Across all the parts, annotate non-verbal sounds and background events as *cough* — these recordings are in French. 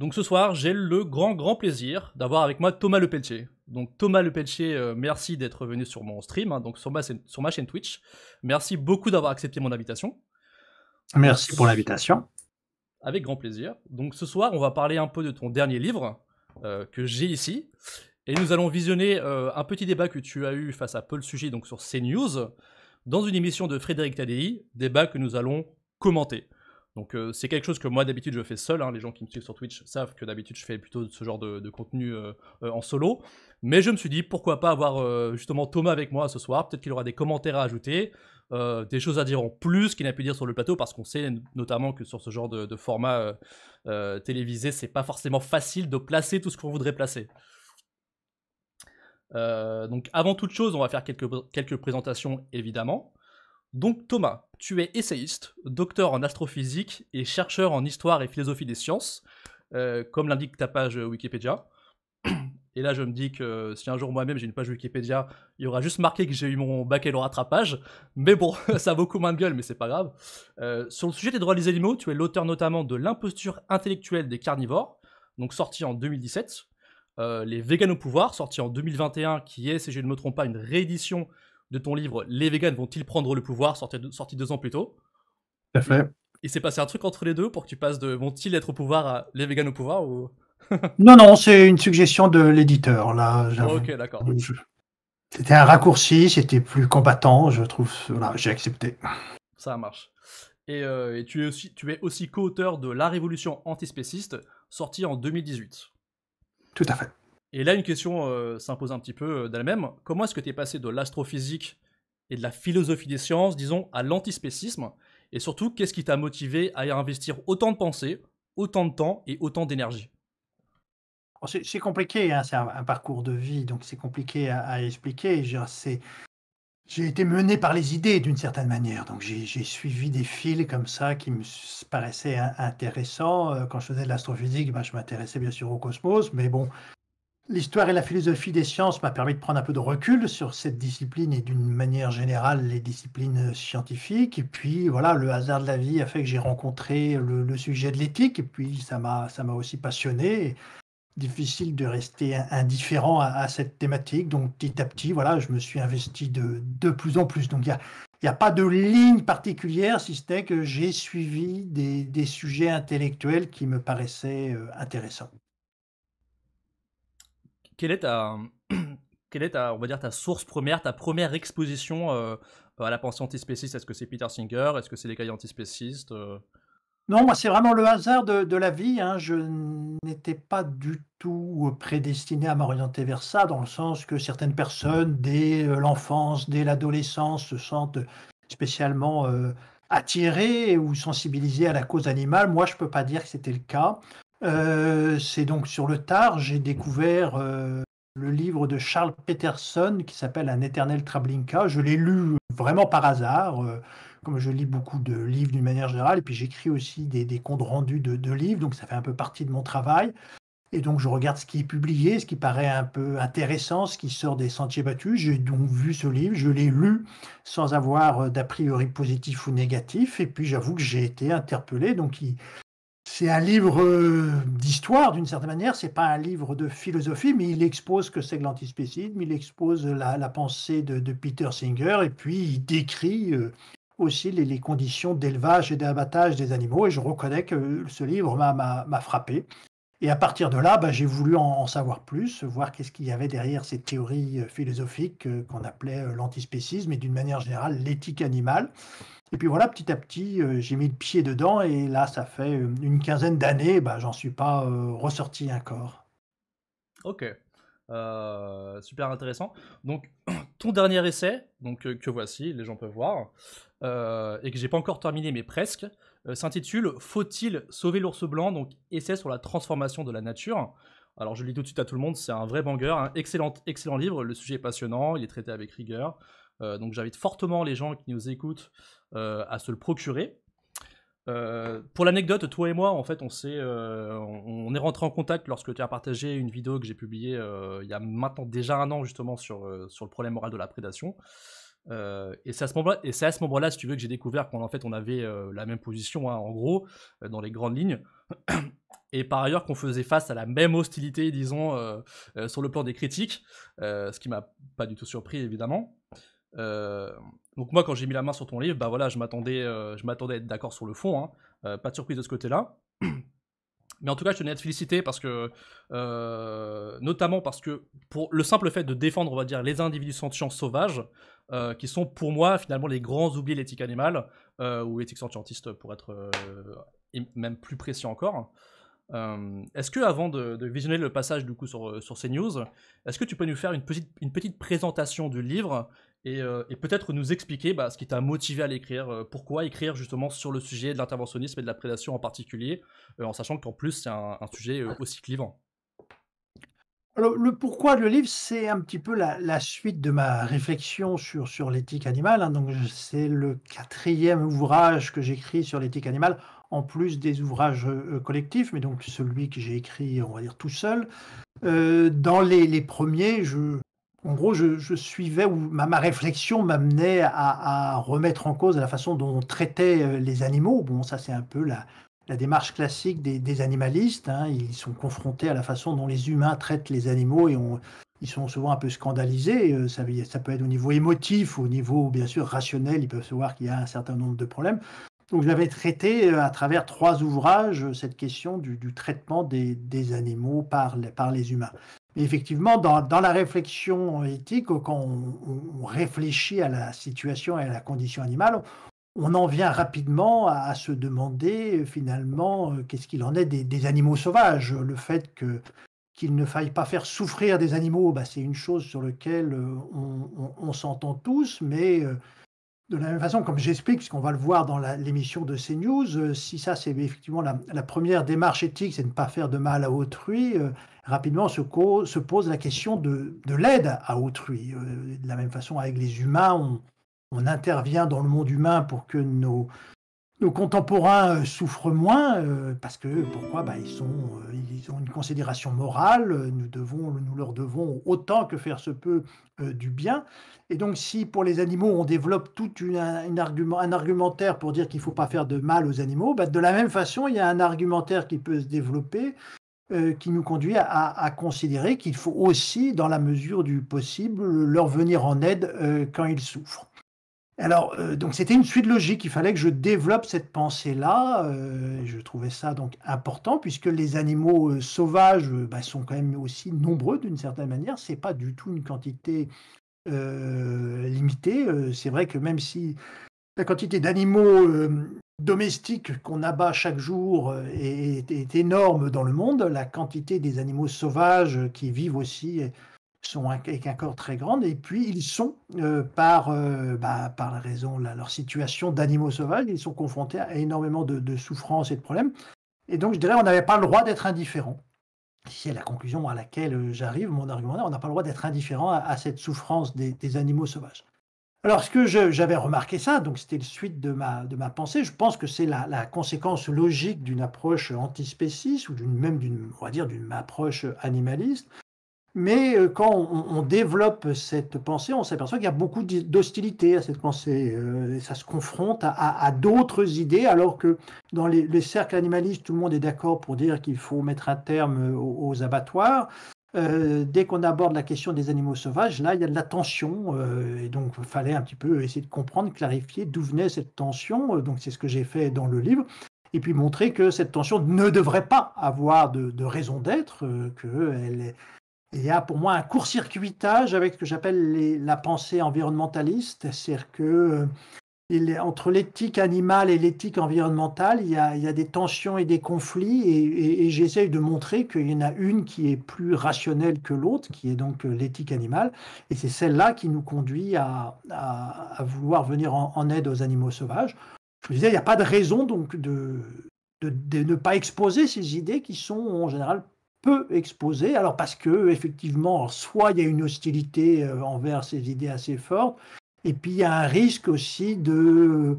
Donc ce soir, j'ai le grand grand plaisir d'avoir avec moi Thomas Pelletier. Donc Thomas Le euh, merci d'être venu sur mon stream, hein, donc sur ma, sur ma chaîne Twitch. Merci beaucoup d'avoir accepté mon invitation. Merci euh, pour l'invitation. Avec grand plaisir. Donc ce soir, on va parler un peu de ton dernier livre euh, que j'ai ici. Et nous allons visionner un petit débat que tu as eu face à Paul Sujet, donc sur CNews, dans une émission de Frédéric Tadei, débat que nous allons commenter. Donc euh, c'est quelque chose que moi d'habitude je fais seul, hein. les gens qui me suivent sur Twitch savent que d'habitude je fais plutôt ce genre de, contenu euh, euh, en solo, mais je me suis dit pourquoi pas avoir justement Thomas avec moi ce soir, peut-être qu'il aura des commentaires à ajouter, des choses à dire en plus qu'il n'a pu dire sur le plateau, parce qu'on sait notamment que sur ce genre de, format télévisé c'est pas forcément facile de placer tout ce qu'on voudrait placer. donc avant toute chose on va faire quelques, quelques présentations évidemment. Donc Thomas, tu es essayiste, docteur en astrophysique et chercheur en histoire et philosophie des sciences, euh, comme l'indique ta page euh, Wikipédia. *clears throat* Et là, je me dis que euh, si un jour moi-même j'ai une page Wikipédia, il y aura juste marqué que j'ai eu mon bac et le rattrapage. Mais bon, *laughs* ça vaut beaucoup moins de gueule, mais c'est pas grave. sur le sujet des droits des animaux, tu es l'auteur notamment de L'imposture intellectuelle des carnivores, donc sorti en 2017. les Vegans au pouvoir, sorti en 2021, qui est, si je ne me trompe pas, une réédition de ton livre Les véganes vont-ils prendre le pouvoir, sorti, sorti deux ans plus tôt. Tout fait. Il s'est passé un truc entre les deux pour que tu passes de vont-ils être au pouvoir à les véganes au pouvoir *laughs* non, non, c'est une suggestion de l'éditeur, là. ok, d'accord. C'était un raccourci, c'était plus combattant, je trouve. Voilà, j'ai accepté. Ça marche. Et, euh, tu es aussi, tu es aussi co-auteur de La Révolution antispéciste, sorti en 2018. Tout à fait. Et là, une question euh, s'impose un petit peu euh, d'elle-même. Comment est-ce que tu es passé de l'astrophysique et de la philosophie des sciences, disons, à l'antispécisme Et surtout, qu'est-ce qui t'a motivé à y investir autant de pensées, autant de temps et autant d'énergie oh, c'est compliqué, hein. c'est un, parcours de vie, donc c'est compliqué à, expliquer. J'ai été mené par les idées d'une certaine manière, donc j'ai suivi des fils comme ça qui me paraissaient intéressants. Euh, quand je faisais de l'astrophysique, ben, je m'intéressais bien sûr au cosmos, mais bon, L'histoire et la philosophie des sciences m'a permis de prendre un peu de recul sur cette discipline et d'une manière générale les disciplines scientifiques. Et puis voilà, le hasard de la vie a fait que j'ai rencontré le, sujet de l'éthique et puis ça m'a aussi passionné. Difficile de rester indifférent à, cette thématique. Donc petit à petit, voilà, je me suis investi de, de plus en plus. Donc il y a, il n'y a pas de ligne particulière, si ce n'est que j'ai suivi des, des, sujets intellectuels qui me paraissaient euh, intéressants quelle est ta, *clears throat* quelle est on va dire, ta source première, ta première exposition euh, à la pensée antispéciste Est-ce que c'est Peter Singer Est-ce que c'est les cahiers antispécistes euh? Non, moi, c'est vraiment le hasard de, la vie. Hein. Je n'étais pas du tout euh, prédestiné à m'orienter vers ça, dans le sens que certaines personnes, dès l'enfance, dès l'adolescence, se sentent spécialement attirées ou sensibilisées à la cause animale. Moi, je ne peux pas dire que c'était le cas. Euh, c'est donc sur le tard, j'ai découvert euh, le livre de Charles Peterson qui s'appelle Un éternel Trablinka. Je l'ai lu vraiment par hasard, euh, comme je lis beaucoup de livres d'une manière générale, et puis j'écris aussi des, des, comptes rendus de, de, livres, donc ça fait un peu partie de mon travail. Et donc je regarde ce qui est publié, ce qui paraît un peu intéressant, ce qui sort des sentiers battus. J'ai donc vu ce livre, je l'ai lu sans avoir d'a priori positif ou négatif, et puis j'avoue que j'ai été interpellé. Donc il, c'est un livre euh, d'histoire, d'une certaine manière. C'est pas un livre de philosophie, mais il expose que c'est l'antispécisme. Il expose la, pensée de, Peter Singer, et puis il décrit euh, aussi les, conditions d'élevage et d'abattage des animaux. Et je reconnais que ce livre m'a frappé. Et à partir de là, bah, j'ai voulu en, savoir plus, voir qu'est-ce qu'il y avait derrière cette théories euh, philosophiques qu'on appelait l'antispécisme et d'une manière générale l'éthique animale. Et puis voilà, petit à petit, euh, j'ai mis le pied dedans et là, ça fait euh, une quinzaine d'années, bah, j'en suis pas euh, ressorti encore. Ok, super intéressant. Donc, *clears throat* ton dernier essai, donc que voici, les gens peuvent voir, et que j'ai pas encore terminé, mais presque, s'intitule Faut-il sauver l'ours blanc Donc, essai sur la transformation de la nature. Alors, je le lis tout de suite à tout le monde, c'est un vrai banger, hein. excellent, excellent livre. Le sujet est passionnant, il est traité avec rigueur. donc, j'invite fortement les gens qui nous écoutent euh, à se le procurer. Euh, pour l'anecdote, toi et moi, en fait, on s'est, euh, on, est rentré en contact lorsque tu as partagé une vidéo que j'ai publiée il y a maintenant déjà un an justement sur, sur le problème moral de la prédation. et c'est à ce moment-là, moment si tu veux, que j'ai découvert qu'en fait on avait la même position, hein, en gros, dans les grandes lignes. *clears throat* et par ailleurs qu'on faisait face à la même hostilité, disons, sur le plan des critiques, ce qui m'a pas du tout surpris évidemment. Euh, donc moi, quand j'ai mis la main sur ton livre, bah voilà, je m'attendais, euh, je m'attendais à être d'accord sur le fond. Hein. Euh, pas de surprise de ce côté-là. *clears throat* Mais en tout cas, je tenais à te féliciter parce que, notamment parce que pour le simple fait de défendre, on va dire, les individus sentients sauvages, qui sont pour moi finalement les grands oubliés de l'éthique animale ou éthique sentientiste pour être même plus précis encore. est-ce que, avant de, visionner le passage du coup sur, sur news est-ce que tu peux nous faire une petite, une petite présentation du livre euh, et, peut-être nous expliquer bah, ce qui t'a motivé à l'écrire, euh, pourquoi écrire justement sur le sujet de l'interventionnisme et de la prédation en particulier, euh, en sachant qu'en plus c'est un, sujet aussi clivant. Alors le pourquoi du livre, c'est un petit peu la, suite de ma réflexion sur, sur l'éthique animale. Hein. donc c'est le quatrième ouvrage que j'écris sur l'éthique animale, en plus des ouvrages collectifs, mais donc celui que j'ai écrit, on va dire tout seul. dans les, les premiers, je, en gros, je, suivais ou ma, réflexion m'amenait à, remettre en cause la façon dont on traitait euh, les animaux. Bon, ça c'est un peu la, démarche classique des, animalistes. Hein. Ils sont confrontés à la façon dont les humains traitent les animaux et ils sont souvent un peu scandalisés. Euh, ça, peut être au niveau émotif, au niveau bien sûr rationnel. Ils peuvent se voir qu'il y a un certain nombre de problèmes. Donc j'avais traité euh, à travers trois ouvrages cette question du, traitement des, animaux par les humains effectivement, dans, la réflexion éthique, quand on, réfléchit à la situation et à la condition animale, on en vient rapidement à, se demander euh, finalement euh, qu'est-ce qu'il en est des, animaux sauvages. Le fait qu'il ne faille pas faire souffrir des animaux, bah, c'est une chose sur laquelle euh, on s'entend tous, mais de la même façon, comme j'explique, puisqu'on va le voir dans l'émission de CNews, euh, si ça c'est effectivement la, première démarche éthique, c'est de ne pas faire de mal à autrui, euh, rapidement se, pose la question de, l'aide à autrui. Euh, de la même façon, avec les humains, on, intervient dans le monde humain pour que nos, contemporains souffrent moins, parce que pourquoi bah, ils sont ils ont une considération morale, euh, nous, devons, nous leur devons autant que faire se peut euh, du bien. Et donc si pour les animaux, on développe tout un, un argumentaire pour dire qu'il ne faut pas faire de mal aux animaux, bah, de la même façon, il y a un argumentaire qui peut se développer euh, qui nous conduit à, considérer qu'il faut aussi, dans la mesure du possible, leur venir en aide quand ils souffrent. Alors, euh, donc c'était une suite logique. Il fallait que je développe cette pensée-là. Euh, je trouvais ça donc important puisque les animaux euh, sauvages bah, sont quand même aussi nombreux d'une certaine manière. C'est pas du tout une quantité limitée. c'est vrai que même si la quantité d'animaux domestiques qu'on abat chaque jour est, énorme dans le monde. La quantité des animaux sauvages qui vivent aussi sont avec un corps très grand, et puis ils sont, euh, euh, bah, par, la raison, leur situation d'animaux sauvages, ils sont confrontés à énormément de, souffrances et de problèmes. Et donc, je dirais, on n'avait pas le droit d'être indifférent. C'est la conclusion à laquelle euh, j'arrive, mon argumentaire, on n'a pas le droit d'être indifférent à, cette souffrance des, animaux sauvages. Alors, ce que j'avais remarqué ça, donc c'était le suite de ma, pensée, je pense que c'est la, conséquence logique d'une approche antispéciste ou même, d'une approche animaliste mais euh, quand on, développe cette pensée, on s'aperçoit qu'il y a beaucoup d'hostilité à cette pensée. Euh, ça se confronte à, d'autres idées, alors que dans les, cercles animalistes, tout le monde est d'accord pour dire qu'il faut mettre un terme euh, aux, abattoirs. dès qu'on aborde la question des animaux sauvages, là, il y a de la tension. et donc, il fallait un petit peu essayer de comprendre, clarifier d'où venait cette tension. Donc, c'est ce que j'ai fait dans le livre et puis montrer que cette tension ne devrait pas avoir de, raison d'être, euh, il y a pour moi un court-circuitage avec ce que j'appelle la pensée environnementaliste, c'est-à-dire que euh, il entre l'éthique animale et l'éthique environnementale, il y, a, des tensions et des conflits, et, j'essaye de montrer qu'il y en a une qui est plus rationnelle que l'autre, qui est donc euh, l'éthique animale, et c'est celle-là qui nous conduit à, vouloir venir en, aide aux animaux sauvages. Je disais, il n'y a pas de raison donc de, de ne pas exposer ces idées qui sont en général peu exposé, Alors parce que effectivement, soit il y a une hostilité euh, envers ces idées assez fortes, et puis il y a un risque aussi de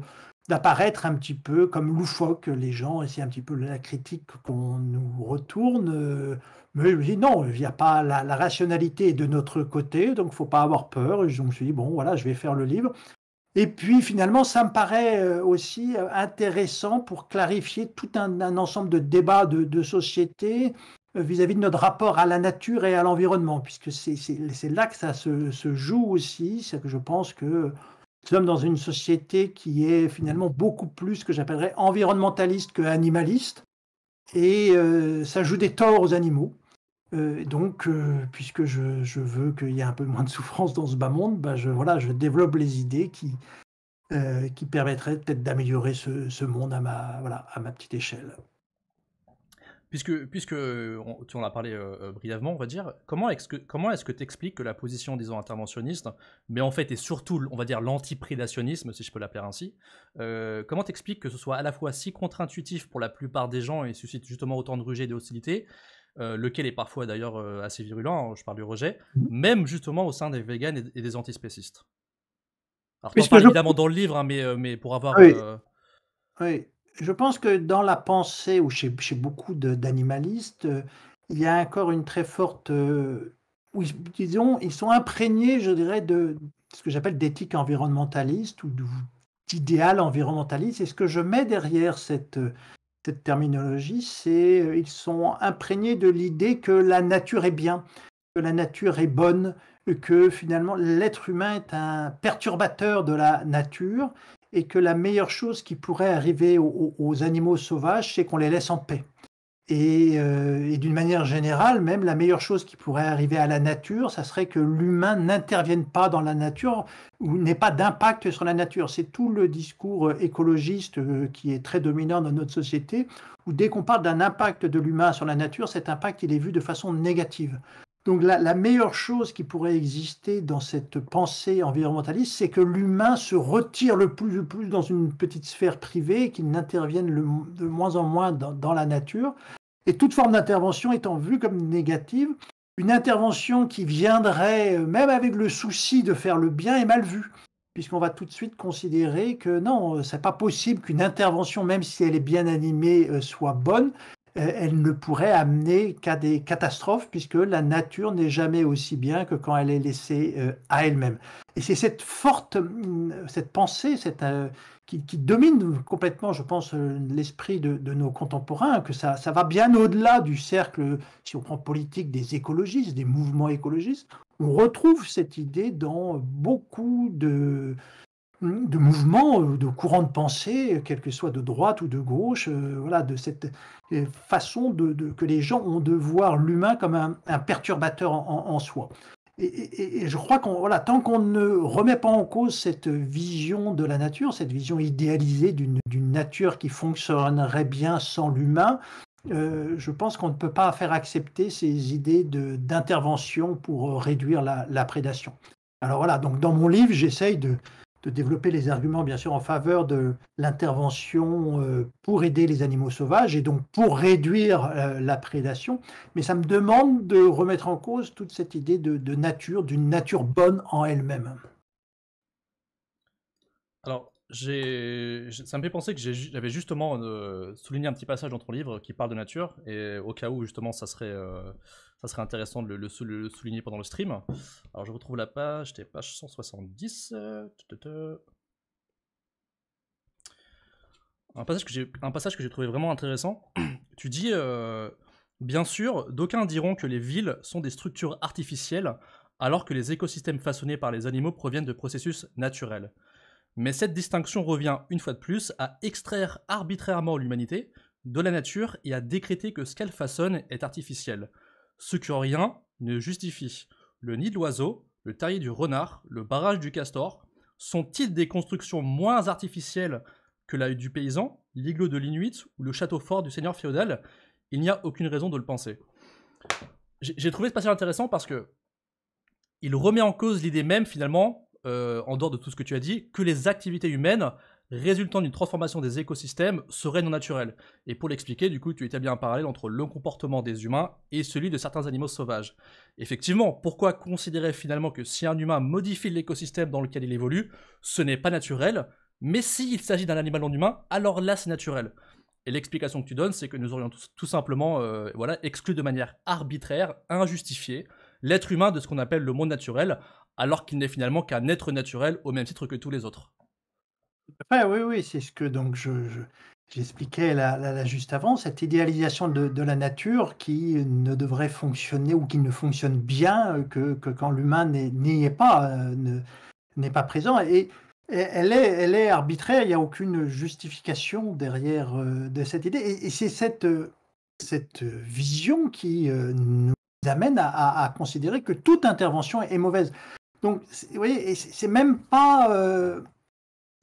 d'apparaître un petit peu comme loufoque les gens, et c'est un petit peu la critique qu'on nous retourne. Euh, mais je me dis non, il n'y a pas la, rationalité de notre côté, donc faut pas avoir peur. Et je me suis dit bon voilà, je vais faire le livre. Et puis finalement, ça me paraît euh, aussi intéressant pour clarifier tout un, ensemble de débats de société euh, vis-à-vis de notre rapport à la nature et à l'environnement, puisque c'est là que ça se, joue aussi. C'est que je pense que nous sommes dans une société qui est finalement beaucoup plus que j'appellerais environnementaliste que animaliste, et euh, ça joue des torts aux animaux. Euh, donc, puisque je, veux qu'il y ait un peu moins de souffrance dans ce bas monde, ben je, je développe les idées qui, qui permettraient peut-être d'améliorer ce, monde à ma, à ma petite échelle puisque, puisque euh, on, tu en as parlé euh, euh, brièvement, on va dire, comment est-ce que comment est-ce que que la position, disons, interventionniste, mais en fait et surtout, on va dire l'antiprédationnisme prédationnisme si je peux l'appeler ainsi, comment comment t'expliques que ce soit à la fois si contre-intuitif pour la plupart des gens et suscite justement autant de rejets et d'hostilité, lequel est parfois d'ailleurs assez virulent, hein, je parle du rejet, mhm. même justement au sein des végans et, des antispécistes. Alors, tu évidemment dans le livre, hein, mais, mais pour avoir... Oui. oui je pense que dans la pensée ou chez, beaucoup d'animalistes, il y a encore une très forte. Euh, ils, sont imprégnés, je dirais, de ce que j'appelle d'éthique environnementaliste ou d'idéal environnementaliste. Et ce que je mets derrière cette, cette terminologie, c'est euh, ils sont imprégnés de l'idée que la nature est bien, que la nature est bonne, que finalement l'être humain est un perturbateur de la nature et que la meilleure chose qui pourrait arriver aux, animaux sauvages, c'est qu'on les laisse en paix. Euh, et, d'une manière générale, même la meilleure chose qui pourrait arriver à la nature, ça serait que l'humain n'intervienne pas dans la nature ou n'ait pas d'impact sur la nature. C'est tout le discours euh, écologiste euh, qui est très dominant dans notre société, où dès qu'on parle d'un impact de l'humain sur la nature, cet impact, il est vu de façon négative. Donc la, meilleure chose qui pourrait exister dans cette pensée environnementaliste, c'est que l'humain se retire le plus de plus dans une petite sphère privée, qu'il n'intervienne de moins en moins dans, la nature, et toute forme d'intervention étant vue comme négative, une intervention qui viendrait, euh, même avec le souci de faire le bien, est mal vue, puisqu'on va tout de suite considérer que non, euh, c'est pas possible qu'une intervention, même si elle est bien animée, euh, soit bonne, euh, elle ne pourrait amener qu'à des catastrophes, puisque la nature n'est jamais aussi bien que quand elle est laissée euh, à elle-même. Et c'est cette forte, mm, cette pensée, euh, qui, domine complètement, je pense, l'esprit de, nos contemporains, que ça, ça va bien au-delà du cercle, si on prend politique, des écologistes, des mouvements écologistes. On retrouve cette idée dans beaucoup de, de mouvements, euh, de courants de pensée, quel que soit de droite ou de gauche, euh, voilà, de cette euh, façon de, que les gens ont de voir l'humain comme un, perturbateur en, soi. Et, je crois qu'on voilà, tant qu'on ne remet pas en cause cette vision de la nature, cette vision idéalisée d'une nature qui fonctionnerait bien sans l'humain, je pense qu'on ne peut pas faire accepter ces idées d'intervention pour réduire la, la, prédation. Alors voilà, donc dans mon livre, j'essaye de, de développer les arguments, bien sûr, en faveur de l'intervention euh, pour aider les animaux sauvages et donc pour réduire euh, la prédation. Mais ça me demande de remettre en cause toute cette idée de, nature, d'une nature bonne en elle-même. Alors, ça me fait penser que j'avais justement euh, souligné un petit passage dans ton livre qui parle de nature, et au cas où, justement, ça serait ça serait intéressant de le, souligner pendant le stream. Alors je retrouve la page, c'était page 170. Euh, un passage que j'ai, un passage que j'ai trouvé vraiment intéressant. *clears throat* Tu dis, euh, bien sûr, d'aucuns diront que les villes sont des structures artificielles, alors que les écosystèmes façonnés par les animaux proviennent de processus naturels. Mais cette distinction revient une fois de plus à extraire arbitrairement l'humanité de la nature et à décréter que ce qu'elle façonne est artificiel ce que rien ne justifie. Le nid de l'oiseau, le taillis du renard, le barrage du castor sont-ils des constructions moins artificielles que la du paysan, l'igloo de l'Inuit ou le château fort du seigneur féodal Il n'y a aucune raison de le penser. J'ai trouvé ce passage intéressant parce que il remet en cause l'idée même, finalement, euh, en dehors de tout ce que tu as dit, que les activités humaines résultant d'une transformation des écosystèmes serait non naturel. Et pour l'expliquer, du coup, tu établis un parallèle entre le comportement des humains et celui de certains animaux sauvages. Effectivement, pourquoi considérer finalement que si un humain modifie l'écosystème dans lequel il évolue, ce n'est pas naturel, mais s'il s'agit d'un animal non humain, alors là c'est naturel. Et l'explication que tu donnes, c'est que nous aurions tout, simplement euh, voilà, exclu de manière arbitraire, injustifiée, l'être humain de ce qu'on appelle le monde naturel, alors qu'il n'est finalement qu'un être naturel au même titre que tous les autres oui, oui, c'est ce que donc je, j'expliquais là, juste avant, cette idéalisation de, la nature qui ne devrait fonctionner ou qui ne fonctionne bien euh, que, quand l'humain n'est- n'y est pas, euh, n'est pas présent. Et elle est, elle est arbitraire, il n'y a aucune justification derrière euh, de cette idée. Et, c'est cette, cette vision qui nous amène à, considérer que toute intervention est mauvaise. Donc, c'est- c'est même pas...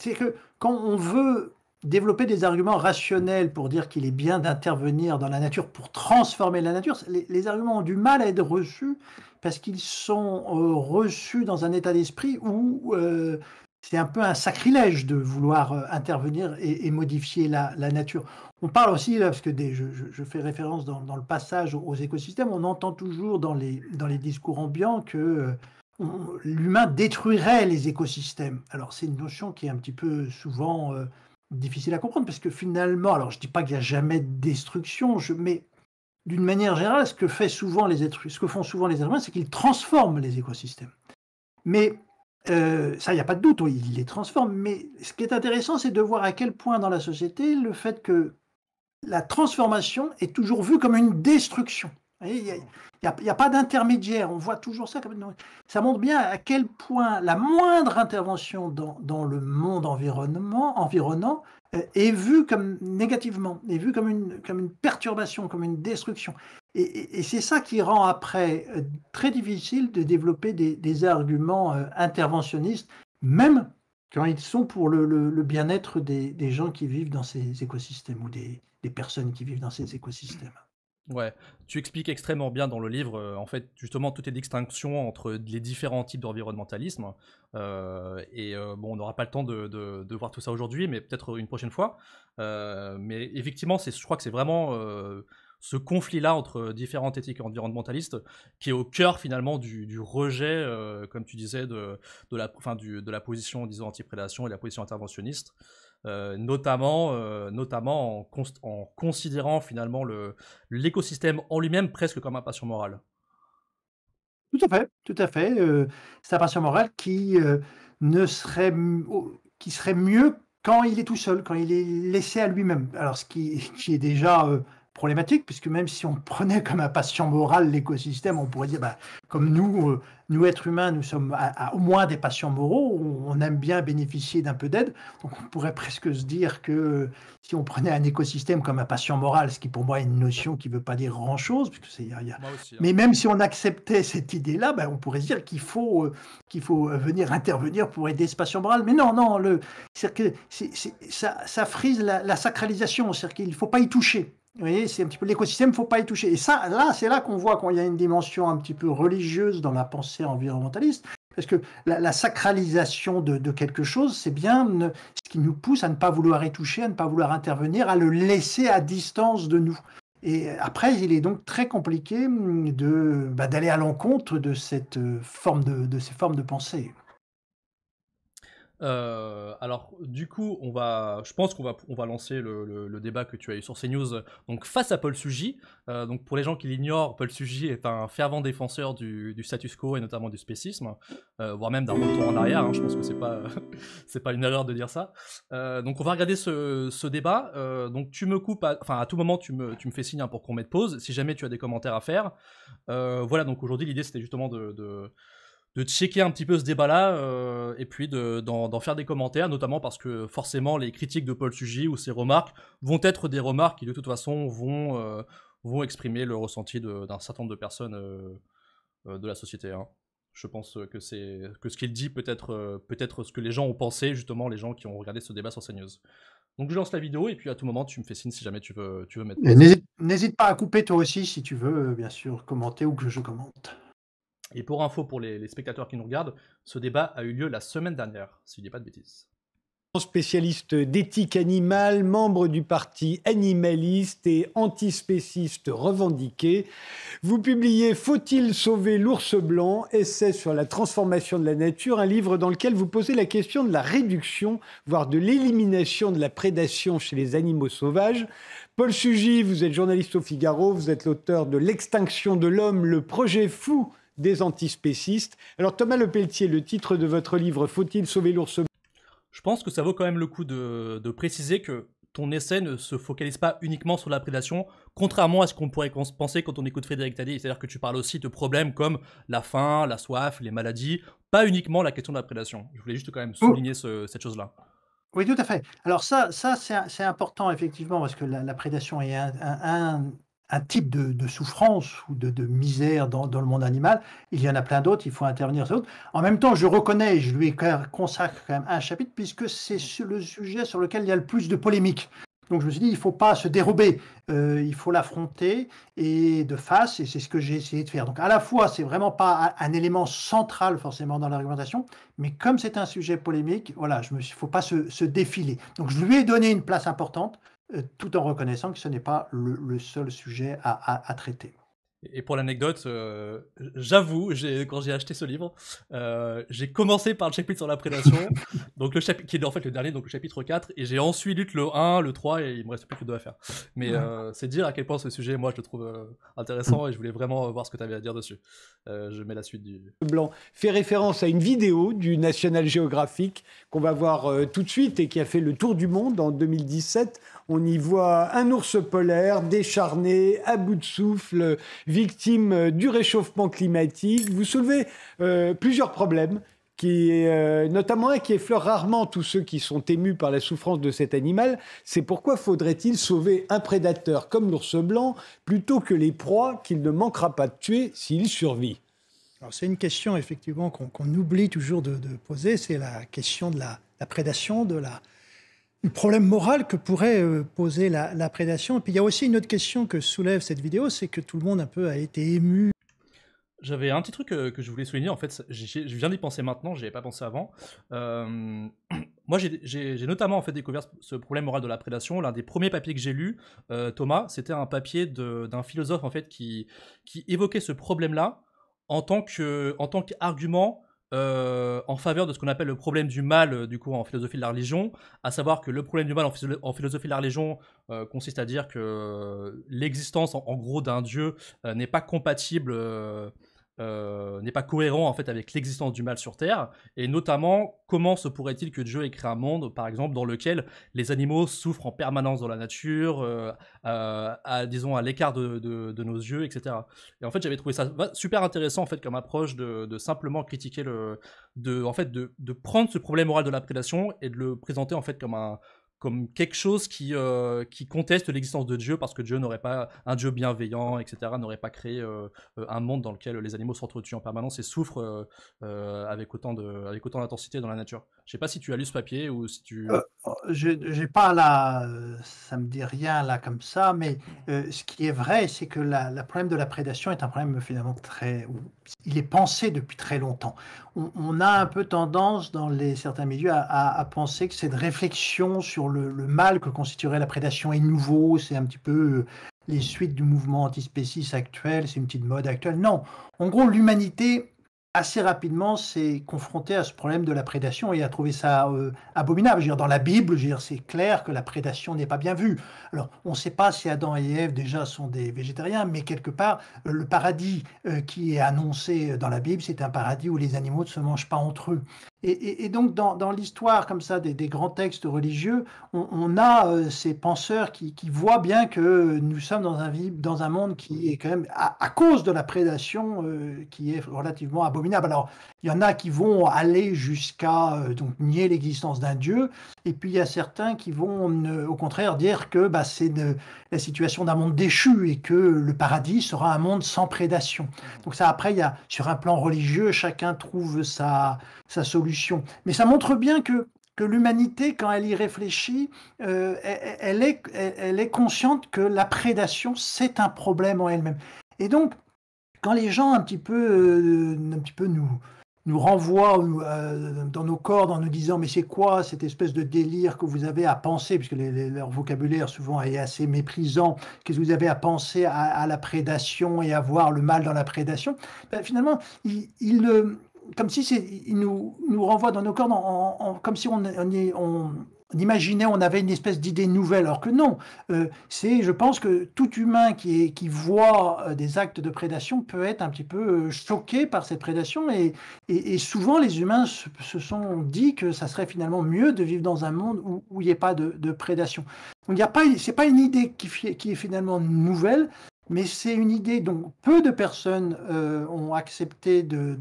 C'est que quand on veut développer des arguments rationnels pour dire qu'il est bien d'intervenir dans la nature pour transformer la nature, les, arguments ont du mal à être reçus parce qu'ils sont euh, reçus dans un état d'esprit où euh, c'est un peu un sacrilège de vouloir euh, intervenir et, modifier la, nature. On parle aussi, parce que des, je, fais référence dans, dans, le passage aux écosystèmes, on entend toujours dans les, dans les discours ambiants que l'humain détruirait les écosystèmes. Alors c'est une notion qui est un petit peu souvent euh, difficile à comprendre parce que finalement, alors je dis pas qu'il n'y a jamais de destruction, je, mais d'une manière générale, ce que, fait souvent les ce que font souvent les êtres humains, c'est qu'ils transforment les écosystèmes. Mais euh, ça, il n'y a pas de doute, ils les transforment. Mais ce qui est intéressant, c'est de voir à quel point dans la société, le fait que la transformation est toujours vue comme une destruction. Il n'y a, pas d'intermédiaire, on voit toujours ça. Ça montre bien à quel point la moindre intervention dans, le monde environnement, environnant euh, est vue comme négativement, est vue comme une, perturbation, comme une destruction. Et, c'est ça qui rend après euh, très difficile de développer des, arguments euh, interventionnistes, même quand ils sont pour le, bien-être des, gens qui vivent dans ces écosystèmes ou des personnes qui vivent dans ces écosystèmes. Ouais, tu expliques extrêmement bien dans le livre, euh, en fait, justement, toutes les distinctions entre les différents types d'environnementalisme. Euh, et euh, bon, on n'aura pas le temps de, voir tout ça aujourd'hui, mais peut-être une prochaine fois. mais effectivement, je crois que c'est vraiment ce conflit-là entre différentes éthiques environnementalistes qui est au cœur, finalement, du, rejet, comme tu disais, de, la, de la position, disons, anti-prédation et de la position interventionniste. Euh, notamment, euh, notamment en, considérant finalement l'écosystème en lui-même presque comme un patient moral. Tout à fait, tout à fait. Euh, c'est un passion moral qui, ne serait, qui serait mieux quand il est tout seul, quand il est laissé à lui-même. Alors, ce qui, *laughs* qui est déjà problématique, puisque même si on prenait comme un patient moral l'écosystème, on pourrait dire, bah, comme nous, euh, nous êtres humains, nous sommes au moins des patients moraux, on, aime bien bénéficier d'un peu d'aide, donc on pourrait presque se dire que si on prenait un écosystème comme un patient moral, ce qui pour moi est une notion qui ne veut pas dire grand-chose, puisque c'est... Y a... Hein. Mais même si on acceptait cette idée-là, bah, on pourrait se dire qu'il faut, euh, qu'il faut euh, venir intervenir pour aider ce patient moral, mais non, non, le... que ça, ça frise la, la sacralisation, c'est-à-dire qu'il ne faut pas y toucher. Vous voyez, c'est un petit peu l'écosystème, faut pas y toucher. Et ça, là, c'est là qu'on voit qu'il y a une dimension un petit peu religieuse dans la pensée environnementaliste, parce que la, sacralisation de, quelque chose, c'est bien ce qui nous pousse à ne pas vouloir y toucher, à ne pas vouloir intervenir, à le laisser à distance de nous. Et euh, après, il est donc très compliqué hum, bah, d'aller à l'encontre euh, de ces formes de pensée. Euh, alors, du coup, on va, je pense qu'on va, on va lancer le, débat que tu as eu sur CNews. Donc, face à Paul Sugy. Euh, donc, pour les gens qui l'ignorent, Paul Sugy est un fervent défenseur du, status quo et notamment du spécisme, euh, voire même d'un retour en arrière. Hein. je pense que c'est pas, *laughs* c'est pas une erreur de dire ça. donc, on va regarder ce, débat. donc, tu me coupes, enfin, à, tout moment, tu me, fais signe hein, pour qu'on mette pause. Si jamais tu as des commentaires à faire, voilà. Donc, aujourd'hui, l'idée c'était justement de, de de checker un petit peu ce débat-là euh, et puis d'en faire des commentaires, notamment parce que forcément les critiques de Paul Sugy ou ses remarques vont être des remarques qui de toute façon vont, euh, vont exprimer le ressenti d'un certain nombre de personnes euh, de la société. Hein. Je pense que, que ce qu'il dit peut être, peut être ce que les gens ont pensé, justement les gens qui ont regardé ce débat sur CNews. Donc je lance la vidéo et puis à tout moment tu me fais signe si jamais tu veux, tu veux mettre... N'hésite pas à couper toi aussi si tu veux, bien sûr, commenter ou que je commente. Et pour info, pour les, spectateurs qui nous regardent, ce débat a eu lieu la semaine dernière, s'il n'y a pas de bêtises. Spécialiste d'éthique animale, membre du parti animaliste et antispéciste revendiqué, vous publiez Faut-il sauver l'ours blanc Essai sur la transformation de la nature, un livre dans lequel vous posez la question de la réduction, voire de l'élimination de la prédation chez les animaux sauvages. Paul Sugy, vous êtes journaliste au Figaro, vous êtes l'auteur de L'extinction de l'homme, le projet fou des antispécistes. Alors Thomas Lepelletier, le titre de votre livre, Faut-il sauver l'ours Je pense que ça vaut quand même le coup de, préciser que ton essai ne se focalise pas uniquement sur la prédation, contrairement à ce qu'on pourrait penser quand on écoute Frédéric Taddy, c'est-à-dire que tu parles aussi de problèmes comme la faim, la soif, les maladies, pas uniquement la question de la prédation. Je voulais juste quand même oh. souligner cette chose-là. Oui, tout à fait. Alors ça, ça c'est important effectivement, parce que la, prédation est un un type de, souffrance ou de, misère dans, le monde animal. Il y en a plein d'autres, il faut intervenir sur d'autres. En même temps, je reconnais, je lui consacre quand même un chapitre, puisque c'est le sujet sur lequel il y a le plus de polémique. Donc je me suis dit, il ne faut pas se dérober, euh, il faut l'affronter et de face, et c'est ce que j'ai essayé de faire. Donc à la fois, c'est vraiment pas un élément central forcément dans l'argumentation, mais comme c'est un sujet polémique, voilà, il ne faut pas se, se, défiler. Donc je lui ai donné une place importante, euh, tout en reconnaissant que ce n'est pas le, seul sujet à traiter. Et pour l'anecdote, euh, j'avoue, quand j'ai acheté ce livre, euh, j'ai commencé par le chapitre sur la prédation, *laughs* donc le chapitre, qui est en fait le dernier, donc le chapitre 4, et j'ai ensuite lu le 1, le 3, et il me reste plus que deux à faire. Mais euh, c'est dire à quel point ce sujet, moi, je le trouve intéressant, et je voulais vraiment voir ce que tu avais à dire dessus. je mets la suite du... Blanc fait référence à une vidéo du National Geographic qu'on va voir tout de suite, et qui a fait le tour du monde en 2017. On y voit un ours polaire décharné, à bout de souffle, victime euh, du réchauffement climatique. Vous soulevez euh, plusieurs problèmes qui euh, notamment un qui effleure rarement tous ceux qui sont émus par la souffrance de cet animal, c'est pourquoi faudrait-il sauver un prédateur comme l'ours blanc plutôt que les proies qu'il ne manquera pas de tuer s'il survit C'est une question effectivement qu'on oublie toujours de, poser, c'est la question de la prédation, de la, le problème moral que pourrait euh, poser la, prédation. Et puis il y a aussi une autre question que soulève cette vidéo, c'est que tout le monde un peu a été ému. J'avais un petit truc euh, que, je voulais souligner, en fait, je viens d'y penser maintenant, je n'y avais pas pensé avant. Euh, *clears throat* moi, j'ai notamment en fait, découvert ce problème moral de la prédation. L'un des premiers papiers que j'ai lu, Thomas, c'était un papier d'un philosophe en fait, qui, qui évoquait ce problème-là en tant qu'argument euh, en faveur de ce qu'on appelle le problème du mal, euh, du coup, en philosophie de la religion, à savoir que le problème du mal en, philosophie de la religion euh, consiste à dire que l'existence, en, gros, d'un dieu n'est pas compatible euh, n'est pas cohérent en fait avec l'existence du mal sur Terre, et notamment comment se pourrait-il que Dieu ait créé un monde, par exemple, dans lequel les animaux souffrent en permanence dans la nature, euh, euh, à, disons à l'écart de, nos yeux, etc. Et en fait, j'avais trouvé ça super intéressant en fait comme approche de, simplement critiquer le, de en fait de, prendre ce problème moral de la prédation et de le présenter en fait comme un comme quelque chose qui, euh, qui conteste l'existence de Dieu parce que Dieu n'aurait pas un Dieu bienveillant, etc., n'aurait pas créé euh, euh, un monde dans lequel les animaux s'entretuent en permanence et souffrent avec autant de, avec autant d'intensité dans la nature. Je sais pas si tu as lu ce papier ou si tu. Oh, j'ai pas là, ça me dit rien là comme ça, mais ce qui est vrai, c'est que le problème de la prédation est un problème finalement très, il est pensé depuis très longtemps. On, a un peu tendance dans les certains milieux à, penser que cette réflexion sur le, mal que constituerait la prédation est nouveau, c'est un petit peu euh, les suites du mouvement antispéciste actuel, c'est une petite mode actuelle. Non, en gros, l'humanité, assez rapidement, s'est confrontée à ce problème de la prédation et a trouvé ça euh, abominable. dans la Bible, c'est clair que la prédation n'est pas bien vue. Alors, on ne sait pas si Adam et Ève déjà sont des végétariens, mais quelque part, euh, le paradis qui est annoncé dans la Bible, c'est un paradis où les animaux ne se mangent pas entre eux. Et, donc, dans, l'histoire comme ça des, grands textes religieux, on, a euh, ces penseurs qui, voient bien que nous sommes dans un, dans un monde qui est quand même, à, cause de la prédation, euh, qui est relativement abominable. Alors, il y en a qui vont aller jusqu'à euh, donc nier l'existence d'un dieu, et puis il y a certains qui vont, au contraire, dire que bah, c'est la situation d'un monde déchu et que le paradis sera un monde sans prédation. Donc ça, après, il y a, sur un plan religieux, chacun trouve sa, sa solution mais ça montre bien que, l'humanité, quand elle y réfléchit, euh, elle, est, consciente que la prédation, c'est un problème en elle-même. Et donc, quand les gens un petit peu, euh, un petit peu nous, renvoient euh, dans nos corps en nous disant mais c'est quoi cette espèce de délire que vous avez à penser, puisque leur vocabulaire souvent est assez méprisant, qu'est-ce que vous avez à penser à, la prédation et à voir le mal dans la prédation, ben, finalement, ils, ils, comme si il nous, nous renvoie dans nos cordes, en, comme si on, on, imaginait, on avait une espèce d'idée nouvelle, alors que non. Euh, c'est, je pense que tout humain qui, qui voit euh, des actes de prédation peut être un petit peu euh, choqué par cette prédation. Et, et, souvent, les humains se, sont dit que ça serait finalement mieux de vivre dans un monde où, il n'y ait pas de, de prédation. Ce n'est pas, pas une idée qui, qui est finalement nouvelle, mais c'est une idée dont peu de personnes euh, ont accepté de,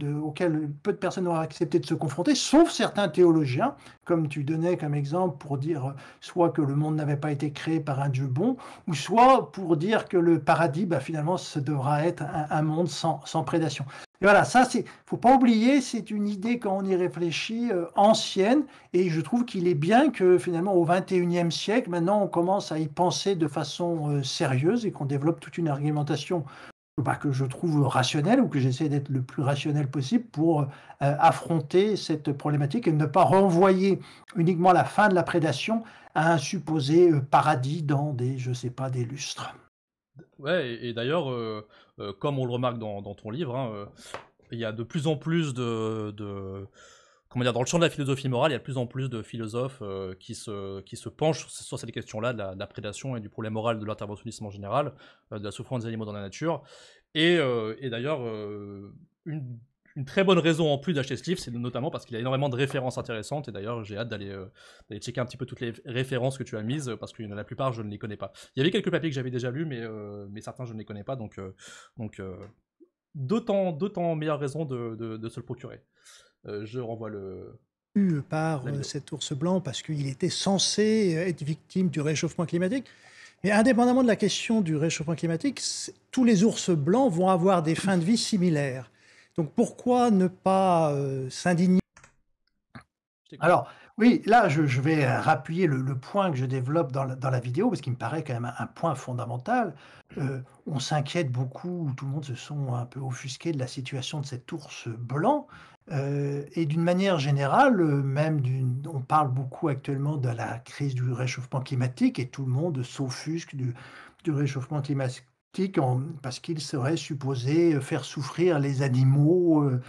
peu de personnes ont accepté de se confronter, sauf certains théologiens, comme tu donnais comme exemple pour dire soit que le monde n'avait pas été créé par un Dieu bon, ou soit pour dire que le paradis, bah, finalement, ce devra être un, monde sans prédation. Et voilà, ça, c'est, faut pas oublier, c'est une idée quand on y réfléchit euh, ancienne, et je trouve qu'il est bien que finalement au XXIe siècle, maintenant, on commence à y penser de façon euh, sérieuse et qu'on développe toute une argumentation bah, que je trouve rationnelle ou que j'essaie d'être le plus rationnel possible pour euh, affronter cette problématique et ne pas renvoyer uniquement la fin de la prédation à un supposé paradis dans des, je sais pas, des lustres. Ouais, et d'ailleurs, euh, comme on le remarque dans, ton livre, hein, euh, il y a de plus en plus de, comment dire, dans le champ de la philosophie morale, il y a de plus en plus de philosophes euh, qui, se, qui se penchent sur, sur cette question-là de, la prédation et du problème moral de l'interventionnisme en général, de la souffrance des animaux dans la nature. Et, et d'ailleurs, une une très bonne raison en plus d'acheter ce livre, c'est notamment parce qu'il a énormément de références intéressantes. Et d'ailleurs, j'ai hâte d'aller euh, checker un petit peu toutes les références que tu as mises, parce que la plupart, je ne les connais pas. Il y avait quelques papiers que j'avais déjà lus, mais, euh, mais certains, je ne les connais pas. Donc, euh, donc d'autant, meilleure raison de, de, se le procurer. je renvoie le, par cet ours blanc parce qu'il était censé être victime du réchauffement climatique. Mais indépendamment de la question du réchauffement climatique, tous les ours blancs vont avoir des fins de vie similaires. Donc pourquoi ne pas euh, s'indigner Alors, oui, là, je, vais euh, rappuyer le, point que je développe dans la, vidéo, parce qu'il me paraît quand même un, point fondamental. Euh, on s'inquiète beaucoup, tout le monde se sont un peu offusqué de la situation de cet ours blanc. et d'une manière générale, même on parle beaucoup actuellement de la crise du réchauffement climatique, et tout le monde s'offusque du, du réchauffement climatique parce qu'il serait supposé euh, faire souffrir les animaux euh,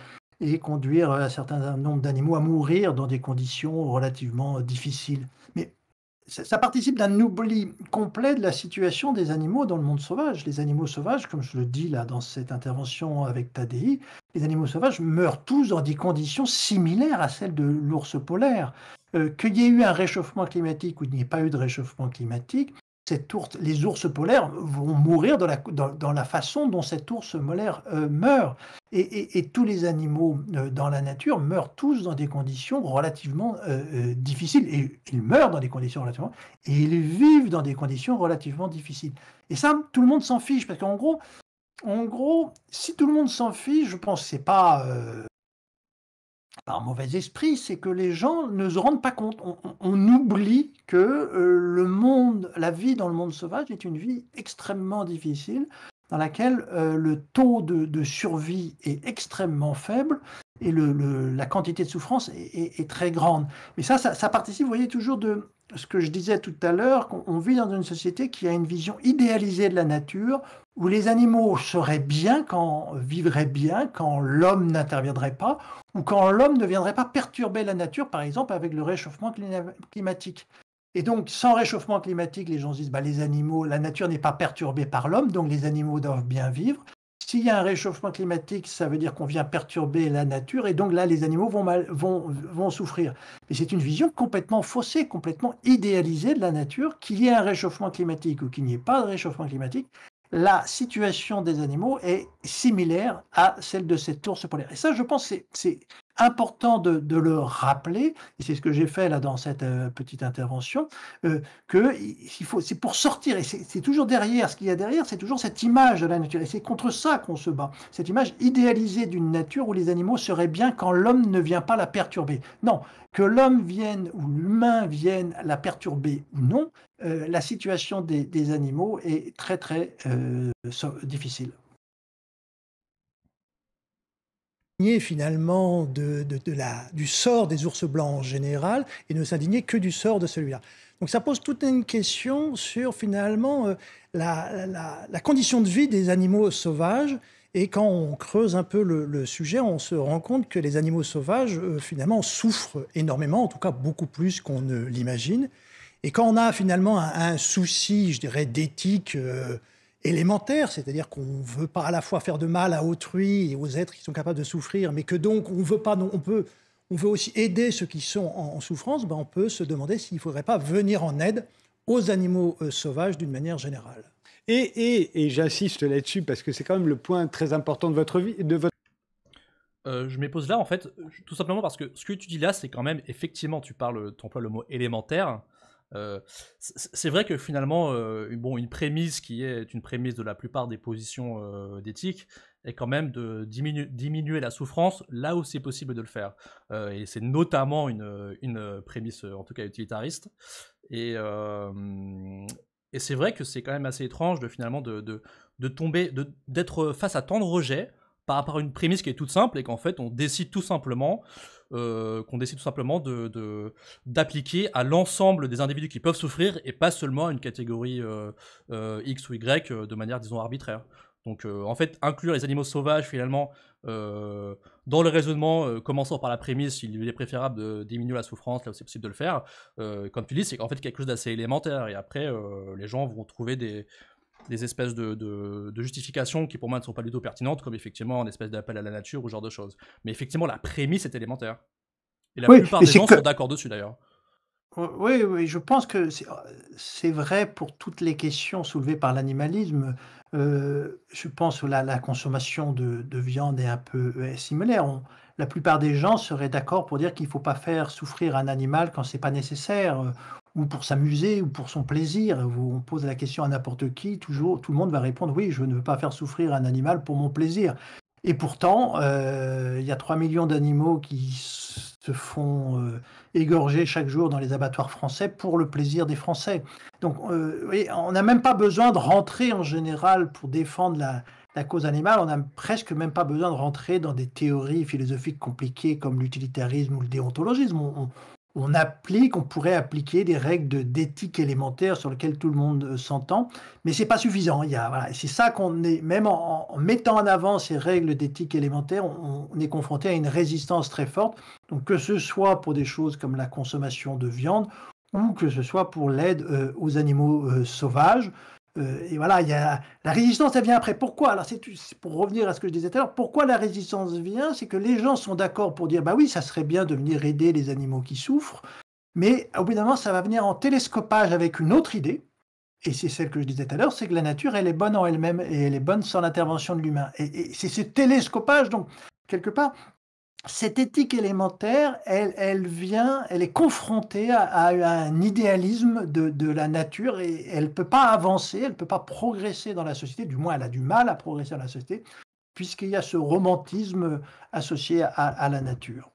et conduire un certain nombre d'animaux à mourir dans des conditions relativement euh, difficiles. Mais ça, participe d'un oubli complet de la situation des animaux dans le monde sauvage. Les animaux sauvages, comme je le dis là dans cette intervention avec Tadei, les animaux sauvages meurent tous dans des conditions similaires à celles de l'ours polaire. qu'il y ait eu un réchauffement climatique ou qu'il n'y ait pas eu de réchauffement climatique, les ours polaires vont mourir dans la, dans, la façon dont cet ours molaire euh, meurt. Et, tous les animaux euh, dans la nature meurent tous dans des conditions relativement euh, difficiles. Et ils meurent dans des conditions relativement... Et ils vivent dans des conditions relativement difficiles. Et ça, tout le monde s'en fiche, parce qu'en gros, en gros, si tout le monde s'en fiche, je pense que c'est pas, par mauvais esprit, c'est que les gens ne se rendent pas compte. On, oublie que euh, le monde, la vie dans le monde sauvage est une vie extrêmement difficile, dans laquelle euh, le taux de, survie est extrêmement faible et la quantité de souffrance est, très grande. Mais ça, ça, participe, vous voyez, toujours de ce que je disais tout à l'heure, qu'on vit dans une société qui a une vision idéalisée de la nature, où les animaux seraient bien quand vivraient bien, quand l'homme n'interviendrait pas, ou quand l'homme ne viendrait pas perturber la nature, par exemple avec le réchauffement climatique. Et donc, sans réchauffement climatique, les gens se disent, bah, les animaux, la nature n'est pas perturbée par l'homme, donc les animaux doivent bien vivre. S'il y a un réchauffement climatique, ça veut dire qu'on vient perturber la nature et donc là, les animaux vont, vont, souffrir. Mais c'est une vision complètement faussée, complètement idéalisée de la nature. Qu'il y ait un réchauffement climatique ou qu'il n'y ait pas de réchauffement climatique, la situation des animaux est similaire à celle de cette ours polaire. Et ça, je pense, c'est important de, le rappeler, et c'est ce que j'ai fait là dans cette euh, petite intervention, euh, que c'est pour sortir, et c'est toujours derrière, ce qu'il y a derrière, c'est toujours cette image de la nature, et c'est contre ça qu'on se bat, cette image idéalisée d'une nature où les animaux seraient bien quand l'homme ne vient pas la perturber. Non, que l'homme vienne ou l'humain vienne la perturber ou non, euh, la situation des, animaux est très très difficile. finalement de, la, du sort des ours blancs en général et ne s'indigner que du sort de celui-là. Donc ça pose toute une question sur finalement euh, la, condition de vie des animaux sauvages. Et quand on creuse un peu le, sujet, on se rend compte que les animaux sauvages, euh, finalement, souffrent énormément, en tout cas beaucoup plus qu'on ne l'imagine. Et quand on a finalement un, souci, je dirais, d'éthique, euh, élémentaire, c'est-à-dire qu'on ne veut pas à la fois faire de mal à autrui et aux êtres qui sont capables de souffrir, mais que donc on veut pas, on peut, on veut aussi aider ceux qui sont en, souffrance, ben, on peut se demander s'il ne faudrait pas venir en aide aux animaux euh, sauvages d'une manière générale. Et, et, et j'insiste là-dessus parce que c'est quand même le point très important de votre vie, de votre euh, je m'épose là en fait, tout simplement parce que ce que tu dis là, c'est quand même effectivement, tu parles, tu emploies le mot élémentaire. Euh, c'est vrai que finalement, euh, bon, une prémisse qui est une prémisse de la plupart des positions euh, d'éthique est quand même de diminuer la souffrance là où c'est possible de le faire. et c'est notamment une, prémisse, en tout cas utilitariste. Et, et c'est vrai que c'est quand même assez étrange de finalement de tomber, d'être face à tant de rejets par rapport à une prémisse qui est toute simple et qu'en fait on décide tout simplement euh, qu'on décide tout simplement de, d'appliquer à l'ensemble des individus qui peuvent souffrir et pas seulement à une catégorie euh, euh, X ou Y de manière disons arbitraire. Donc en fait inclure les animaux sauvages finalement dans le raisonnement commençant par la prémisse il est préférable de diminuer la souffrance là où c'est possible de le faire. comme tu dis c'est en fait quelque chose d'assez élémentaire et après les gens vont trouver des, des espèces de, de, justifications qui pour moi ne sont pas du tout pertinentes, comme effectivement une espèce d'appel à la nature ou ce genre de choses. Mais effectivement, la prémisse est élémentaire. Et la plupart des gens sont d'accord dessus d'ailleurs. Oui, oui, je pense que euh, c'est vrai pour toutes les questions soulevées par l'animalisme. Euh, je pense que la, consommation de, viande est un peu euh, similaire. la plupart des gens seraient d'accord pour dire qu'il ne faut pas faire souffrir un animal quand ce n'est pas nécessaire ou pour s'amuser, ou pour son plaisir. On pose la question à n'importe qui, toujours, tout le monde va répondre oui, je ne veux pas faire souffrir un animal pour mon plaisir. Et pourtant, euh, il y a 3 millions d'animaux qui se font euh, égorger chaque jour dans les abattoirs français pour le plaisir des Français. Donc, euh, on n'a même pas besoin de rentrer en général pour défendre la, cause animale. On n'a presque même pas besoin de rentrer dans des théories philosophiques compliquées comme l'utilitarisme ou le déontologisme on applique, on pourrait appliquer des règles d'éthique élémentaire sur lesquelles tout le monde euh, s'entend, mais c'est pas suffisant. c'est ça qu'on est, même en, mettant en avant ces règles d'éthique élémentaire, on, est confronté à une résistance très forte. Donc que ce soit pour des choses comme la consommation de viande ou que ce soit pour l'aide euh, aux animaux euh, sauvages, euh, et voilà, la résistance, elle vient après. Pourquoi Alors, c'est pour revenir à ce que je disais tout à l'heure, pourquoi la résistance vient C'est que les gens sont d'accord pour dire bah oui, ça serait bien de venir aider les animaux qui souffrent, mais évidemment ça va venir en télescopage avec une autre idée. Et c'est celle que je disais tout à l'heure, c'est que la nature, elle est bonne en elle-même et elle est bonne sans l'intervention de l'humain. et c'est ce télescopage, donc, quelque part, cette éthique élémentaire, elle, elle, vient, elle est confrontée à, un idéalisme de, la nature et elle ne peut pas avancer, elle ne peut pas progresser dans la société, du moins elle a du mal à progresser dans la société, puisqu'il y a ce romantisme associé à, la nature.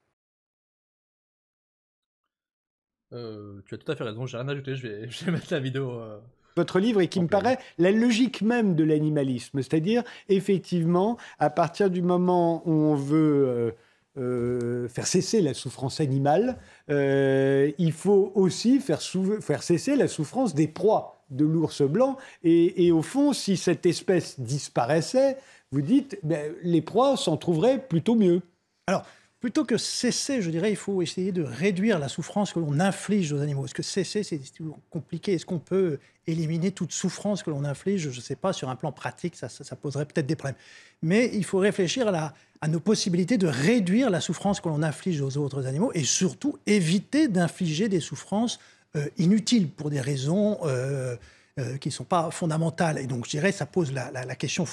Euh, tu as tout à fait raison, j'ai rien ajouté, je vais, *laughs* je vais mettre la vidéo. Euh, votre livre et qui me paraît la logique même de l'animalisme, c'est-à-dire effectivement à partir du moment où on veut euh, euh, faire cesser la souffrance animale, euh, il faut aussi faire, faire, cesser la souffrance des proies de l'ours blanc. Et, au fond, si cette espèce disparaissait, vous dites, ben, les proies s'en trouveraient plutôt mieux. Alors, plutôt que cesser, je dirais, il faut essayer de réduire la souffrance que l'on inflige aux animaux. Est-ce que cesser, c'est compliqué Est-ce qu'on peut éliminer toute souffrance que l'on inflige Je ne sais pas, sur un plan pratique, ça, poserait peut-être des problèmes. Mais il faut réfléchir à, à nos possibilités de réduire la souffrance que l'on inflige aux autres animaux et surtout éviter d'infliger des souffrances euh, inutiles pour des raisons... Euh, euh, qui ne sont pas fondamentales. Et donc, je dirais, ça pose la, la, la question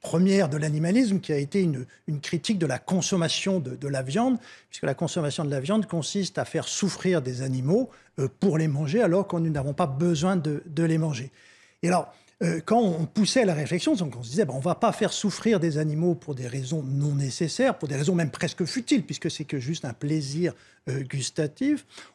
première de l'animalisme qui a été une, critique de la consommation de, la viande, puisque la consommation de la viande consiste à faire souffrir des animaux euh, pour les manger alors que nous n'avons pas besoin de, les manger. Et alors, euh, quand on poussait la réflexion, donc on se disait, ben, on ne va pas faire souffrir des animaux pour des raisons non nécessaires, pour des raisons même presque futiles, puisque c'est que juste un plaisir euh,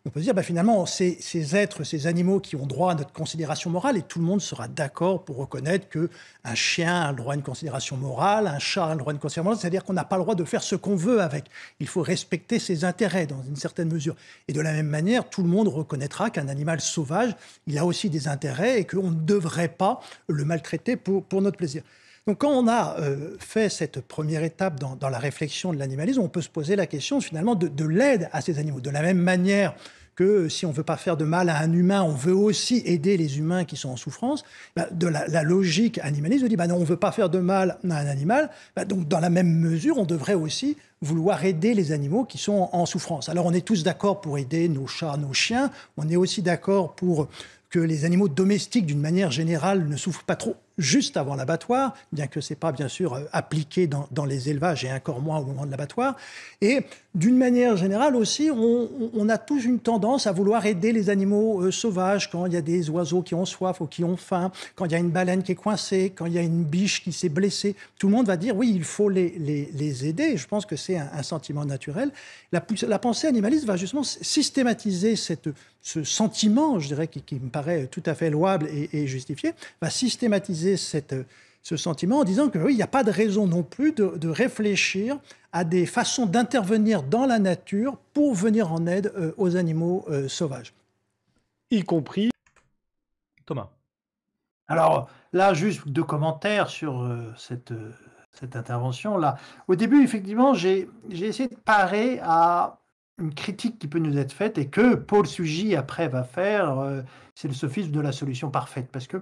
on peut dire bah, finalement ces, êtres, ces animaux qui ont droit à notre considération morale, et tout le monde sera d'accord pour reconnaître que un chien a le droit à une considération morale, un chat a le droit à une considération morale, c'est-à-dire qu'on n'a pas le droit de faire ce qu'on veut avec. Il faut respecter ses intérêts dans une certaine mesure. Et de la même manière, tout le monde reconnaîtra qu'un animal sauvage, il a aussi des intérêts et qu'on ne devrait pas le maltraiter pour notre plaisir. Donc quand on a euh, fait cette première étape dans, la réflexion de l'animalisme, on peut se poser la question finalement de, l'aide à ces animaux. De la même manière que euh, si on ne veut pas faire de mal à un humain, on veut aussi aider les humains qui sont en souffrance, bah, de la, logique animaliste on dit bah non, on ne veut pas faire de mal à un animal, bah donc dans la même mesure, on devrait aussi vouloir aider les animaux qui sont en souffrance. Alors on est tous d'accord pour aider nos chats, nos chiens, on est aussi d'accord pour que les animaux domestiques, d'une manière générale, ne souffrent pas trop juste avant l'abattoir, bien que ce n'est pas bien sûr euh, appliqué dans, les élevages et encore moins au moment de l'abattoir. Et d'une manière générale aussi, on, a tous une tendance à vouloir aider les animaux euh, sauvages quand il y a des oiseaux qui ont soif ou qui ont faim, quand il y a une baleine qui est coincée, quand il y a une biche qui s'est blessée. Tout le monde va dire oui, il faut les, les, aider. Je pense que c'est un, sentiment naturel. La, pensée animaliste va justement systématiser cette, ce sentiment, je dirais, qui, me paraît tout à fait louable et, et justifié, va systématiser cette, euh, ce sentiment en disant que oui, il n'y a pas de raison non plus de, réfléchir à des façons d'intervenir dans la nature pour venir en aide euh, aux animaux euh, sauvages. Y compris Thomas. Alors là, juste deux commentaires sur cette, cette intervention-là. Au début, effectivement, j'ai essayé de parer à une critique qui peut nous être faite et que Paul Sugy, après, va faire, c'est le sophisme de la solution parfaite. Parce que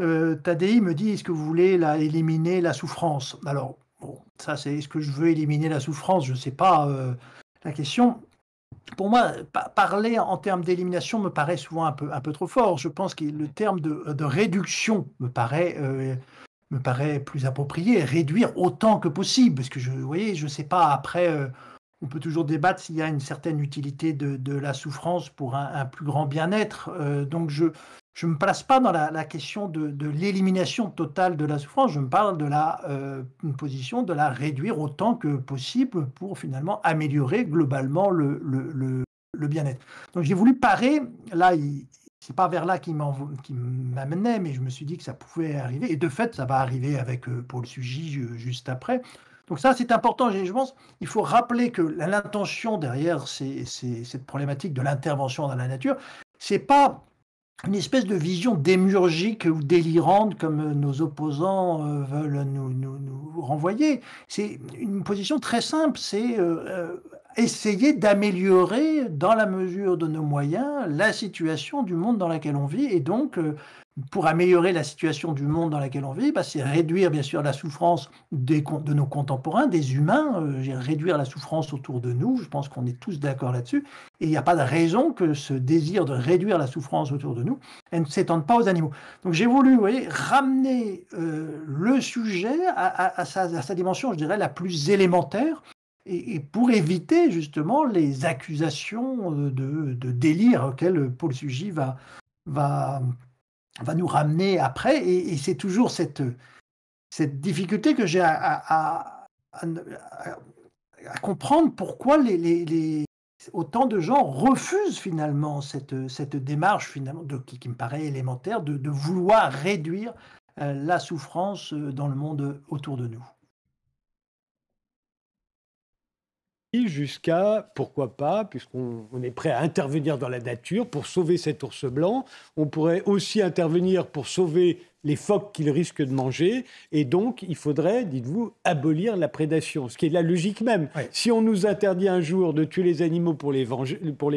euh, me dit est-ce que vous voulez la, éliminer la souffrance Alors, ça c'est est-ce que je veux éliminer la souffrance Je ne sais pas euh, la question. Pour moi, parler en termes d'élimination me paraît souvent un peu, un peu trop fort. Je pense que le terme de, réduction me paraît, euh, me paraît plus approprié. Réduire autant que possible, parce que je, vous voyez, je ne sais pas après. Euh, on peut toujours débattre s'il y a une certaine utilité de, la souffrance pour un, un plus grand bien-être. donc je, je ne me place pas dans la, question de, l'élimination totale de la souffrance, je me parle de la euh, position de la réduire autant que possible pour finalement améliorer globalement le, bien-être. Donc j'ai voulu parer, là, c'est pas vers là qui m'amenait, mais je me suis dit que ça pouvait arriver, et de fait, ça va arriver avec euh, Paul sujet juste après. Donc ça, c'est important, je pense. Il faut rappeler que l'intention derrière cette problématique de l'intervention dans la nature, c'est pas une espèce de vision démurgique ou délirante comme euh, nos opposants euh, veulent nous, renvoyer. C'est une position très simple, c'est euh, essayer d'améliorer dans la mesure de nos moyens la situation du monde dans laquelle on vit et donc pour améliorer la situation du monde dans laquelle on vit, bah, c'est réduire bien sûr la souffrance des, de nos contemporains, des humains, euh, réduire la souffrance autour de nous, je pense qu'on est tous d'accord là-dessus, et il n'y a pas de raison que ce désir de réduire la souffrance autour de nous ne s'étende pas aux animaux. Donc j'ai voulu vous voyez, ramener euh, le sujet à, sa, dimension, je dirais, la plus élémentaire, et, pour éviter justement les accusations euh, de, délire auxquelles Paul Sugy va, va, va nous ramener après. Et, c'est toujours cette, cette difficulté que j'ai à, à, comprendre pourquoi les, autant de gens refusent finalement cette, cette démarche finalement de, qui, me paraît élémentaire de vouloir réduire euh, la souffrance euh, dans le monde autour de nous. jusqu'à, pourquoi pas, puisqu'on est prêt à intervenir dans la nature pour sauver cet ours blanc, on pourrait aussi intervenir pour sauver les phoques qu'il risque de manger, et donc il faudrait, dites-vous, abolir la prédation, ce qui est la logique même. Si on nous interdit un jour de tuer les animaux pour les,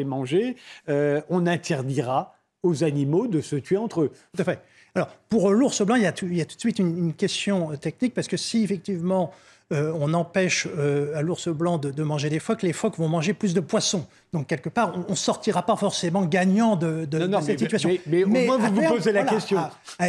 manger, euh, on interdira aux animaux de se tuer entre eux. Tout à fait. Alors, pour l'ours blanc, il y, a tout, de suite une question euh, technique, parce que si effectivement euh, on empêche euh, à l'ours blanc de, manger des phoques, les phoques vont manger plus de poissons. Donc, quelque part, on ne sortira pas forcément gagnant de, cette situation. Mais, au moins, vous vous posez la question.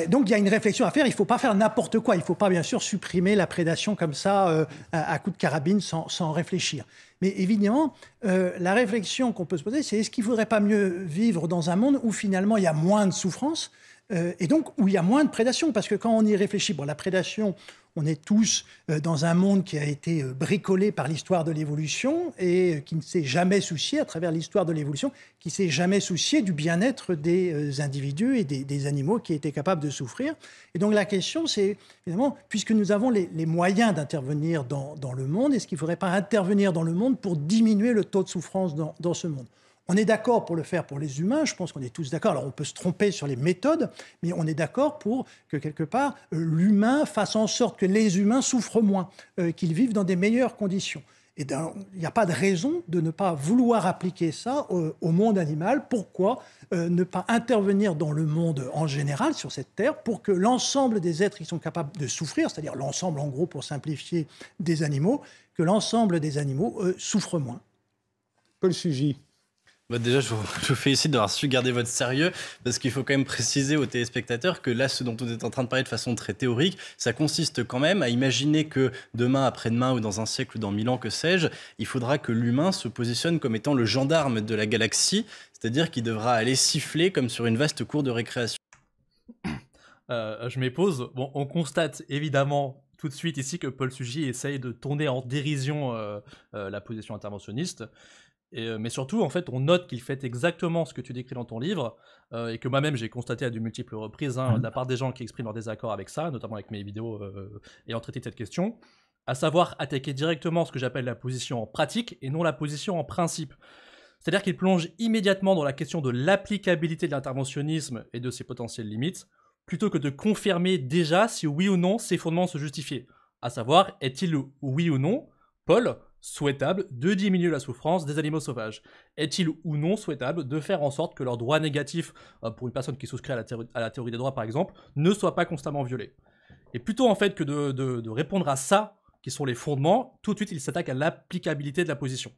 donc, il y a une réflexion à faire. Il ne faut pas faire n'importe quoi. Il ne faut pas, bien sûr, supprimer la prédation comme ça, euh, à, coup de carabine, sans, réfléchir. Mais évidemment, la réflexion qu'on peut se poser, c'est est-ce qu'il ne faudrait pas mieux vivre dans un monde où finalement il y a moins de souffrance euh, et donc où il y a moins de prédation. Parce que quand on y réfléchit, bon, la prédation, on est tous euh, dans un monde qui a été euh, bricolé par l'histoire de l'évolution et qui ne s'est jamais soucié, à travers l'histoire de l'évolution, qui s'est jamais soucié du bien-être des individus et des, animaux qui étaient capables de souffrir. Et donc la question, c'est, évidemment, puisque nous avons les, moyens d'intervenir dans, le monde, est-ce qu'il ne faudrait pas intervenir dans le monde pour diminuer le taux de souffrance dans ce monde on est d'accord pour le faire pour les humains, je pense qu'on est tous d'accord. Alors on peut se tromper sur les méthodes, mais on est d'accord pour que quelque part euh, l'humain fasse en sorte que les humains souffrent moins, euh, qu'ils vivent dans des meilleures conditions. Et il n'y a pas de raison de ne pas vouloir appliquer ça au, monde animal. Pourquoi euh, ne pas intervenir dans le monde en général, sur cette terre, pour que l'ensemble des êtres qui sont capables de souffrir, c'est-à-dire l'ensemble, en gros, pour simplifier, des animaux, que l'ensemble des animaux souffrent moins Paul Sugy. Bah, déjà, *laughs* je vous, félicite d'avoir su garder votre sérieux, parce qu'il faut quand même préciser aux téléspectateurs que là, ce dont on est en train de parler de façon très théorique, ça consiste quand même à imaginer que demain, après-demain, ou dans un siècle, ou dans mille ans, que sais-je, il faudra que l'humain se positionne comme étant le gendarme de la galaxie, c'est-à-dire qu'il devra aller siffler comme sur une vaste cour de récréation. *coughs* Euh, je m'épose. Bon, on constate évidemment tout de suite ici que Paul Sugy essaye de tourner en dérision euh, euh, la position interventionniste. Euh, mais surtout, en fait, on note qu'il fait exactement ce que tu décris dans ton livre, euh, et que moi-même j'ai constaté à de multiples reprises, hein, mhm. de la part des gens qui expriment leur désaccord avec ça, notamment avec mes vidéos euh, ayant traité cette question, à savoir attaquer directement ce que j'appelle la position en pratique et non la position en principe. C'est-à-dire qu'il plonge immédiatement dans la question de l'applicabilité de l'interventionnisme et de ses potentielles limites, plutôt que de confirmer déjà si oui ou non ces fondements se justifiaient. À savoir, est-il oui ou non, Paul, souhaitable de diminuer la souffrance des animaux sauvages Est-il ou non souhaitable de faire en sorte que leurs droits négatifs, euh, pour une personne qui souscrit à la, théorie, des droits par exemple, ne soient pas constamment violés Et plutôt en fait que de, répondre à ça, qui sont les fondements, tout de suite il s'attaque à l'applicabilité de la position.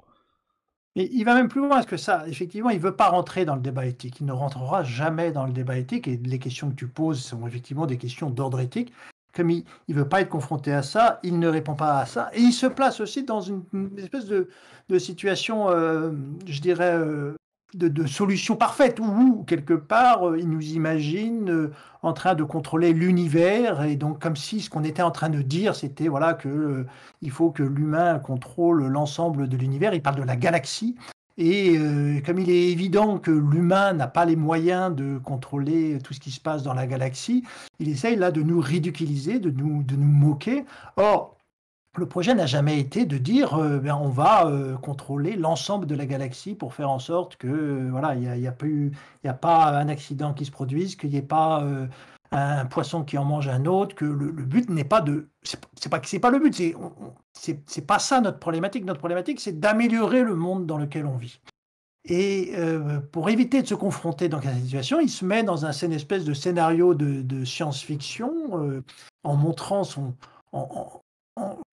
Et il va même plus loin que ça. Effectivement, il ne veut pas rentrer dans le débat éthique. Il ne rentrera jamais dans le débat éthique. Et les questions que tu poses sont effectivement des questions d'ordre éthique comme il ne veut pas être confronté à ça, il ne répond pas à ça. Et il se place aussi dans une, espèce de, situation, euh, je dirais, euh, de, solution parfaite, où, quelque part, euh, il nous imagine en train de contrôler l'univers, et donc comme si ce qu'on était en train de dire, c'était voilà que il faut que l'humain contrôle l'ensemble de l'univers. Il parle de la galaxie, et euh, comme il est évident que l'humain n'a pas les moyens de contrôler tout ce qui se passe dans la galaxie, il essaye là de nous ridiculiser, de nous, de nous moquer. Or, le projet n'a jamais été de dire euh, ben on va euh, contrôler l'ensemble de la galaxie pour faire en sorte que voilà il n'y a, y a, a, pas un accident qui se produise, qu'il n'y ait pas un poisson qui en mange un autre, que le, but n'est pas de. C'est pas, pas le but, c'est pas ça notre problématique. Notre problématique, c'est d'améliorer le monde dans lequel on vit. Et euh, pour éviter de se confronter dans cette situation, il se met dans un, espèce de scénario de, science-fiction euh, en montrant son,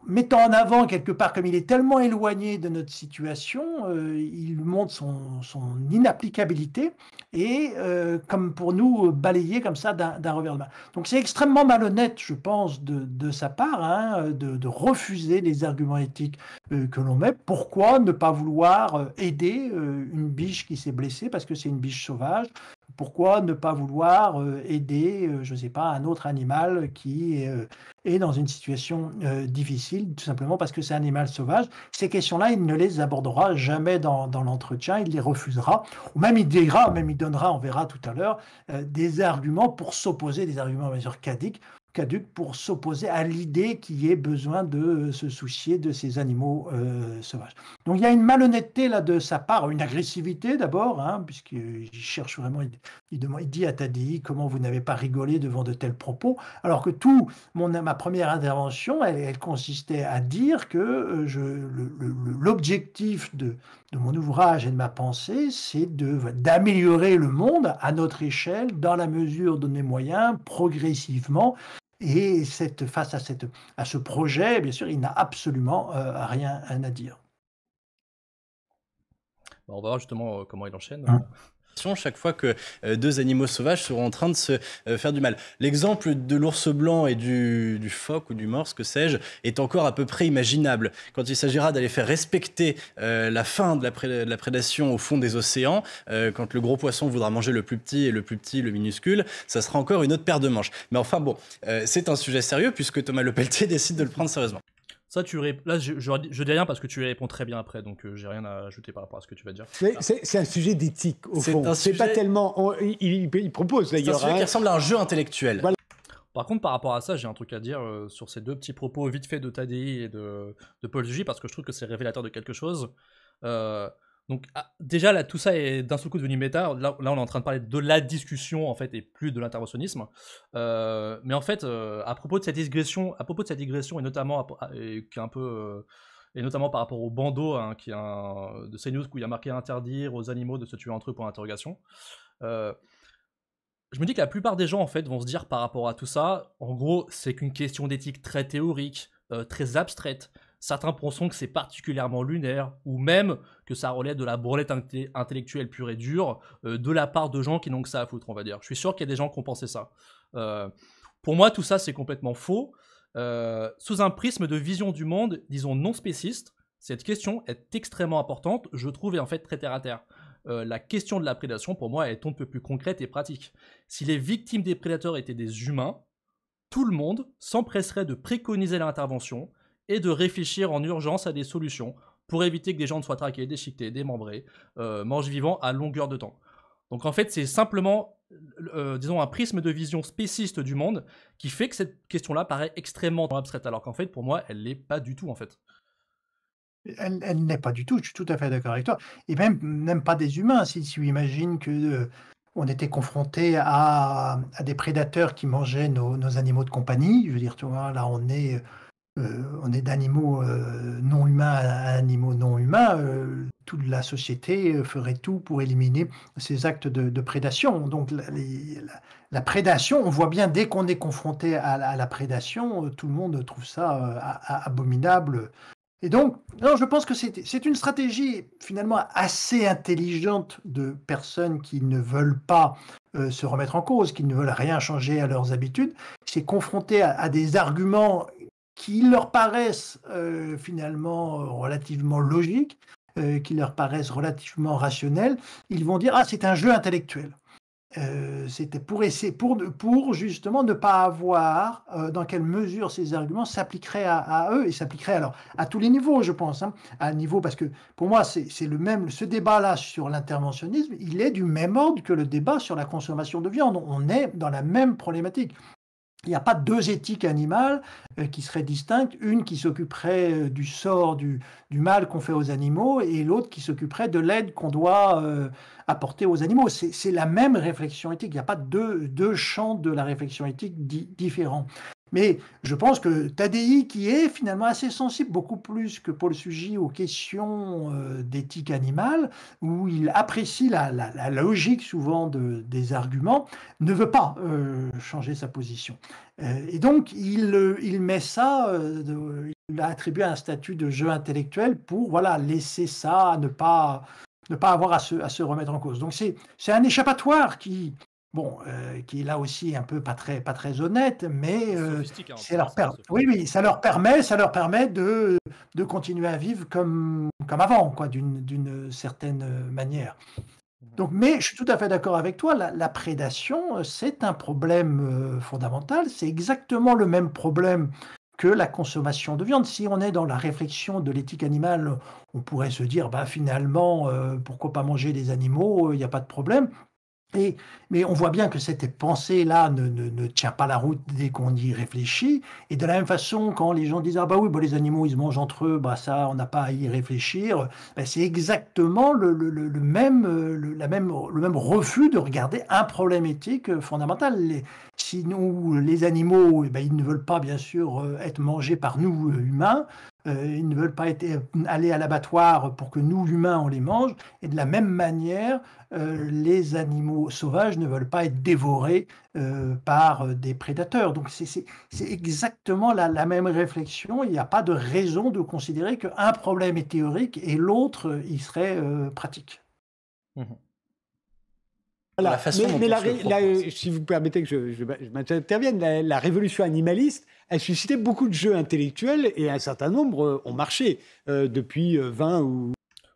mettant en avant quelque part, comme il est tellement éloigné de notre situation, euh, il montre son, inapplicabilité et euh, comme pour nous balayer comme ça d'un revers de main. Donc c'est extrêmement malhonnête, je pense, de, sa part, hein, de, refuser les arguments éthiques euh, que l'on met. Pourquoi ne pas vouloir aider une biche qui s'est blessée parce que c'est une biche sauvage pourquoi ne pas vouloir euh, aider, euh, je ne sais pas, un autre animal qui euh, est dans une situation difficile, tout simplement parce que c'est un animal sauvage Ces questions-là, il ne les abordera jamais dans, l'entretien, il les refusera, ou même il dira, même il donnera, on verra tout à l'heure, des arguments pour s'opposer, des arguments à mesure cadique, caduc pour s'opposer à l'idée qu'il y ait besoin de se soucier de ces animaux euh, sauvages. Donc il y a une malhonnêteté là de sa part, une agressivité d'abord, hein, puisqu'il cherche vraiment, il, demande, il dit à Tadi comment vous n'avez pas rigolé devant de tels propos, alors que tout mon, ma première intervention, elle, consistait à dire que euh, l'objectif de, de mon ouvrage et de ma pensée, c'est d'améliorer le monde à notre échelle, dans la mesure de mes moyens, progressivement, et face à, ce projet, bien sûr, il n'a absolument euh, rien à dire. On va voir justement euh, comment il enchaîne. Hein chaque fois que euh, deux animaux sauvages seront en train de se euh, faire du mal. L'exemple de l'ours blanc et du, phoque ou du morse, que sais-je, est encore à peu près imaginable. Quand il s'agira d'aller faire respecter euh, la fin de la, prédation au fond des océans, quand le gros poisson voudra manger le plus petit et le plus petit le minuscule, ça sera encore une autre paire de manches. Mais enfin bon, c'est un sujet sérieux puisque Thomas Lepeltier *laughs* décide de le prendre sérieusement. Ça, tu ré... Là, je, je, dis rien parce que tu réponds très bien après, donc euh, j'ai rien à ajouter par rapport à ce que tu vas dire. C'est un sujet d'éthique, au fond. C'est pas tellement. il, propose d'ailleurs. C'est un sujet qui ressemble à un jeu intellectuel. Par contre, par rapport à ça, j'ai un truc à dire euh, sur ces deux petits propos vite fait de Tadi et de, Paul J, parce que je trouve que c'est révélateur de quelque chose. Euh, donc ah, déjà là, tout ça est d'un seul coup devenu méta. Là, on est en train de parler de la discussion en fait et plus de l'interventionnisme. Euh, mais en fait, euh, à propos de cette digression, à propos de cette digression et notamment peu euh, et notamment par rapport au bandeau hein, qui de CNews où il y a marqué interdire aux animaux de se tuer entre eux pour interrogation. je me dis que la plupart des gens en fait vont se dire par rapport à tout ça, en gros, c'est qu'une question d'éthique très théorique, très abstraite. Certains pensent que c'est particulièrement lunaire, ou même que ça relève de la brûlette intellectuelle pure et dure, euh, de la part de gens qui n'ont que ça à foutre, on va dire. Je suis sûr qu'il y a des gens qui ont pensé ça. Euh, pour moi, tout ça, c'est complètement faux. Euh, sous un prisme de vision du monde, disons non spéciste, cette question est extrêmement importante, je trouve, et en fait très terre à terre. la question de la prédation, pour moi, est un peu plus concrète et pratique. Si les victimes des prédateurs étaient des humains, tout le monde s'empresserait de préconiser l'intervention, et de réfléchir en urgence à des solutions pour éviter que des gens ne soient traqués, déchiquetés, démembrés, euh, vivants à longueur de temps. Donc en fait, c'est simplement, euh, euh, disons, un prisme de vision spéciste du monde qui fait que cette question-là paraît extrêmement abstraite, alors qu'en fait, pour moi, elle l'est pas du tout, en fait. Elle, n'est pas du tout, je suis tout à fait d'accord avec toi. Et même, même pas des humains, si tu imagines que... Euh, on était confronté à, des prédateurs qui mangeaient nos, nos, animaux de compagnie. Je veux dire, tu vois, là, on est euh, on est d'animaux euh, non humains à animaux non humains, euh, toute la société ferait tout pour éliminer ces actes de, prédation. Donc la, prédation, on voit bien dès qu'on est confronté à, la prédation, tout le monde trouve ça abominable. Et donc, je pense que c'est une stratégie finalement assez intelligente de personnes qui ne veulent pas se remettre en cause, qui ne veulent rien changer à leurs habitudes. C'est confronté à des arguments qui leur paraissent euh, finalement euh, relativement logiques, euh, qui leur paraissent relativement rationnels, ils vont dire ah c'est un jeu intellectuel. c'était pour essayer pour, pour justement ne pas avoir dans quelle mesure ces arguments s'appliqueraient à, eux et s'appliqueraient alors à tous les niveaux je pense hein. à un niveau parce que pour moi c'est le même ce débat là sur l'interventionnisme il est du même ordre que le débat sur la consommation de viande on est dans la même problématique il n'y a pas deux éthiques animales euh, qui seraient distinctes, une qui s'occuperait euh, du sort du, du mal qu'on fait aux animaux et l'autre qui s'occuperait de l'aide qu'on doit euh, apporter aux animaux. C'est la même réflexion éthique, il n'y a pas deux, deux, champs de la réflexion éthique différents. Mais je pense que Tadei, qui est finalement assez sensible, beaucoup plus que Paul Sugy, aux questions d'éthique animale, où il apprécie la, la, logique souvent de, des arguments, ne veut pas changer sa position. et donc, il, il mais ça, euh, de, il l'a attribué un statut de jeu intellectuel pour voilà, laisser ça, ne pas, ne pas avoir à se, à se remettre en cause. Donc c'est un échappatoire qui, bon, euh, qui est là aussi un peu pas très, pas très honnête, mais euh, c'est leur ça, oui, oui, ça leur permet, ça leur permet de, continuer à vivre comme, comme avant, d'une certaine manière. Mmh. Donc, mais je suis tout à fait d'accord avec toi, la, prédation, euh, c'est un problème euh, fondamental, c'est exactement le même problème que la consommation de viande. Si on est dans la réflexion de l'éthique animale, on pourrait se dire, bah, finalement, euh, pourquoi pas manger des animaux, il n'y a pas de problème mais on voit bien que cette pensée-là ne, tient pas la route dès qu'on y réfléchit. Et de la même façon, quand les gens disent Ah, bah oui, bah, les animaux, ils se mangent entre eux, bah ça, on n'a pas à y réfléchir, bah, c'est exactement euh, le, même, refus de regarder un problème éthique fondamental. Sinon, les animaux, eh ben, ils ne veulent pas, bien sûr, euh, être mangés par nous, euh, humains. Euh, ils ne veulent pas être, aller à l'abattoir pour que nous, humains, on les mange. Et de la même manière, les animaux sauvages ne veulent pas être dévorés par des prédateurs. Donc, c'est exactement la, même réflexion. Il n'y a pas de raison de considérer qu'un problème est théorique et l'autre, il serait pratique. Mmh façon mais, euh, si vous permettez que je, m'intervienne, la, révolution animaliste a suscité beaucoup de jeux intellectuels et un certain nombre euh, ont marché euh, depuis 20 ou...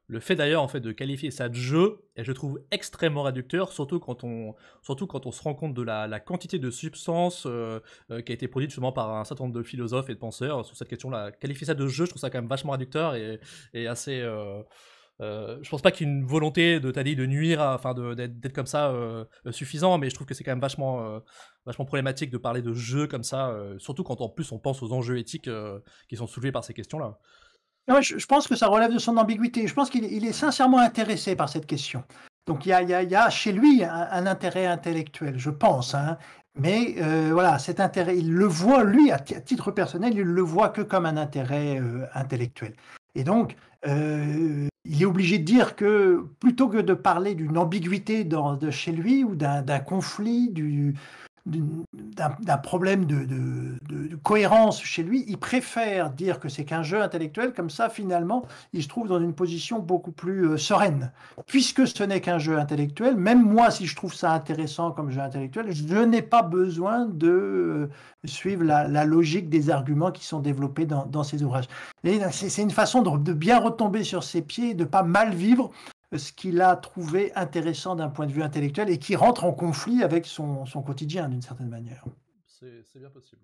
Le fait d'ailleurs en fait de qualifier ça de jeu, je trouve extrêmement réducteur, surtout quand on, surtout quand on se rend compte de la, quantité de substances qui a été produite justement par un certain nombre de philosophes et de penseurs sur cette question-là. Qualifier ça de jeu, je trouve ça quand même vachement réducteur et, et assez... Je euh, je pense pas qu'il y ait une volonté de Tadi de nuire, enfin d'être comme ça euh, euh, suffisant, mais je trouve que c'est quand même vachement, vachement problématique de parler de jeu comme ça, surtout quand en plus on pense aux enjeux éthiques qui sont soulevés par ces questions-là. Ah je, pense que ça relève de son ambiguïté. Je pense qu'il est sincèrement intéressé par cette question. Donc il y a, y a, chez lui un, intérêt intellectuel, je pense. Hein. Mais voilà, cet intérêt, il le voit, lui, à, titre personnel, il le voit que comme un intérêt intellectuel. Et donc, euh, il est obligé de dire que plutôt que de parler d'une ambiguïté dans, de chez lui ou d'un conflit, du, d'un problème de, cohérence chez lui, il préfère dire que c'est qu'un jeu intellectuel, comme ça finalement il se trouve dans une position beaucoup plus euh, sereine. Puisque ce n'est qu'un jeu intellectuel, même moi si je trouve ça intéressant comme jeu intellectuel, je n'ai pas besoin de euh, suivre la, logique des arguments qui sont développés dans, ces ouvrages. C'est une façon de, bien retomber sur ses pieds de pas mal vivre ce qu'il a trouvé intéressant d'un point de vue intellectuel et qui rentre en conflit avec son, quotidien d'une certaine manière. C'est bien possible.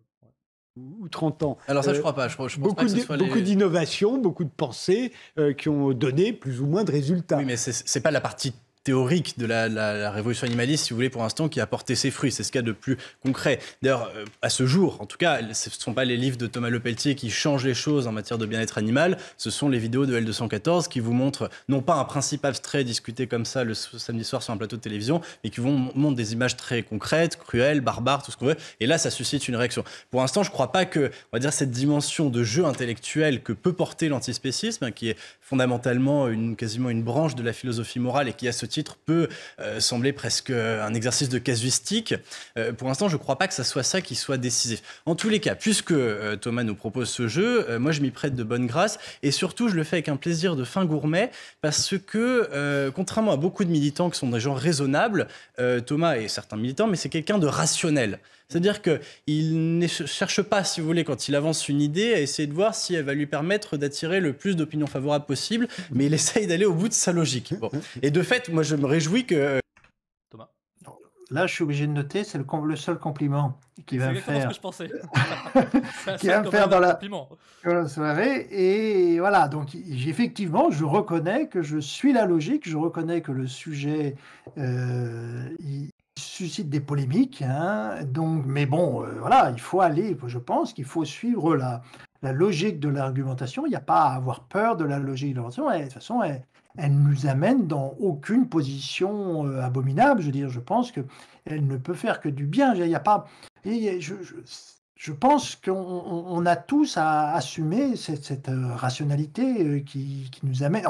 Ou 30 ans. Alors ça, je euh, crois pas. Je, beaucoup, d'innovations, les... beaucoup, de pensées euh, qui ont donné plus ou moins de résultats. Oui, mais c'est pas la partie théorique de la, révolution animaliste, si vous voulez, pour l'instant, qui a porté ses fruits. C'est ce qu'il y a de plus concret. D'ailleurs, euh, à ce jour, en tout cas, ce ne sont pas les livres de Thomas Pelletier qui changent les choses en matière de bien-être animal, ce sont les vidéos de L214 qui vous montrent, non pas un principe abstrait discuté comme ça le samedi soir sur un plateau de télévision, mais qui vous montrent des images très concrètes, cruelles, barbares, tout ce qu'on veut. Et là, ça suscite une réaction. Pour l'instant, je ne crois pas que, on va dire, cette dimension de jeu intellectuel que peut porter l'antispécisme, qui est fondamentalement quasiment une branche de la philosophie morale et qui, à ce titre, peut euh, sembler presque euh, un exercice de casuistique. Euh, pour l'instant, je ne crois pas que ça soit ça qui soit décisif. En tous les cas, puisque Thomas nous propose ce jeu, moi, je m'y prête de bonne grâce et surtout, je le fais avec un plaisir de fin gourmet parce que, contrairement à beaucoup de militants qui sont des gens raisonnables, Thomas est certains militants, mais c'est quelqu'un de rationnel. C'est-à-dire qu'il ne cherche pas, si vous voulez, quand il avance une idée, à essayer de voir si elle va lui permettre d'attirer le plus d'opinions favorables possible, mais il essaye d'aller au bout de sa logique. Et de fait, moi, je me réjouis que. Euh, Thomas. Là, je suis obligé de noter, c'est le, seul compliment qui va me faire. ce que je pensais. *laughs* *laughs* qui va me faire dans la. Compliment. et voilà, donc effectivement, je reconnais que je suis la logique, je reconnais que le sujet, euh, suscite des polémiques. Hein. donc, mais bon, euh, voilà, il faut aller, je pense qu'il faut suivre la, logique de l'argumentation. Il n'y a pas à avoir peur de la logique de l'argumentation. De toute façon, elle, nous amène dans aucune position euh, abominable. Je veux dire, je pense qu'elle ne peut faire que du bien. Il n'y a pas. Et je, pense qu'on a tous à assumer cette, euh, rationalité qui, qui nous amène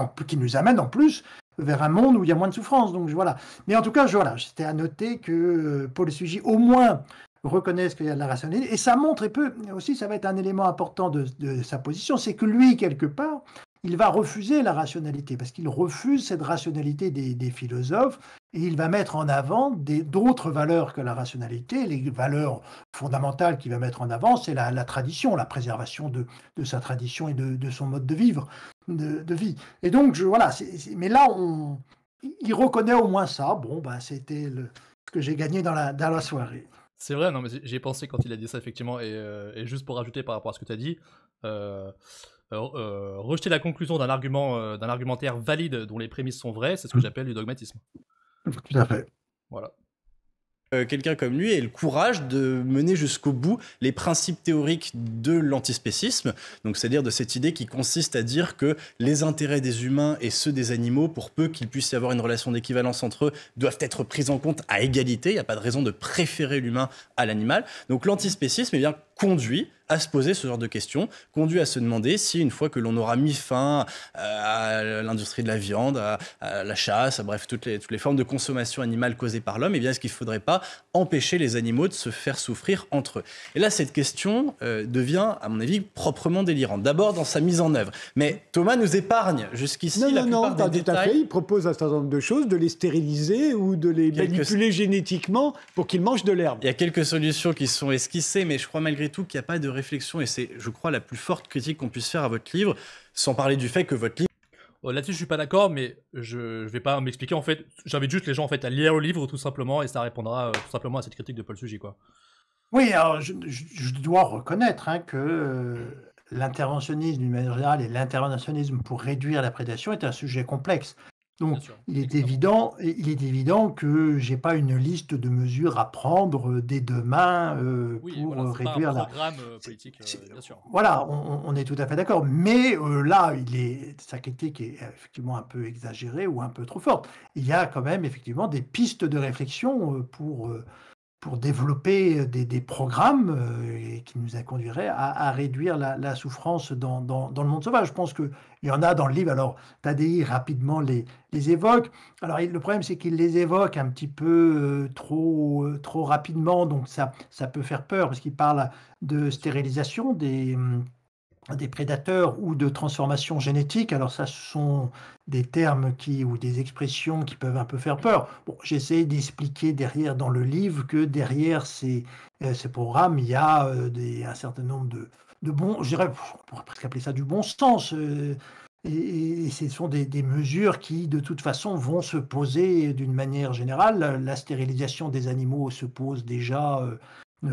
en plus vers un monde où il y a moins de souffrance. Donc voilà. Mais en tout cas, voilà, c'était à noter que euh, Paul Suji, au moins, reconnaissent qu'il y a de la rationalité. Et ça montre, et peu aussi, ça va être un élément important de, sa position, c'est que lui, quelque part, il va refuser la rationalité, parce qu'il refuse cette rationalité des philosophes et il va mettre en avant d'autres valeurs que la rationalité. Les valeurs fondamentales qu'il va mettre en avant, c'est la, tradition, la préservation de, sa tradition et de, son mode de vivre, de, vie. Et donc, voilà, mais là, on, il reconnaît au moins ça. Bon, bah, c'était ce que j'ai gagné dans la, dans soirée. C'est vrai, non, mais j'ai pensé quand il a dit ça, effectivement, et, euh, juste pour rajouter par rapport à ce que tu as dit, euh, euh, rejeter la conclusion d'un d'un argumentaire valide dont les prémices sont vraies, c'est ce que mmh. j'appelle du dogmatisme. Voilà. Euh, quelqu'un comme lui ait le courage de mener jusqu'au bout les principes théoriques de l'antispécisme, donc c'est-à-dire de cette idée qui consiste à dire que les intérêts des humains et ceux des animaux, pour peu qu'ils puissent y avoir une relation d'équivalence entre eux, doivent être pris en compte à égalité. Il n'y a pas de raison de préférer l'humain à l'animal. Donc l'antispécisme, eh bien conduit à se poser ce genre de questions, conduit à se demander si une fois que l'on aura mis fin euh, à l'industrie de la viande, à, la chasse, à bref toutes les, toutes les formes de consommation animale causées par l'homme, eh bien est-ce qu'il ne faudrait pas empêcher les animaux de se faire souffrir entre eux Et là, cette question euh, devient, à mon avis, proprement délirante. D'abord dans sa mise en œuvre, mais Thomas nous épargne jusqu'ici la plupart des détails. Il propose un certain nombre de choses, de les stériliser ou de les manipuler génétiquement pour qu'ils mangent de l'herbe. Il y a quelques solutions qui sont esquissées, mais je crois malgré tout qu'il n'y a pas de réflexion, et c'est, je crois, la plus forte critique qu'on puisse faire à votre livre, sans parler du fait que votre livre... Euh, là-dessus, je suis pas d'accord, mais je, je vais pas m'expliquer. En fait, j'invite juste les gens en fait à lire le livre tout simplement, et ça répondra euh, tout simplement à cette critique de Paul Sujit. quoi. Oui, alors je, je, dois reconnaître hein, que euh, l'interventionnisme d'une manière générale et l'interventionnisme pour réduire la prédation est un sujet complexe. Donc, il est, évident, il est évident que je n'ai pas une liste de mesures à prendre euh, dès demain pour réduire programme la... politique, bien sûr. Voilà, on, est tout à fait d'accord. Mais euh, là, il est, sa critique est effectivement un peu exagérée ou un peu trop forte. Il y a quand même effectivement des pistes de réflexion euh, pour pour développer euh, des, des programmes euh, qui nous conduiraient à, à réduire la, souffrance dans, dans, le monde sauvage. Je pense qu'il y en a dans le livre, alors Tadei rapidement les, les évoque. Alors le problème c'est qu'il les évoque un petit peu euh, trop, trop rapidement, donc ça, ça peut faire peur parce qu'il parle de stérilisation des... Hum, des prédateurs ou de transformation génétique. Alors ça, ce sont des termes qui ou des expressions qui peuvent un peu faire peur. Bon, j'essaie d'expliquer derrière dans le livre que derrière ces, euh, ces programmes, il y a euh, un certain nombre de, de bons, je dirais, on pourrait presque appeler ça du bon sens. Euh, et, ce sont des, des, mesures qui, de toute façon, vont se poser d'une manière générale. La stérilisation des animaux se pose déjà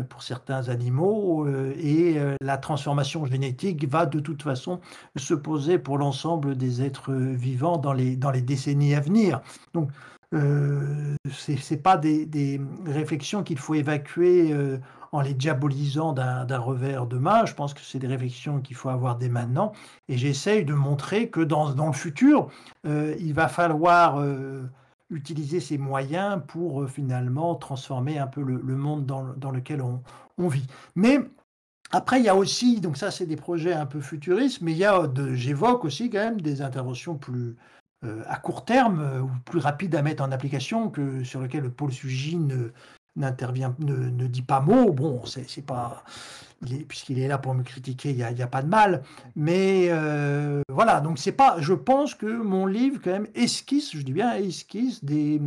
pour certains animaux euh, et euh, la transformation génétique va de toute façon se poser pour l'ensemble des êtres euh, vivants dans les, dans les décennies à venir. Donc, euh, ce n'est pas des, des réflexions qu'il faut évacuer en les diabolisant d'un revers de main. Je pense que c'est des réflexions qu'il faut avoir dès maintenant. Et j'essaye de montrer que dans, dans le futur, il va falloir utiliser ces moyens pour euh, finalement transformer un peu le, monde dans, lequel on, vit. Mais après, il y a aussi, donc ça c'est des projets un peu futuristes, mais il y a, euh, j'évoque aussi quand même des interventions plus euh, à court terme ou plus rapides à mettre en application que sur lesquelles Paul Sugine n'intervient, ne, dit pas mot. Bon, c'est pas. Puisqu'il est là pour me critiquer, il n'y a, pas de mal. Mais euh, voilà, donc c'est pas. Je pense que mon livre, quand même, esquisse, je dis bien esquisse, des.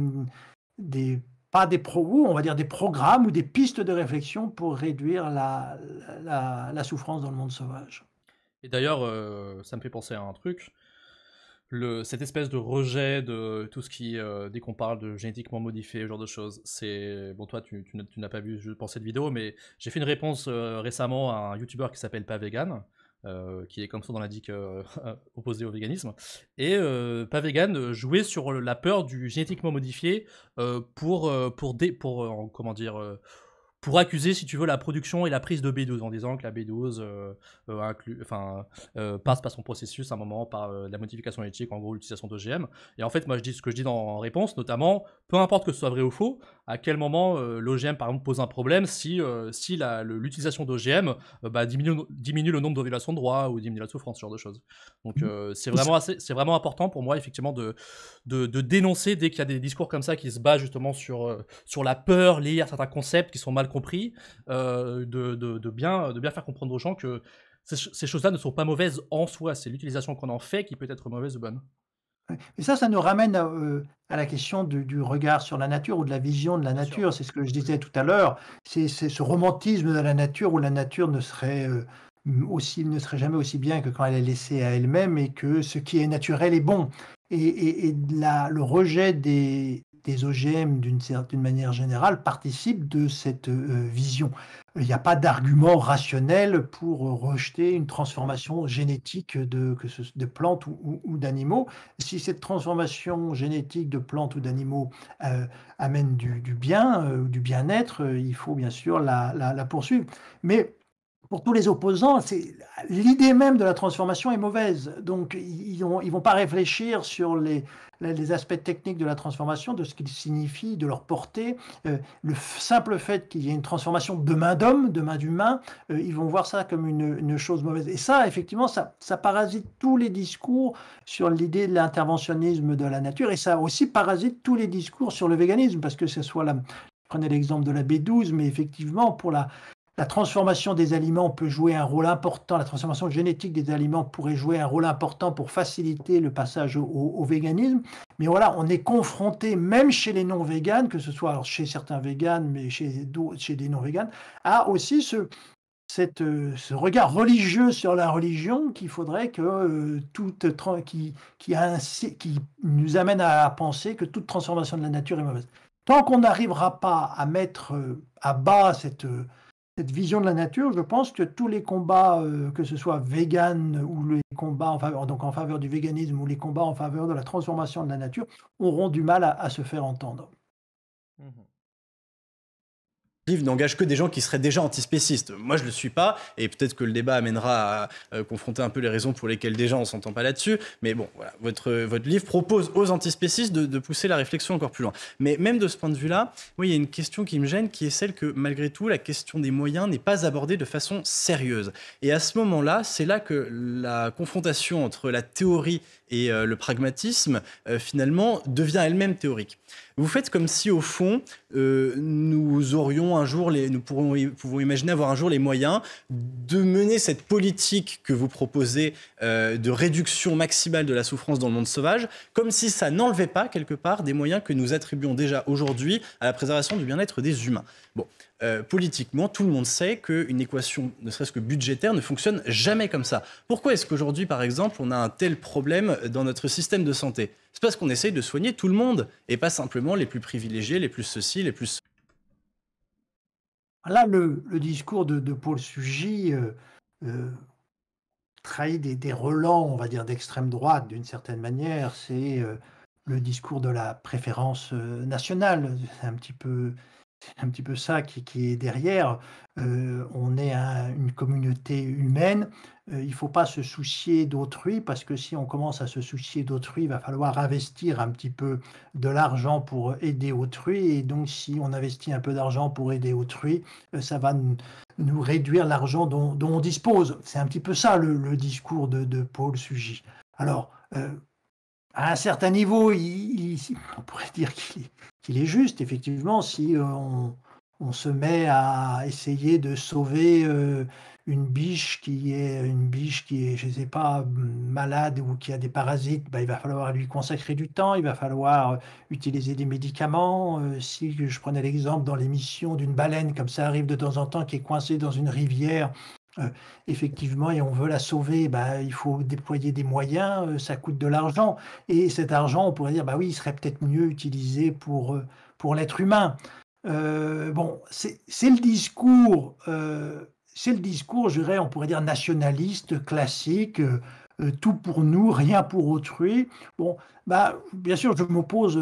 des pas des pro, on va dire des programmes ou des pistes de réflexion pour réduire la, la, souffrance dans le monde sauvage. Et d'ailleurs, euh, ça me fait penser à un truc cette espèce de rejet de tout ce qui, euh, dès qu'on parle de génétiquement modifié, ce genre de choses, c'est... Bon, toi, tu, n'as pas vu, je pense, cette vidéo, mais j'ai fait une réponse euh, récemment à un youtubeur qui s'appelle Pas euh, qui est comme ça dans la Dick *laughs* opposé au véganisme. Et Pas Vegan jouait sur la peur du génétiquement modifié pour, pour, pour comment dire pour accuser, si tu veux, la production et la prise de B12 en disant que la B12 euh, euh, enfin, euh, passe par son processus à un moment par la modification éthique, en gros l'utilisation d'OGM. Et en fait, moi, je dis ce que je dis dans, en réponse, notamment, peu importe que ce soit vrai ou faux, à quel moment l'OGM, par exemple, pose un problème si, si l'utilisation d'OGM bah, diminue, diminue, le nombre violations de droits ou diminue la souffrance, ce genre de choses. Donc, mmh. c'est vraiment, assez c'est vraiment, important pour moi, effectivement, de, de, dénoncer dès qu'il y a des discours comme ça qui se basent justement sur, sur la peur liée à certains concepts qui sont mal compris compris, euh, de, bien, faire comprendre aux gens que ces, choses-là ne sont pas mauvaises en soi, c'est l'utilisation qu'on en fait qui peut être mauvaise ou bonne. Et ça, ça nous ramène à, euh, la question du, regard sur la nature ou de la vision de la nature. C'est ce que je disais tout à l'heure. C'est ce romantisme de la nature où la nature ne serait, euh, aussi, ne serait jamais aussi bien que quand elle est laissée à elle-même et que ce qui est naturel est bon. Et, et, le rejet des, les OGM, d'une certaine manière générale, participent de cette euh, vision. Il n'y a pas d'argument rationnel pour rejeter une transformation génétique de, plantes ou, d'animaux. Si cette transformation génétique de plantes ou d'animaux euh, amène du, bien euh, ou du bien-être, il faut bien sûr la, la poursuivre. Mais pour tous les opposants, c'est l'idée même de la transformation est mauvaise. Donc, ils ne vont pas réfléchir sur les, aspects techniques de la transformation, de ce qu'il signifie, de leur portée. Euh, le simple fait qu'il y ait une transformation de main d'homme, de main d'humain, euh, ils vont voir ça comme une, chose mauvaise. Et ça, effectivement, ça, ça parasite tous les discours sur l'idée de l'interventionnisme de la nature, et ça aussi parasite tous les discours sur le véganisme, parce que ce soit la, prenez l'exemple de la B12, mais effectivement, pour la, la transformation des aliments peut jouer un rôle important, la transformation génétique des aliments pourrait jouer un rôle important pour faciliter le passage au, véganisme. Mais voilà, on est confronté, même chez les non-véganes, que ce soit alors chez certains véganes, mais chez, chez des non-véganes, à aussi ce, cette, euh, ce regard religieux sur la religion qu'il faudrait que euh, toute qui, qui, a, qui, nous amène à penser que toute transformation de la nature est mauvaise. Tant qu'on n'arrivera pas à mettre euh, à bas cette cette vision de la nature, je pense que tous les combats, euh, que ce soit vegan ou les combats en faveur, donc en faveur du véganisme ou les combats en faveur de la transformation de la nature, auront du mal à, se faire entendre. Mhm livre n'engage que des gens qui seraient déjà antispécistes. Moi, je ne le suis pas, et peut-être que le débat amènera à euh, confronter un peu les raisons pour lesquelles déjà on ne s'entend pas là-dessus. Mais bon, voilà, votre, euh, votre livre propose aux antispécistes de, de, pousser la réflexion encore plus loin. Mais même de ce point de vue-là, il y a une question qui me gêne, qui est celle que, malgré tout, la question des moyens n'est pas abordée de façon sérieuse. Et à ce moment-là, c'est là que la confrontation entre la théorie et euh, le pragmatisme, euh, finalement, devient elle-même théorique. Vous faites comme si, au fond, euh, nous aurions un jour, nous pourrions pouvons imaginer avoir un jour les moyens de mener cette politique que vous proposez de réduction maximale de la souffrance dans le monde sauvage, comme si ça n'enlevait pas, quelque part, des moyens que nous attribuons déjà aujourd'hui à la préservation du bien-être des humains. Bon, euh, politiquement, tout le monde sait qu'une équation, ne serait-ce que budgétaire, ne fonctionne jamais comme ça. Pourquoi est-ce qu'aujourd'hui, par exemple, on a un tel problème dans notre système de santé C'est parce qu'on essaye de soigner tout le monde, et pas simplement les plus privilégiés, les plus ceci, les plus... Là, le, le discours de, de Paul Sugy euh, euh, trahit des, des, relents, on va dire, d'extrême droite, d'une certaine manière. C'est le discours de la préférence nationale. C'est un petit peu c'est un petit peu ça qui, est derrière. Euh, on est une communauté humaine. Euh, il ne faut pas se soucier d'autrui parce que si on commence à se soucier d'autrui, il va falloir investir un petit peu de l'argent pour aider autrui. Et donc, si on investit un peu d'argent pour aider autrui, euh, ça va nous réduire l'argent dont, on dispose. C'est un petit peu ça le, discours de, Paul Sugy. Alors, à un certain niveau, on pourrait dire qu'il est, juste, effectivement, si euh, on, se met à essayer de sauver euh, une biche qui est une biche qui est, je sais pas, malade ou qui a des parasites, bah, il va falloir lui consacrer du temps, il va falloir utiliser des médicaments. Euh, si je prenais l'exemple dans l'émission d'une baleine, comme ça arrive de temps en temps, qui est coincée dans une rivière euh, effectivement, et on veut la sauver, bah, il faut déployer des moyens, euh, ça coûte de l'argent. Et cet argent, on pourrait dire, bah oui, il serait peut-être mieux utilisé pour, euh, pour l'être humain. bon, c'est le discours, c'est le discours, on pourrait dire nationaliste, classique. tout pour nous, rien pour autrui. Bon, bah, bien sûr, je m'oppose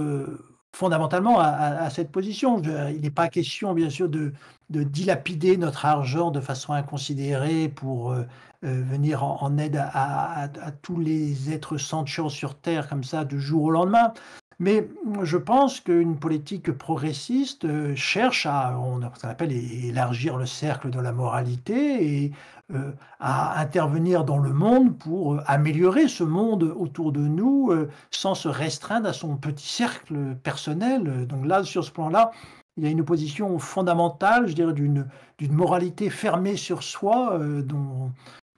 fondamentalement à, cette position. il n'est pas question, bien sûr, de, dilapider notre argent de façon inconsidérée pour euh, euh, venir en, aide à, tous les êtres sentients sur Terre, comme ça, du jour au lendemain. Mais je pense qu'une politique progressiste euh, cherche à, on, appelle, élargir le cercle de la moralité et euh, à intervenir dans le monde pour euh, améliorer ce monde autour de nous euh, sans se restreindre à son petit cercle personnel. Donc là, sur ce plan-là, il y a une opposition fondamentale, je dirais, d'une moralité fermée sur soi, dont,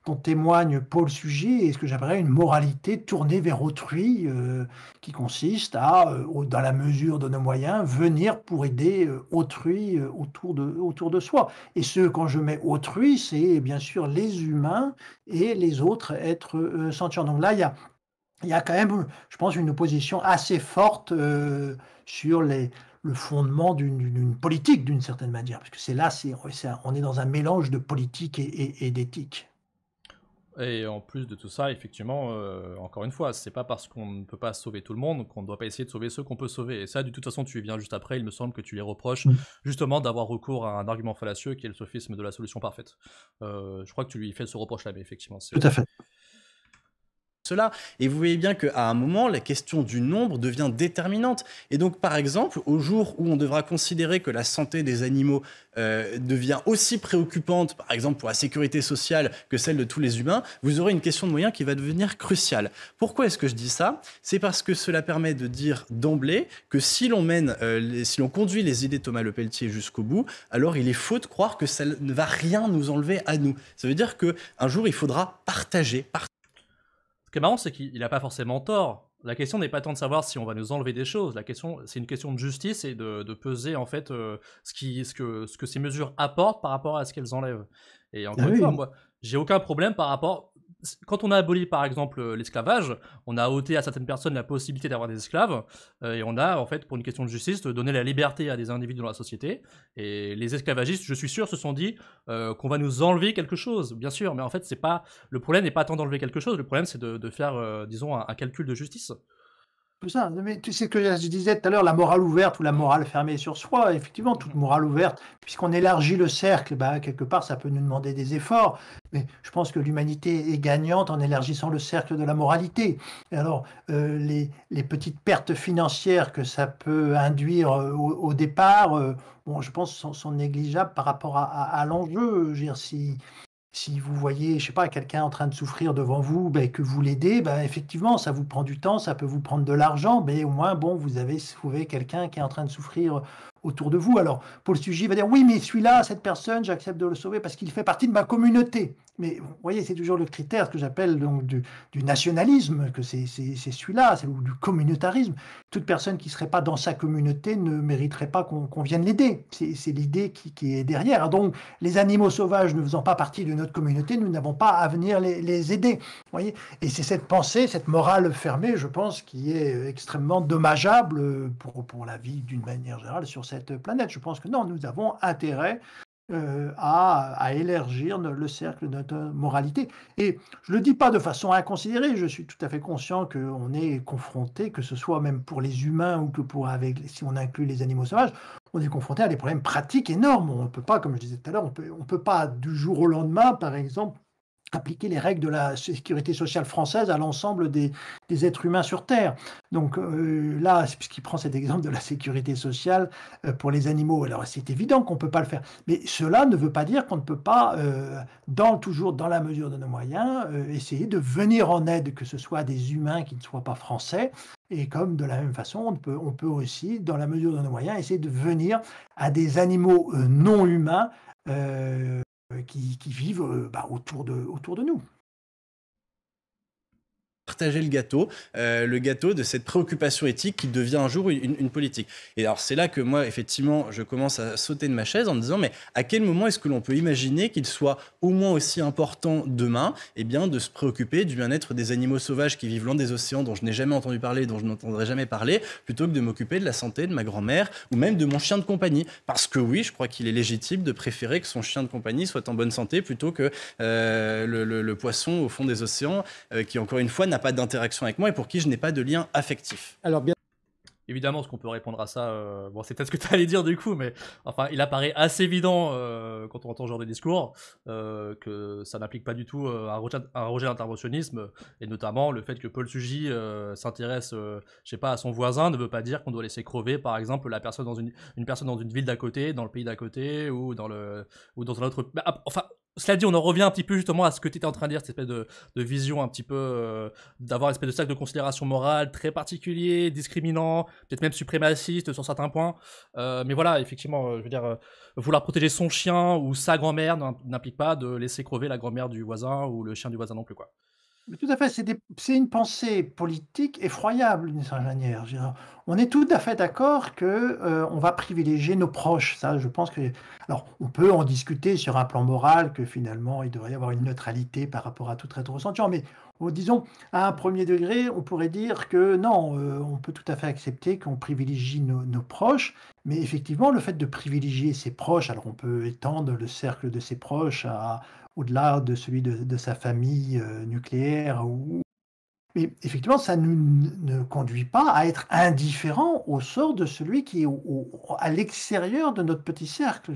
dont témoigne Paul sujet est ce que j'appellerais une moralité tournée vers autrui, euh, qui consiste à, euh, dans la mesure de nos moyens, venir pour aider euh, autrui autour, de, autour de soi. Et ce, quand je mets autrui, c'est bien sûr les humains et les autres êtres sentients. Donc là, il y a, il y a quand même, je pense, une opposition assez forte sur les, le fondement d'une politique, d'une certaine manière, parce que c'est là, c'est on est dans un mélange de politique et d'éthique. Et en plus de tout ça, effectivement, euh, encore une fois, c'est pas parce qu'on ne peut pas sauver tout le monde qu'on ne doit pas essayer de sauver ceux qu'on peut sauver. Et ça, de toute façon, tu y viens juste après. Il me semble que tu les reproches mm. justement d'avoir recours à un argument fallacieux qui est le sophisme de la solution parfaite. Euh, je crois que tu lui fais ce reproche-là, mais effectivement, c'est tout à fait. Et vous voyez bien qu'à un moment, la question du nombre devient déterminante. Et donc, par exemple, au jour où on devra considérer que la santé des animaux euh, devient aussi préoccupante, par exemple pour la sécurité sociale, que celle de tous les humains, vous aurez une question de moyens qui va devenir cruciale. Pourquoi est-ce que je dis ça C'est parce que cela permet de dire d'emblée que si l'on mène, euh, si l'on conduit les idées de Thomas Pelletier jusqu'au bout, alors il est faux de croire que ça ne va rien nous enlever à nous. Ça veut dire que un jour il faudra partager ce qui est marrant, c'est qu'il n'a pas forcément tort. La question n'est pas tant de savoir si on va nous enlever des choses. La question, c'est une question de justice et de, peser en fait euh, ce, qui, ce, que, ce que ces mesures apportent par rapport à ce qu'elles enlèvent. Et encore ah une fois, moi, j'ai aucun problème par rapport quand on a aboli par exemple euh, l'esclavage, on a ôté à certaines personnes la possibilité d'avoir des esclaves, euh, et on a en fait pour une question de justice donné la liberté à des individus dans la société. Et les esclavagistes, je suis sûr, se sont dit euh, qu'on va nous enlever quelque chose, bien sûr, mais en fait c'est pas le problème n'est pas tant d'enlever quelque chose, le problème c'est de, faire, disons, un, calcul de justice. Tout ça. Mais tu sais ce que je disais tout à l'heure, la morale ouverte ou la morale fermée sur soi, effectivement, toute mm. morale ouverte, puisqu'on élargit le cercle, bah, quelque part, ça peut nous demander des efforts. Mais je pense que l'humanité est gagnante en élargissant le cercle de la moralité. alors, euh, les, les, petites pertes financières que ça peut induire euh, au, départ, euh, bon, je pense, sont, négligeables par rapport à, l'enjeu. Je si, si vous voyez, je sais pas, quelqu'un en train de souffrir devant vous, ben, que vous l'aidez, ben, effectivement, ça vous prend du temps, ça peut vous prendre de l'argent, mais au moins, bon, vous avez sauvé quelqu'un qui est en train de souffrir autour de vous. Alors, Paul Sujet va dire, oui, mais celui-là, cette personne, j'accepte de le sauver parce qu'il fait partie de ma communauté. Mais vous voyez, c'est toujours le critère, ce que j'appelle donc du, nationalisme, que c'est celui-là, ou du communautarisme. Toute personne qui ne serait pas dans sa communauté ne mériterait pas qu'on vienne l'aider. C'est l'idée qui, est derrière. Donc, les animaux sauvages ne faisant pas partie de notre communauté, nous n'avons pas à venir les, aider. voyez Et c'est cette pensée, cette morale fermée, je pense, qui est extrêmement dommageable pour, pour la vie d'une manière générale sur cette planète. Je pense que non, nous avons intérêt euh, à, élargir le cercle de notre moralité. Et je ne le dis pas de façon inconsidérée, je suis tout à fait conscient qu'on est confronté, que ce soit même pour les humains ou que pour avec, si on inclut les animaux sauvages, on est confronté à des problèmes pratiques énormes. On ne peut pas, comme je disais tout à l'heure, on peut, ne peut pas du jour au lendemain, par exemple, appliquer les règles de la sécurité sociale française à l'ensemble des, êtres humains sur Terre. Donc euh, là là, puisqu'il prend cet exemple de la sécurité sociale euh, pour les animaux, alors c'est évident qu'on ne peut pas le faire. Mais cela ne veut pas dire qu'on ne peut pas, euh, dans, toujours dans la mesure de nos moyens, essayer de venir en aide, que ce soit des humains qui ne soient pas français. Et comme de la même façon, on peut, on peut aussi, dans la mesure de nos moyens, essayer de venir à des animaux non humains euh, qui, vivent euh, bah, autour de nous partager le gâteau, euh, le gâteau de cette préoccupation éthique qui devient un jour une, politique. Et alors c'est là que moi, effectivement, je commence à sauter de ma chaise en me disant, mais à quel moment est-ce que l'on peut imaginer qu'il soit au moins aussi important demain et eh bien, de se préoccuper du bien-être des animaux sauvages qui vivent loin des océans dont je n'ai jamais entendu parler, dont je n'entendrai jamais parler, plutôt que de m'occuper de la santé de ma grand-mère ou même de mon chien de compagnie. Parce que oui, je crois qu'il est légitime de préférer que son chien de compagnie soit en bonne santé plutôt que euh, le, poisson au fond des océans euh, qui, encore une fois, n'a pas d'interaction avec moi et pour qui je n'ai pas de lien affectif. Alors bien évidemment, ce qu'on peut répondre à ça, euh, bon, c'est peut-être ce que tu allais dire du coup, mais enfin, il apparaît assez évident euh, quand on entend ce genre de discours euh, que ça n'applique pas du tout un rejet, un d'interventionnisme, et notamment le fait que Paul Sugy s'intéresse, je sais pas, à son voisin ne veut pas dire qu'on doit laisser crever, par exemple, la personne dans une, une personne dans une ville d'à côté, dans le pays d'à côté, ou dans le ou dans un autre. Bah, ah, enfin, cela dit, on en revient un petit peu justement à ce que tu étais en train de dire, cette espèce de, vision un petit peu, euh, d'avoir une espèce de sac de considération morale très particulier, discriminant, peut-être même suprémaciste sur certains points. Euh, mais voilà, effectivement, euh, je veux dire, vouloir protéger son chien ou sa grand-mère n'implique pas de laisser crever la grand-mère du voisin ou le chien du voisin non plus, quoi tout à fait, c'est une pensée politique effroyable d'une certaine manière. On est tout à fait d'accord que euh, on va privilégier nos proches. Ça, je pense que. Alors, on peut en discuter sur un plan moral que finalement il devrait y avoir une neutralité par rapport à toute rétroscension, mais disons à un premier degré, on pourrait dire que non, euh, on peut tout à fait accepter qu'on privilégie nos proches, mais effectivement, le fait de privilégier ses proches, alors on peut étendre le cercle de ses proches à, au-delà de celui de, sa famille euh, nucléaire. Ou... Mais effectivement, ça ne conduit pas à être indifférent au sort de celui qui est à l'extérieur de notre petit cercle.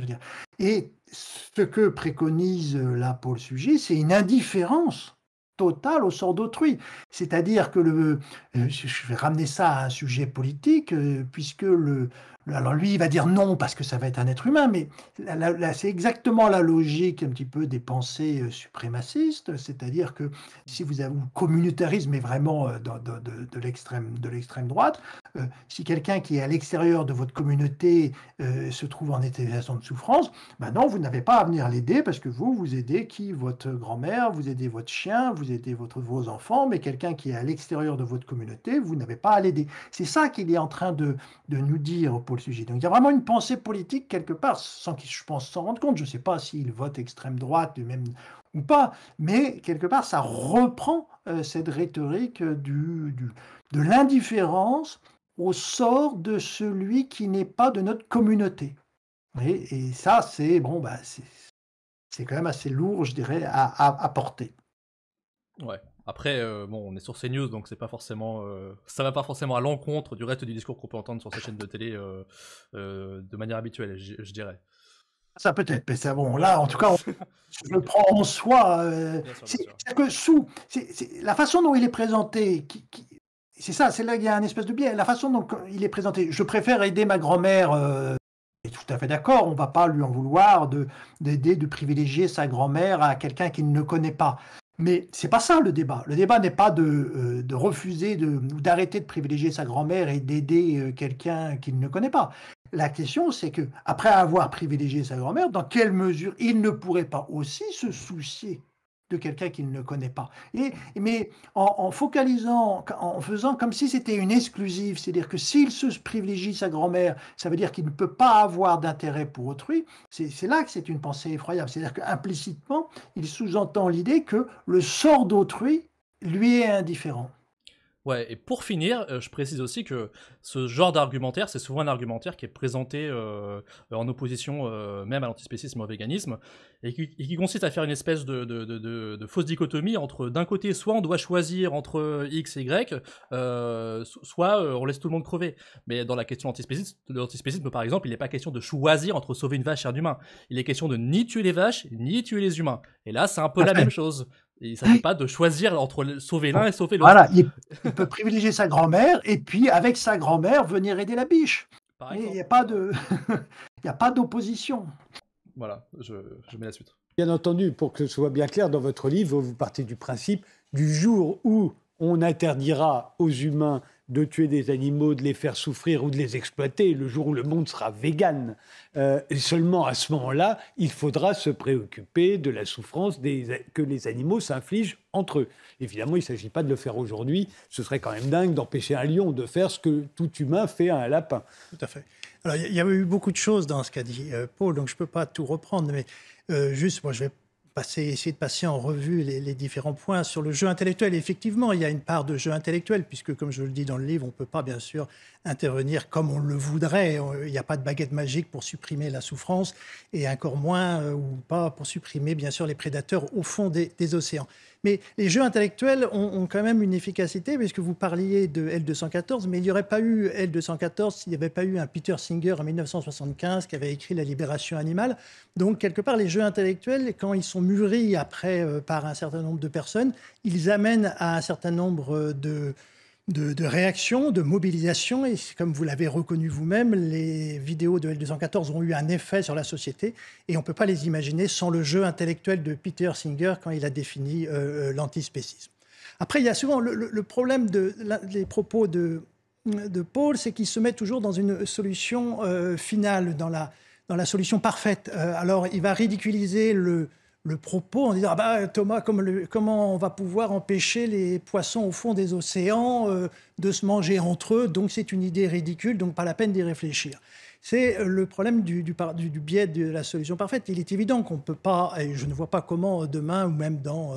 Et ce que préconise euh, là Paul Sujet, c'est une indifférence totale au sort d'autrui. C'est-à-dire que le, euh, je vais ramener ça à un sujet politique, puisque le, alors lui, il va dire non parce que ça va être un être humain, mais là, c'est exactement la logique un petit peu des pensées euh, suprémacistes, c'est-à-dire que si vous avez communautarisme est vraiment euh, de, l'extrême de l'extrême droite, euh, si quelqu'un qui est à l'extérieur de votre communauté se trouve en état de souffrance, ben non, vous n'avez pas à venir l'aider parce que vous, vous aidez qui Votre grand-mère, vous aidez votre chien, vous aidez votre, vos enfants, mais quelqu'un qui est à l'extérieur de votre communauté, vous n'avez pas à l'aider. C'est ça qu'il est en train de, de nous dire le sujet. Donc il y a vraiment une pensée politique quelque part, sans qu'ils, je pense, s'en rendent compte. Je ne sais pas s'ils votent extrême droite même, ou pas, mais quelque part, ça reprend euh, cette rhétorique euh, du, du de l'indifférence au sort de celui qui n'est pas de notre communauté. Et, ça, c'est bon, bah, c'est, c'est quand même assez lourd, je dirais, à, à, à porter. Ouais. Après, euh, bon, on est sur CNews, donc c'est pas forcément, euh, ça va pas forcément à l'encontre du reste du discours qu'on peut entendre sur sa chaîne de télé euh, de manière habituelle, je dirais. Ça peut être, mais bon, là, en tout cas, *laughs* je le prends en soi. c'est la façon dont il est présenté, c'est ça, c'est là qu'il y a un espèce de biais. La façon dont il est présenté, je préfère aider ma grand-mère et tout à fait d'accord, on ne va pas lui en vouloir d'aider, de, privilégier sa grand-mère à quelqu'un qu'il ne connaît pas. Mais c'est pas ça le débat. Le débat n'est pas de, euh, de refuser ou d'arrêter de privilégier sa grand-mère et d'aider euh, quelqu'un qu'il ne connaît pas. La question, c'est que après avoir privilégié sa grand-mère, dans quelle mesure il ne pourrait pas aussi se soucier de quelqu'un qu'il ne connaît pas. mais en, en, focalisant, en faisant comme si c'était une exclusive, c'est-à-dire que s'il se privilégie sa grand-mère, ça veut dire qu'il ne peut pas avoir d'intérêt pour autrui, c'est là que c'est une pensée effroyable. C'est-à-dire qu'implicitement, il sous-entend l'idée que le sort d'autrui lui est indifférent. Ouais, et pour finir, euh, je précise aussi que ce genre d'argumentaire, c'est souvent un argumentaire qui est présenté euh, en opposition euh, même à l'antispécisme ou au véganisme, et qui, consiste à faire une espèce de, de fausse dichotomie entre, d'un côté, soit on doit choisir entre X et Y, soit on laisse tout le monde crever. Mais dans la question de l'antispécisme, par exemple, il n'est pas question de choisir entre sauver une vache et un humain. Il est question de ni tuer les vaches, ni tuer les humains. Et là, c'est un peu la même chose il ne s'agit pas de choisir entre sauver l'un et sauver l'autre. Voilà, *laughs* il, peut privilégier sa grand-mère et puis, avec sa grand-mère, venir aider la biche. Il n'y a pas *laughs* a pas d'opposition. Voilà, je, mets la suite. Bien entendu, pour que ce soit bien clair, dans votre livre, vous partez du principe du jour où on interdira aux humains de tuer des animaux, de les faire souffrir ou de les exploiter. Le jour où le monde sera vegan, euh, et seulement à ce moment-là, il faudra se préoccuper de la souffrance des, que les animaux s'infligent entre eux. Évidemment, il ne s'agit pas de le faire aujourd'hui. Ce serait quand même dingue d'empêcher un lion de faire ce que tout humain fait à un lapin. Tout à fait. il y, avait eu beaucoup de choses dans ce qu'a dit euh, Paul, donc je ne peux pas tout reprendre, mais euh, juste, moi, je vais essayer de passer en revue les, différents points sur le jeu intellectuel. Effectivement, il y a une part de jeu intellectuel, puisque, comme je le dis dans le livre, on ne peut pas, bien sûr, intervenir comme on le voudrait. Il n'y a pas de baguette magique pour supprimer la souffrance, et encore moins euh, ou pas pour supprimer, bien sûr, les prédateurs au fond des océans. Mais les jeux intellectuels ont, quand même une efficacité, puisque vous parliez de L214, mais il n'y aurait pas eu L214 s'il n'y avait pas eu un Peter Singer en 1975 qui avait écrit La libération animale. Donc, quelque part, les jeux intellectuels, quand ils sont mûris après euh, par un certain nombre de personnes, ils amènent à un certain nombre euh, de de, réaction, de mobilisation. Et comme vous l'avez reconnu vous-même, les vidéos de L214 ont eu un effet sur la société et on ne peut pas les imaginer sans le jeu intellectuel de Peter Singer quand il a défini euh, euh, l'antispécisme. Après, il y a souvent le, problème des propos de, Paul, c'est qu'il se met toujours dans une solution euh, finale, dans la, solution parfaite. alors, il va ridiculiser le, le propos en disant ah bah, Thomas, comment on va pouvoir empêcher les poissons au fond des océans euh, de se manger entre eux Donc c'est une idée ridicule, donc pas la peine d'y réfléchir. C'est euh, le problème du, du, du, biais de la solution parfaite. Il est évident qu'on ne peut pas, et je ne vois pas comment euh, demain ou même dans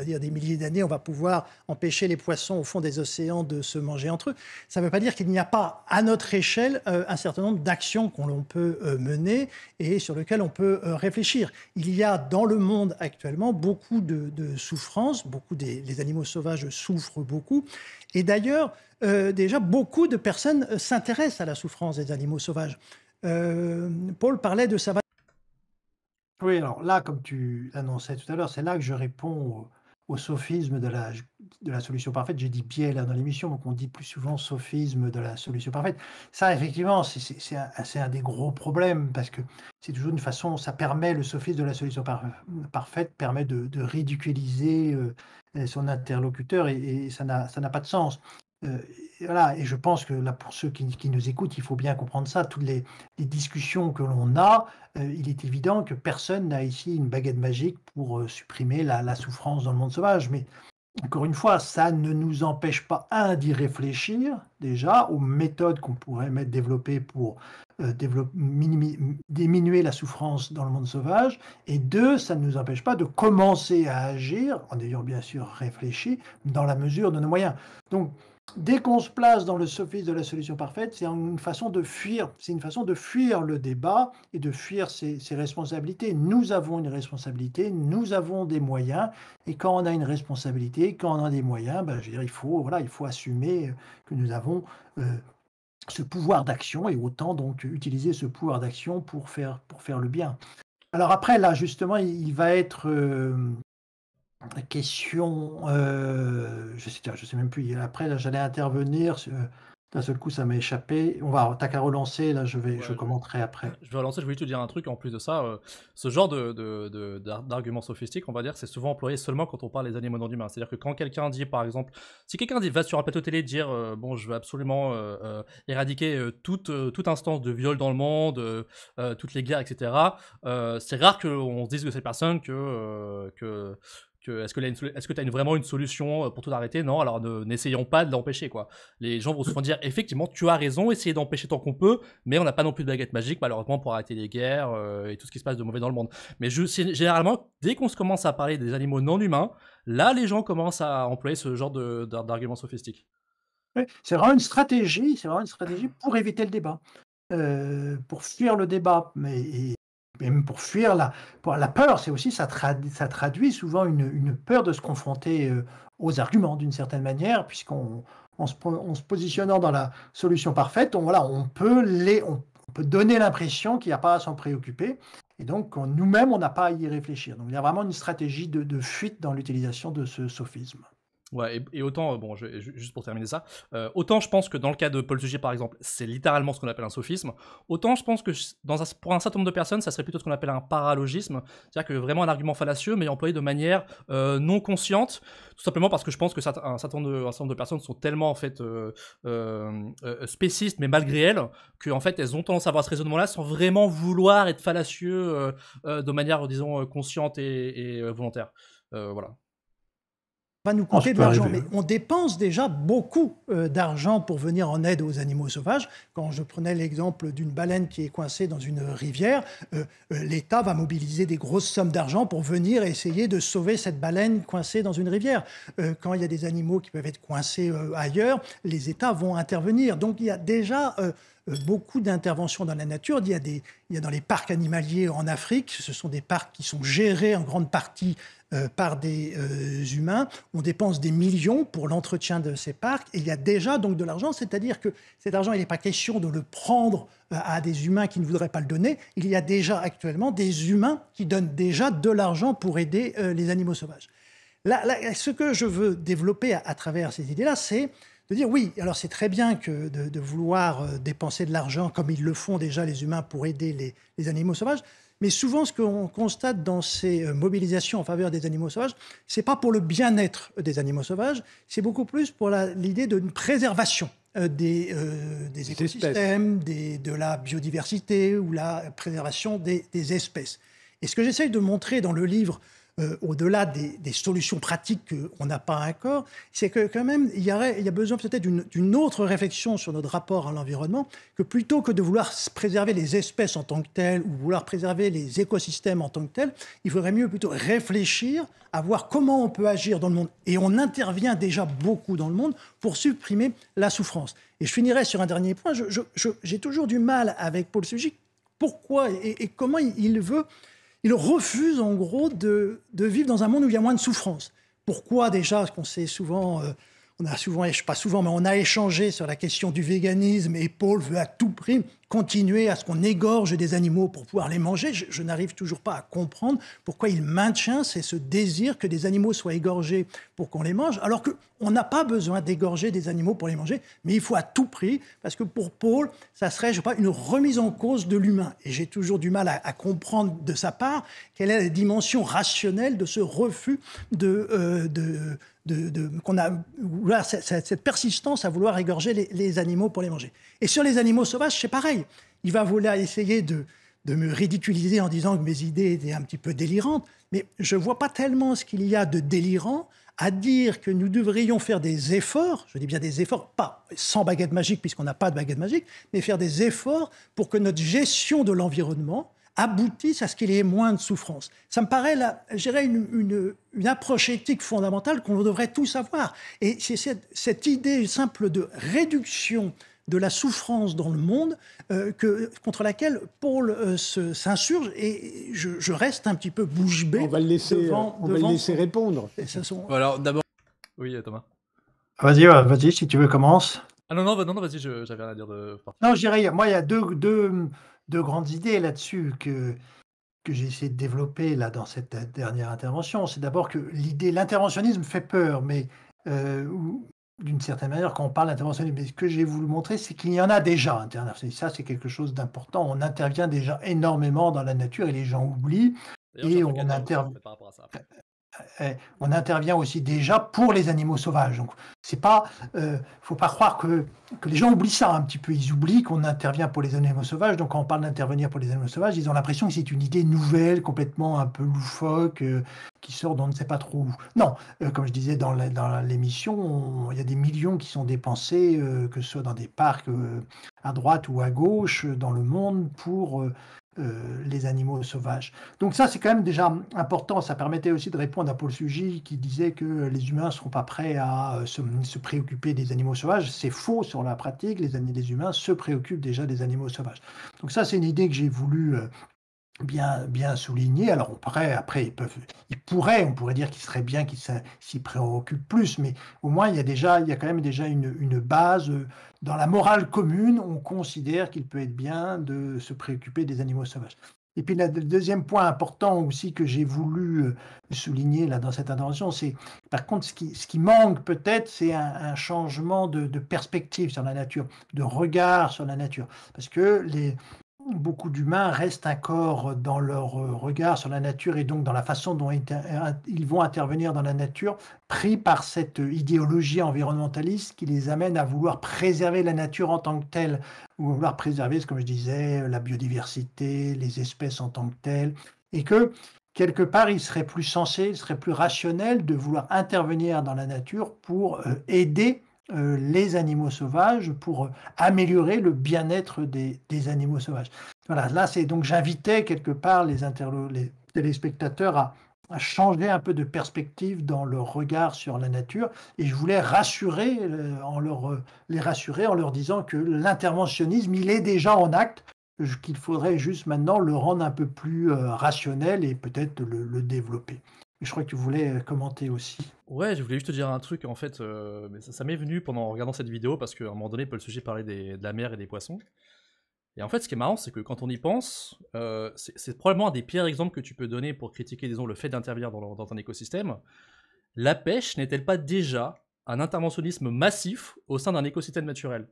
c'est-à-dire des milliers d'années, on va pouvoir empêcher les poissons au fond des océans de se manger entre eux. Ça ne veut pas dire qu'il n'y a pas, à notre échelle, euh, un certain nombre d'actions qu'on peut euh, mener et sur lesquelles on peut euh, réfléchir. Il y a dans le monde actuellement beaucoup de, souffrances, beaucoup des les animaux sauvages souffrent beaucoup. Et d'ailleurs, déjà, beaucoup de personnes s'intéressent à la souffrance des animaux sauvages. Paul parlait de sa... Oui, alors là, comme tu l'annonçais tout à l'heure, c'est là que je réponds au sophisme de la, de la solution parfaite. J'ai dit biais là dans l'émission, donc on dit plus souvent sophisme de la solution parfaite. Ça, effectivement, c'est un, des gros problèmes parce que c'est toujours une façon, ça permet, le sophisme de la solution parfaite permet de, ridiculiser euh, son interlocuteur et, et ça n'a pas de sens. Euh, et voilà, et je pense que là, pour ceux qui, nous écoutent, il faut bien comprendre ça. Toutes les, discussions que l'on a, euh, il est évident que personne n'a ici une baguette magique pour euh, supprimer la, souffrance dans le monde sauvage. Mais encore une fois, ça ne nous empêche pas, un, d'y réfléchir déjà aux méthodes qu'on pourrait mettre pour diminuer la souffrance dans le monde sauvage. Et deux, ça ne nous empêche pas de commencer à agir, en ayant bien sûr réfléchi, dans la mesure de nos moyens. Donc, dès qu'on se place dans le sophisme de la solution parfaite, c'est une façon de fuir. C'est une façon de fuir le débat et de fuir ses, responsabilités. Nous avons une responsabilité, nous avons des moyens. Et quand on a une responsabilité, quand on a des moyens, ben, il, faut, voilà, il faut assumer que nous avons euh, ce pouvoir d'action et autant donc utiliser ce pouvoir d'action pour faire, pour faire le bien. Alors après, là, justement, il, va être... Euh, question, euh, je sais, je sais même plus. Après, là, j'allais intervenir. Euh, d'un seul coup, ça m'a échappé. On va, t'as qu'à relancer. Là, je vais, je commenterai après. Je vais relancer. Je voulais te dire un truc en plus de ça. Euh, ce genre de, d'arguments sophistiques, on va dire, c'est souvent employé seulement quand on parle des animaux non humains. C'est-à-dire que quand quelqu'un dit, par exemple, si quelqu'un dit va sur un plateau télé dire, bon, je veux absolument éradiquer toute toute instance de viol dans le monde, toutes les guerres, etc. c'est rare qu'on se dise que cette personne que que est-ce que tu as vraiment une solution euh, pour tout arrêter Non, alors n'essayons pas de l'empêcher. quoi. Les gens vont souvent dire, *laughs* effectivement, tu as raison, essayez d'empêcher tant qu'on peut, mais on n'a pas non plus de baguette magique, malheureusement, pour arrêter les guerres euh, et tout ce qui se passe de mauvais dans le monde. Mais je, généralement, dès qu'on se commence à parler des animaux non humains, là, les gens commencent à employer ce genre d'arguments sophistiques. c'est vraiment une stratégie, c'est vraiment une stratégie pour éviter le débat, euh, pour fuir le débat, mais même pour fuir la, la peur, c'est aussi ça, traduit souvent une, peur de se confronter euh, aux arguments d'une certaine manière, puisqu'on se, positionnant dans la solution parfaite, on, peut, peut donner l'impression qu'il n'y a pas à s'en préoccuper. Et donc, nous-mêmes, on n'a pas à y réfléchir. Donc, il y a vraiment une stratégie de, de fuite dans l'utilisation de ce sophisme. Ouais, et, autant, euh, bon, juste pour terminer ça, euh, autant je pense que dans le cas de Paul Sujet, par exemple, c'est littéralement ce qu'on appelle un sophisme, autant je pense que dans un, pour un certain nombre de personnes, ça serait plutôt ce qu'on appelle un paralogisme, c'est-à-dire que vraiment un argument fallacieux, mais employé de manière euh, non consciente, tout simplement parce que je pense que un, certain de, nombre de personnes sont tellement, en fait, spécistes, mais malgré elles, qu'en fait, elles ont tendance à avoir ce raisonnement-là sans vraiment vouloir être fallacieux de manière, disons, consciente et, et volontaire. voilà va nous ah, coûter de l'argent. Mais on dépense déjà beaucoup euh, d'argent pour venir en aide aux animaux sauvages. Quand je prenais l'exemple d'une baleine qui est coincée dans une rivière, euh, euh, l'État va mobiliser des grosses sommes d'argent pour venir essayer de sauver cette baleine coincée dans une rivière. quand il y a des animaux qui peuvent être coincés ailleurs, les États vont intervenir. Donc il y a déjà euh, beaucoup d'interventions dans la nature. Il y, a dans les parcs animaliers en Afrique, ce sont des parcs qui sont gérés en grande partie euh, par des euh, humains. On dépense des millions pour l'entretien de ces parcs et il y a déjà donc de l'argent, c'est-à-dire que cet argent, il n'est pas question de le prendre à des humains qui ne voudraient pas le donner. Il y a déjà actuellement des humains qui donnent déjà de l'argent pour aider les animaux sauvages. ce que je veux développer à travers ces idées-là, c'est dire oui, alors c'est très bien que de, vouloir euh, dépenser de l'argent comme ils le font déjà les humains pour aider les, animaux sauvages, mais souvent ce qu'on constate dans ces euh, mobilisations en faveur des animaux sauvages, c'est pas pour le bien-être des animaux sauvages, c'est beaucoup plus pour l'idée d'une préservation. Euh, des, écosystèmes, de la biodiversité ou la préservation des, des espèces. Et ce que j'essaye de montrer dans le livre, euh, au-delà des, solutions pratiques qu'on n'a pas encore, c'est que quand même, il y, a, besoin peut-être d'une autre réflexion sur notre rapport à l'environnement, que plutôt que de vouloir préserver les espèces en tant que telles ou vouloir préserver les écosystèmes en tant que tels, il faudrait mieux plutôt réfléchir à voir comment on peut agir dans le monde. Et on intervient déjà beaucoup dans le monde pour supprimer la souffrance. Et je finirai sur un dernier point. J'ai toujours du mal avec Paul Sugic. Pourquoi et comment il veut il refuse en gros de, vivre dans un monde où il y a moins de souffrance. Pourquoi déjà Parce qu'on sait souvent euh, on a souvent, pas souvent, mais on a échangé sur la question du véganisme et Paul veut à tout prix continuer à ce qu'on égorge des animaux pour pouvoir les manger. Je, n'arrive toujours pas à comprendre pourquoi il maintient c'est ce désir que des animaux soient égorgés pour qu'on les mange, alors qu'on n'a pas besoin d'égorger des animaux pour les manger, mais il faut à tout prix, parce que pour Paul, ça serait, je sais pas, une remise en cause de l'humain. Et j'ai toujours du mal à, comprendre de sa part quelle est la dimension rationnelle de ce refus de euh, qu'on a cette, persistance à vouloir égorger les, animaux pour les manger. Et sur les animaux sauvages, c'est pareil. Il va vouloir essayer de, de me ridiculiser en disant que mes idées étaient un petit peu délirantes, mais je ne vois pas tellement ce qu'il y a de délirant à dire que nous devrions faire des efforts, je dis bien des efforts, pas sans baguette magique puisqu'on n'a pas de baguette magique, mais faire des efforts pour que notre gestion de l'environnement aboutissent à ce qu'il y ait moins de souffrance. Ça me paraît, là, une, une, une, approche éthique fondamentale qu'on devrait tous avoir. Et c'est cette, cette, idée simple de réduction de la souffrance dans le monde euh, que, contre laquelle Paul euh, s'insurge et je, reste un petit peu bouche bée. On va le laisser, euh, on va le laisser répondre. Alors d'abord. Oui, Thomas. Vas-y, vas-y, si tu veux, commence. Ah non, non, bah non, vas-y, j'avais rien à dire de. Non, je moi, il y a deux, deux, deux grandes idées là-dessus que, que j'ai essayé de développer là dans cette dernière intervention. C'est d'abord que l'idée, l'interventionnisme fait peur, mais euh, d'une certaine manière, quand on parle d'interventionnisme, ce que j'ai voulu montrer, c'est qu'il y en a déjà. Ça, c'est quelque chose d'important. On intervient déjà énormément dans la nature et les gens oublient. Et on intervient. Euh, eh, on intervient aussi déjà pour les animaux sauvages. Donc, c'est pas, euh, faut pas croire que, les gens oublient ça un petit peu. Ils oublient qu'on intervient pour les animaux sauvages. Donc, quand on parle d'intervenir pour les animaux sauvages, ils ont l'impression que c'est une idée nouvelle, complètement un peu loufoque, euh, qui sort d'on ne sait pas trop où. Non, comme je disais dans l'émission, il y a des millions qui sont dépensés, que ce soit dans des parcs à droite ou à gauche dans le monde, pour euh, les animaux sauvages. Donc ça, c'est quand même déjà important. Ça permettait aussi de répondre à Paul Sugy qui disait que les humains ne seront pas prêts à euh, se, préoccuper des animaux sauvages. C'est faux sur la pratique. Les, les, humains se préoccupent déjà des animaux sauvages. Donc ça, c'est une idée que j'ai voulu... Euh, bien, bien souligné. Alors, on après, ils, peuvent, ils pourraient, on pourrait dire qu'il serait bien qu'ils s'y préoccupent plus, mais au moins, il y a, déjà, il y a quand même déjà une, base. Euh, dans la morale commune, on considère qu'il peut être bien de se préoccuper des animaux sauvages. Et puis le deuxième point important aussi que j'ai voulu euh, souligner là dans cette intervention, c'est par contre ce qui, ce qui manque peut-être, c'est un, changement de, perspective sur la nature, de regard sur la nature. Parce que les, beaucoup d'humains restent encore dans leur euh, regard sur la nature et donc dans la façon dont euh, ils vont intervenir dans la nature, pris par cette idéologie environnementaliste qui les amène à vouloir préserver la nature en tant que telle, ou vouloir préserver, comme je disais, la biodiversité, les espèces en tant que telles, et que quelque part, il serait plus sensé, il serait plus rationnel de vouloir intervenir dans la nature pour euh, aider euh, les animaux sauvages pour améliorer le bien-être des, animaux sauvages. Voilà, là c'est donc j'invitais quelque part les, téléspectateurs à, changer un peu de perspective dans leur regard sur la nature et je voulais rassurer euh, en leur euh, les rassurer en leur disant que l'interventionnisme il est déjà en acte qu'il faudrait juste maintenant le rendre un peu plus rationnel et peut-être le, développer je crois que tu voulais euh, commenter aussi. Ouais, je voulais juste te dire un truc, en fait, euh, mais ça, m'est venu pendant en regardant cette vidéo, parce qu'à un moment donné, Paul Sujet parlait de la mer et des poissons. Et en fait, ce qui est marrant, c'est que quand on y pense, euh, c'est probablement un des pires exemples que tu peux donner pour critiquer, disons, le fait d'intervenir dans, dans, un écosystème. La pêche n'est-elle pas déjà un interventionnisme massif au sein d'un écosystème naturel.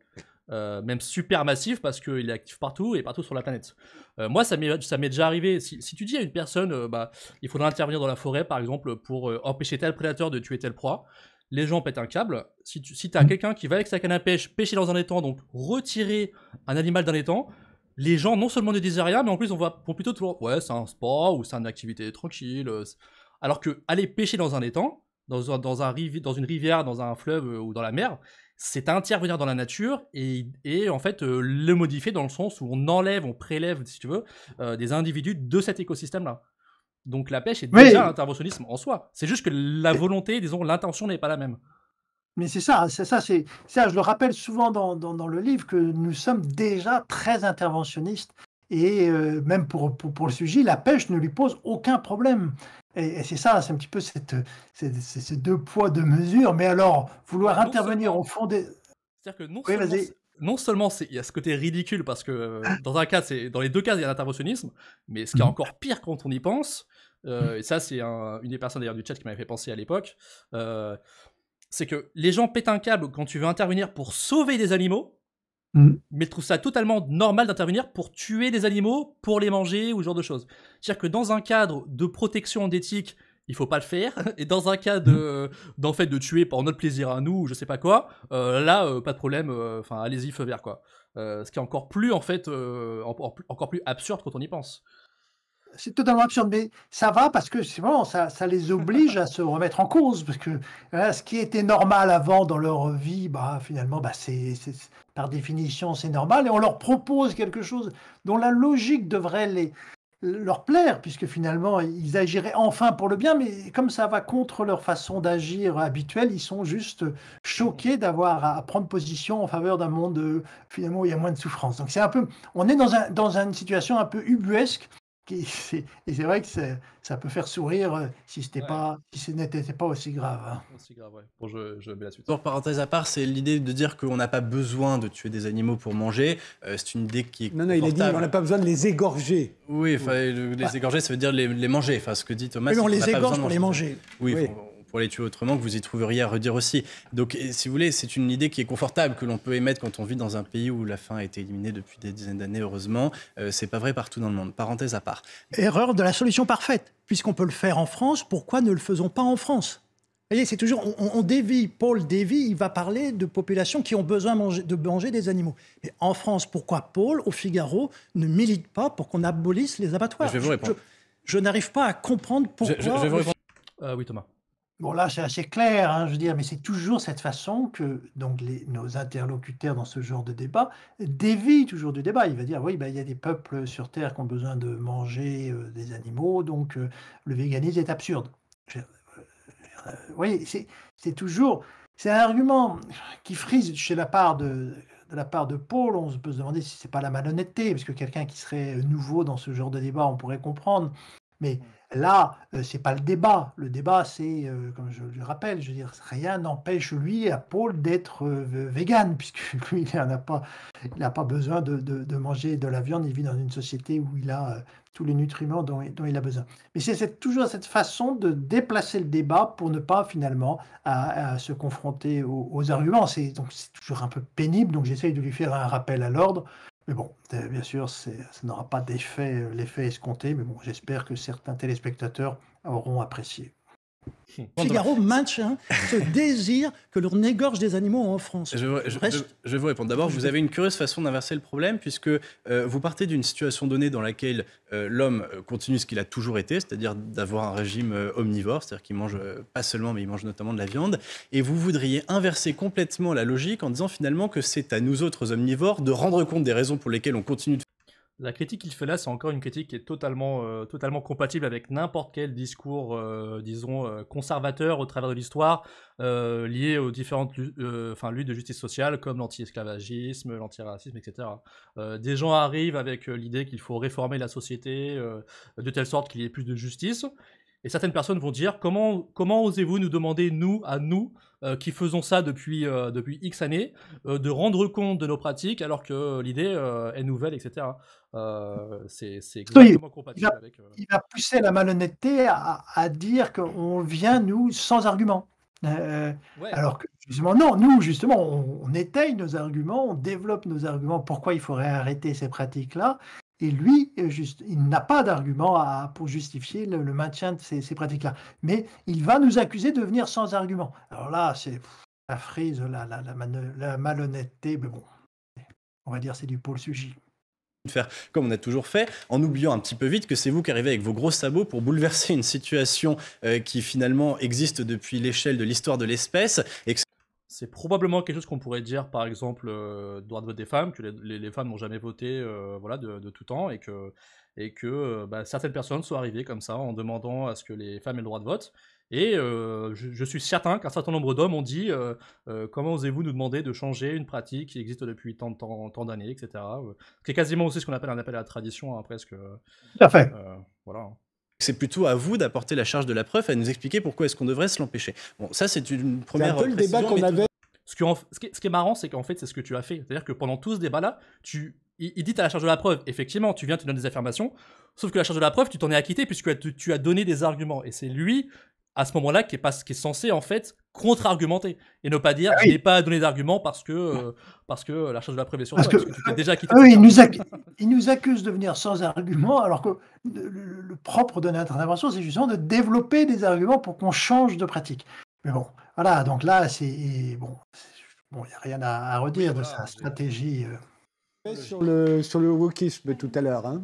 Euh, même super massif parce qu'il est actif partout et partout sur la planète. Euh, moi, ça m'est déjà arrivé. Si, tu dis à une personne, euh, bah, il faudra intervenir dans la forêt, par exemple, pour empêcher tel prédateur de tuer tel proie, les gens pètent un câble. Si tu as mmh. quelqu'un qui va avec sa canne à pêche pêcher dans un étang, donc retirer un animal d'un étang, les gens non seulement ne disent rien, mais en plus on voit pour plutôt toujours, ouais, c'est un sport ou c'est une activité tranquille. Alors que aller pêcher dans un étang, dans, un, dans, dans une rivière, dans un fleuve euh, ou dans la mer, c'est intervenir dans la nature et, et en fait euh, le modifier dans le sens où on enlève, on prélève, si tu veux, euh, des individus de cet écosystème-là. Donc la pêche est déjà un interventionnisme en soi. C'est juste que la volonté, disons, l'intention n'est pas la même. Mais c'est ça, c'est ça, c'est ça. Je le rappelle souvent dans, dans, le livre que nous sommes déjà très interventionnistes et même pour, pour, pour, le sujet, la pêche ne lui pose aucun problème. Et, c'est ça, c'est un petit peu cette, ces deux poids, deux mesures. Mais alors, vouloir intervenir au fond des. C'est-à-dire que non seulement il y a ce côté ridicule parce que euh, dans un cas, c'est dans les deux cas, il y a l'interventionnisme, mais ce qui est mm-hmm. encore pire quand on y pense, euh, et ça c'est une des personnes d'ailleurs du chat qui m'avait fait penser à l'époque, euh, c'est que les gens pètent un câble quand tu veux intervenir pour sauver des animaux, Mm. Mais je trouve ça totalement normal d'intervenir pour tuer des animaux, pour les manger ou ce genre de choses. C'est-à-dire que dans un cadre de protection d'éthique, il faut pas le faire. *laughs* Et dans un cas de, mm. d'en fait, de tuer pour notre plaisir à nous, je sais pas quoi, euh, là, euh, pas de problème. Euh, enfin, allez-y, feu vert, quoi. ce qui est encore encore plus absurde quand on y pense c'est totalement absurde, mais ça va parce que c'est ça, les oblige à se remettre en cause. Parce que hein, ce qui était normal avant dans leur vie, bah, finalement, bah, c'est, par définition, c'est normal. Et on leur propose quelque chose dont la logique devrait les, leur plaire, puisque finalement, ils agiraient enfin pour le bien, mais comme ça va contre leur façon d'agir habituelle, ils sont juste choqués d'avoir à prendre position en faveur d'un monde euh, finalement où il y a moins de souffrance. Donc c'est un peu, on est dans, dans une situation un peu ubuesque et c'est vrai que ça peut faire sourire euh, si pas si ce n'était pas aussi grave. Hein. Aussi grave, ouais. Bon, je, mets la suite. Pour parenthèse à part, c'est l'idée de dire qu'on n'a pas besoin de tuer des animaux pour manger. Euh, c'est une idée qui est non non, il a dit qu'on n'a pas besoin de les égorger. Oui, les égorger, ça veut dire les, manger. Enfin, ce que dit Thomas. Mais on, les égorge pour les manger. Oui. oui pour les tuer autrement que vous y trouveriez à redire aussi. Donc, si vous voulez, c'est une idée qui est confortable, que l'on peut émettre quand on vit dans un pays où la faim a été éliminée depuis des dizaines d'années, heureusement. Ce euh, c'est pas vrai partout dans le monde. Parenthèse à part. Erreur de la solution parfaite. Puisqu'on peut le faire en France, pourquoi ne le faisons pas en France vous voyez, c'est toujours, on, dévie, Paul dévie, il va parler de populations qui ont besoin manger, de manger des animaux. Mais en France, pourquoi Paul, au Figaro, ne milite pas pour qu'on abolisse les abattoirs Je vais vous répondre. Je, n'arrive pas à comprendre pourquoi... Je, vais vous répondre. Euh, oui, Thomas. Bon, là, c'est assez clair, hein, je veux dire, mais c'est toujours cette façon que donc nos interlocuteurs dans ce genre de débat dévient toujours du débat. Il va dire, oui, ben, il y a des peuples sur Terre qui ont besoin de manger euh, des animaux, donc euh, le véganisme est absurde. Euh, c'est toujours... C'est un argument qui frise chez la part de, la part de Paul. On peut se demander si c'est pas la malhonnêteté, parce que quelqu'un qui serait nouveau dans ce genre de débat, on pourrait comprendre. Mais mm. là, euh, ce n'est pas le débat. Le débat, c'est, euh, comme je le rappelle, je veux dire, rien n'empêche lui, à Paul, d'être euh, végan vegan, *laughs* puisque il n'a pas, pas besoin de, manger de la viande. Il vit dans une société où il a tous les nutriments dont, il a besoin. Mais c'est toujours cette façon de déplacer le débat pour ne pas finalement se confronter aux, arguments. donc c'est toujours un peu pénible. Donc j'essaye de lui faire un rappel à l'ordre mais bon, euh, bien sûr, ça n'aura pas euh, l'effet escompté, mais bon, j'espère que certains téléspectateurs auront apprécié. Figaro maintient hein, ce *laughs* désir que l'on égorge des animaux en France. Je, vais vous répondre. D'abord, vous avez une curieuse façon d'inverser le problème, puisque euh, vous partez d'une situation donnée dans laquelle euh, l'homme euh, continue ce qu'il a toujours été, c'est-à-dire d'avoir un régime omnivore, c'est-à-dire qu'il mange pas seulement, mais il mange notamment de la viande, et vous voudriez inverser complètement la logique en disant finalement que c'est à nous autres omnivores de rendre compte des raisons pour lesquelles on continue de la critique qu'il fait là, c'est encore une critique qui est totalement, euh, totalement compatible avec n'importe quel discours, euh, disons, euh, conservateur au travers de l'histoire, lié aux différentes enfin, luttes de justice sociale, comme l'anti-esclavagisme, lanti l'antiracisme, etc. des gens arrivent avec l'idée qu'il faut réformer la société de telle sorte qu'il y ait plus de justice, et certaines personnes vont dire comment, comment osez-vous nous demander, nous, à nous, euh, qui faisons ça depuis, euh, depuis X années, euh, de rendre compte de nos pratiques alors que l'idée est nouvelle, etc. c'est exactement compatible il avec. Il va pousser la malhonnêteté à, dire qu'on vient, nous, sans argument. Alors que justement, non, nous justement, on, on, étaye nos arguments, on développe nos arguments, pourquoi il faudrait arrêter ces pratiques-là, et lui, juste, il n'a pas d'argument pour justifier le, maintien de ces, pratiques-là. Mais il va nous accuser de venir sans argument. Alors là, c'est la frise, la, la, la, malhonnêteté, mais bon, on va dire c'est du pôle sujet faire comme on a toujours fait, en oubliant un petit peu vite que c'est vous qui arrivez avec vos gros sabots pour bouleverser une situation euh, qui finalement existe depuis l'échelle de l'histoire de l'espèce et c'est probablement quelque chose qu'on pourrait dire, par exemple, euh, droit de vote des femmes, que les, femmes n'ont jamais voté euh, voilà, de, tout temps, et que, euh, bah, certaines personnes sont arrivées comme ça en demandant à ce que les femmes aient le droit de vote. Et je, suis certain qu'un certain nombre d'hommes ont dit comment osez-vous nous demander de changer une pratique qui existe depuis tant, tant, tant d'années, etc. C'est quasiment aussi ce qu'on appelle un appel à la tradition, hein, presque. Tout voilà. Hein. C'est plutôt à vous d'apporter la charge de la preuve, à nous expliquer pourquoi est-ce qu'on devrait se l'empêcher. Bon, ça c'est une première. C'est débat qu'on avait. Ce, qui, est marrant, c'est qu'en fait, c'est ce que tu as fait. C'est-à-dire que pendant tout ce débat-là, tu, il, dit à la charge de la preuve, effectivement, tu viens, tu donnes des affirmations, sauf que la charge de la preuve, tu t'en es acquitté puisque tu as donné des arguments. Et c'est lui à ce moment-là qui est, qui est censé en fait contre-argumenter et ne pas dire qu'il ah n'est pas à donner d'argument parce que, euh, parce que la charge de la preuve est sur que, déjà ah oui, il, nous accuse, il nous accuse de venir sans argument alors que le, propre de notre intervention c'est justement de développer des arguments pour qu'on change de pratique. Mais bon, voilà, donc là c'est bon, il n'y a rien à, redire de sa stratégie. Euh. Sur le, sur le wokisme tout à l'heure. Hein.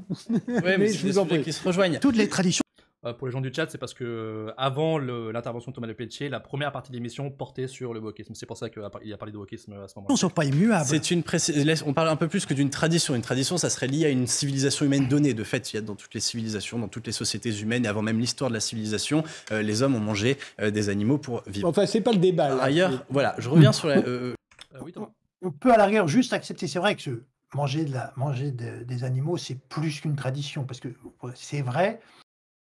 mais, je vous en prie. Qui se rejoignent. Toutes les traditions. Euh, pour les gens du chat, c'est parce que euh, avant l'intervention de Thomas Pelletier, la première partie de l'émission portait sur le wokisme. C'est pour ça qu'il a parlé de wokisme à ce moment-là. On pas immuables. C'est une On parle un peu plus que d'une tradition. Une tradition, ça serait lié à une civilisation humaine donnée. De fait, il y a dans toutes les civilisations, dans toutes les sociétés humaines, et avant même l'histoire de la civilisation, euh, les hommes ont mangé des animaux pour vivre. Enfin, c'est pas le débat. Ailleurs, voilà. Je reviens sur la. Oui, On peut à l'arrière juste accepter. C'est vrai que manger, de la, manger des animaux, c'est plus qu'une tradition, parce que c'est vrai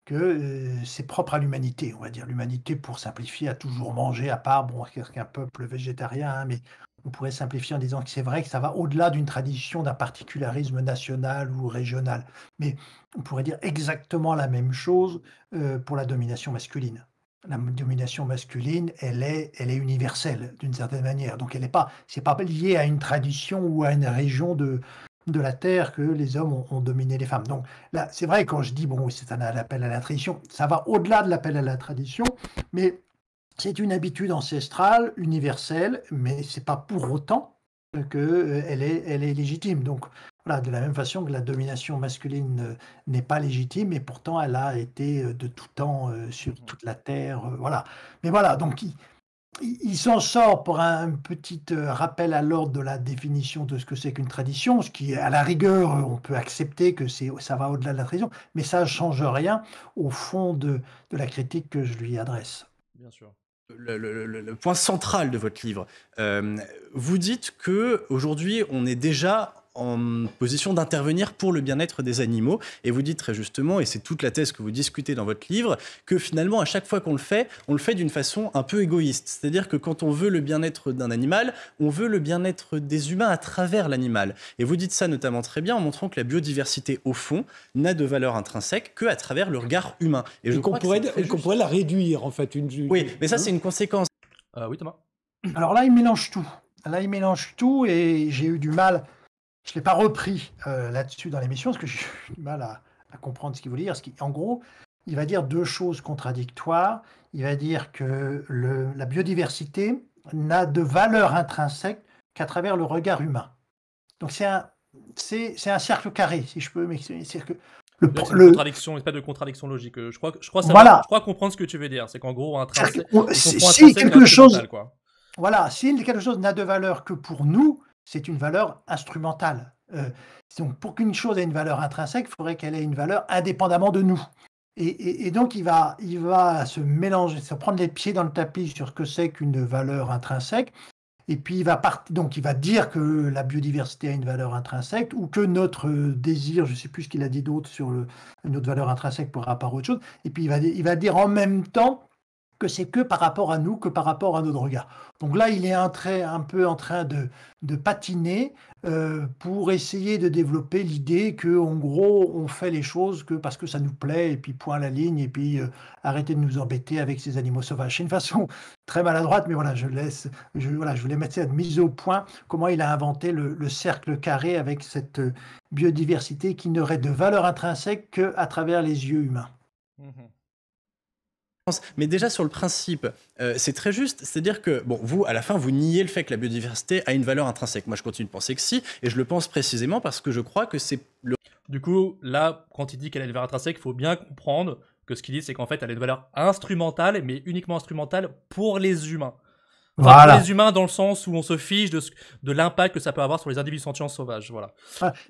que euh, c'est propre à l'humanité, on va dire. L'humanité, pour simplifier, a toujours mangé, à part, bon, qu'un peuple végétarien, hein, mais on pourrait simplifier en disant que c'est vrai que ça va au-delà d'une tradition, d'un particularisme national ou régional. Mais on pourrait dire exactement la même chose euh, pour la domination masculine. La domination masculine, elle est, elle est universelle d'une certaine manière. Donc, elle n'est pas, c'est pas lié à une tradition ou à une région de, de la terre que les hommes ont, dominé les femmes. Donc là, c'est vrai, quand je dis, bon, c'est un appel à la tradition, ça va au-delà de l'appel à la tradition, mais c'est une habitude ancestrale, universelle, mais c'est pas pour autant qu'elle euh, est, elle est légitime. Donc voilà, de la même façon que la domination masculine euh, n'est pas légitime, et pourtant elle a été euh, de tout temps sur mmh toute la terre. Voilà. Mais voilà, donc il s'en sort pour un, petit euh, rappel à l'ordre de la définition de ce que c'est qu'une tradition, ce qui, à la rigueur, euh, on peut accepter que ça va au-delà de la tradition, mais ça ne change rien au fond de, de, la critique que je lui adresse. Bien sûr. Le, point central de votre livre, euh, vous dites que aujourd'hui, on est déjà en position d'intervenir pour le bien-être des animaux. Et vous dites très justement, et c'est toute la thèse que vous discutez dans votre livre, que finalement, à chaque fois qu'on le fait, on le fait d'une façon un peu égoïste. C'est-à-dire que quand on veut le bien-être d'un animal, on veut le bien-être des humains à travers l'animal. Et vous dites ça notamment très bien en montrant que la biodiversité, au fond, n'a de valeur intrinsèque qu'à travers le regard humain. Et, je qu'on pourrait, la réduire, en fait. Une... Oui, mais ça, c'est une hein conséquence. Euh, oui, Thomas. Alors là, il mélange tout. Là, il mélange tout et j'ai eu du mal je ne l'ai pas repris euh, là-dessus dans l'émission, parce que j'ai du mal à, comprendre ce qu'il voulait dire. En gros, il va dire deux choses contradictoires. Il va dire que le, la biodiversité n'a de valeur intrinsèque qu'à travers le regard humain. Donc c'est un, c'est, un cercle carré, si je peux m'exprimer. Le, le, une contradiction, pas de contradiction logique. Je crois, je crois, je crois comprendre ce que tu veux dire. C'est qu'en gros, un si, quelque chose, voilà, si quelque chose n'a de valeur que pour nous, c'est une valeur instrumentale. Euh, donc, pour qu'une chose ait une valeur intrinsèque, il faudrait qu'elle ait une valeur indépendamment de nous. Et, donc, il va, il va se mélanger, se prendre les pieds dans le tapis sur ce que c'est qu'une valeur intrinsèque. Et puis, il va, donc, il va dire que la biodiversité a une valeur intrinsèque ou que notre désir, je ne sais plus ce qu'il a dit d'autre sur le... valeur intrinsèque par rapport à autre chose. Et puis, il va, il va dire en même temps que c'est que par rapport à nous, que par rapport à notre regard. Donc là, il est un, trait, un peu en train de, patiner euh, pour essayer de développer l'idée que, en gros, on fait les choses que parce que ça nous plaît, et puis point à la ligne, et puis euh, arrêter de nous embêter avec ces animaux sauvages. C'est une façon *laughs* très maladroite, mais voilà, je laisse, je, voilà, je voulais mettre cette mise au point, comment il a inventé le, cercle carré avec cette euh, biodiversité qui n'aurait de valeur intrinsèque qu'à travers les yeux humains. Mm-hmm. Mais déjà sur le principe, euh, c'est très juste. C'est-à-dire que, bon, vous, à la fin, vous niez le fait que la biodiversité a une valeur intrinsèque. Moi, je continue de penser que si, et je le pense précisément parce que je crois que c'est le... Du coup, là, quand il dit qu'elle a une valeur intrinsèque, il faut bien comprendre que ce qu'il dit, c'est qu'en fait, elle a une valeur instrumentale, mais uniquement instrumentale pour les humains les humains, dans le sens où on se fiche de, de l'impact que ça peut avoir sur les individus sentients sauvages. Voilà.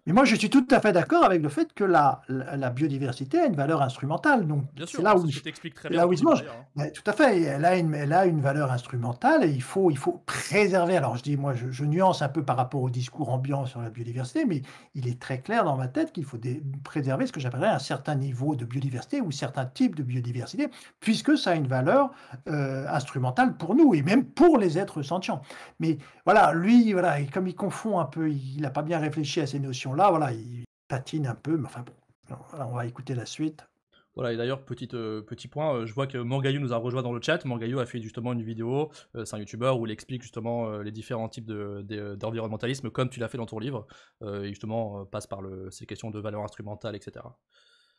Mais moi, je suis tout à fait d'accord avec le fait que la, la, biodiversité a une valeur instrumentale. Donc, sûr, là où je très bien hein. ben, Tout à fait. Elle a, une, elle a une valeur instrumentale et il faut, il faut préserver. Alors, je dis, moi, je, nuance un peu par rapport au discours ambiant sur la biodiversité, mais il est très clair dans ma tête qu'il faut préserver ce que j'appellerais un certain niveau de biodiversité ou certains types de biodiversité, puisque ça a une valeur euh, instrumentale pour nous et même pour les êtres sentients. Mais voilà, lui, voilà, comme il confond un peu, il n'a pas bien réfléchi à ces notions-là, voilà, il patine un peu, mais enfin bon, on va écouter la suite. Voilà, et d'ailleurs, petit, euh, petit point, euh, je vois que Morgayou nous a rejoint dans le chat. Morgayou a fait justement une vidéo, euh, c'est un youtubeur, où il explique justement les différents types d'environnementalisme, comme tu l'as fait dans ton livre, et justement passe par le, ces questions de valeur instrumentale, etc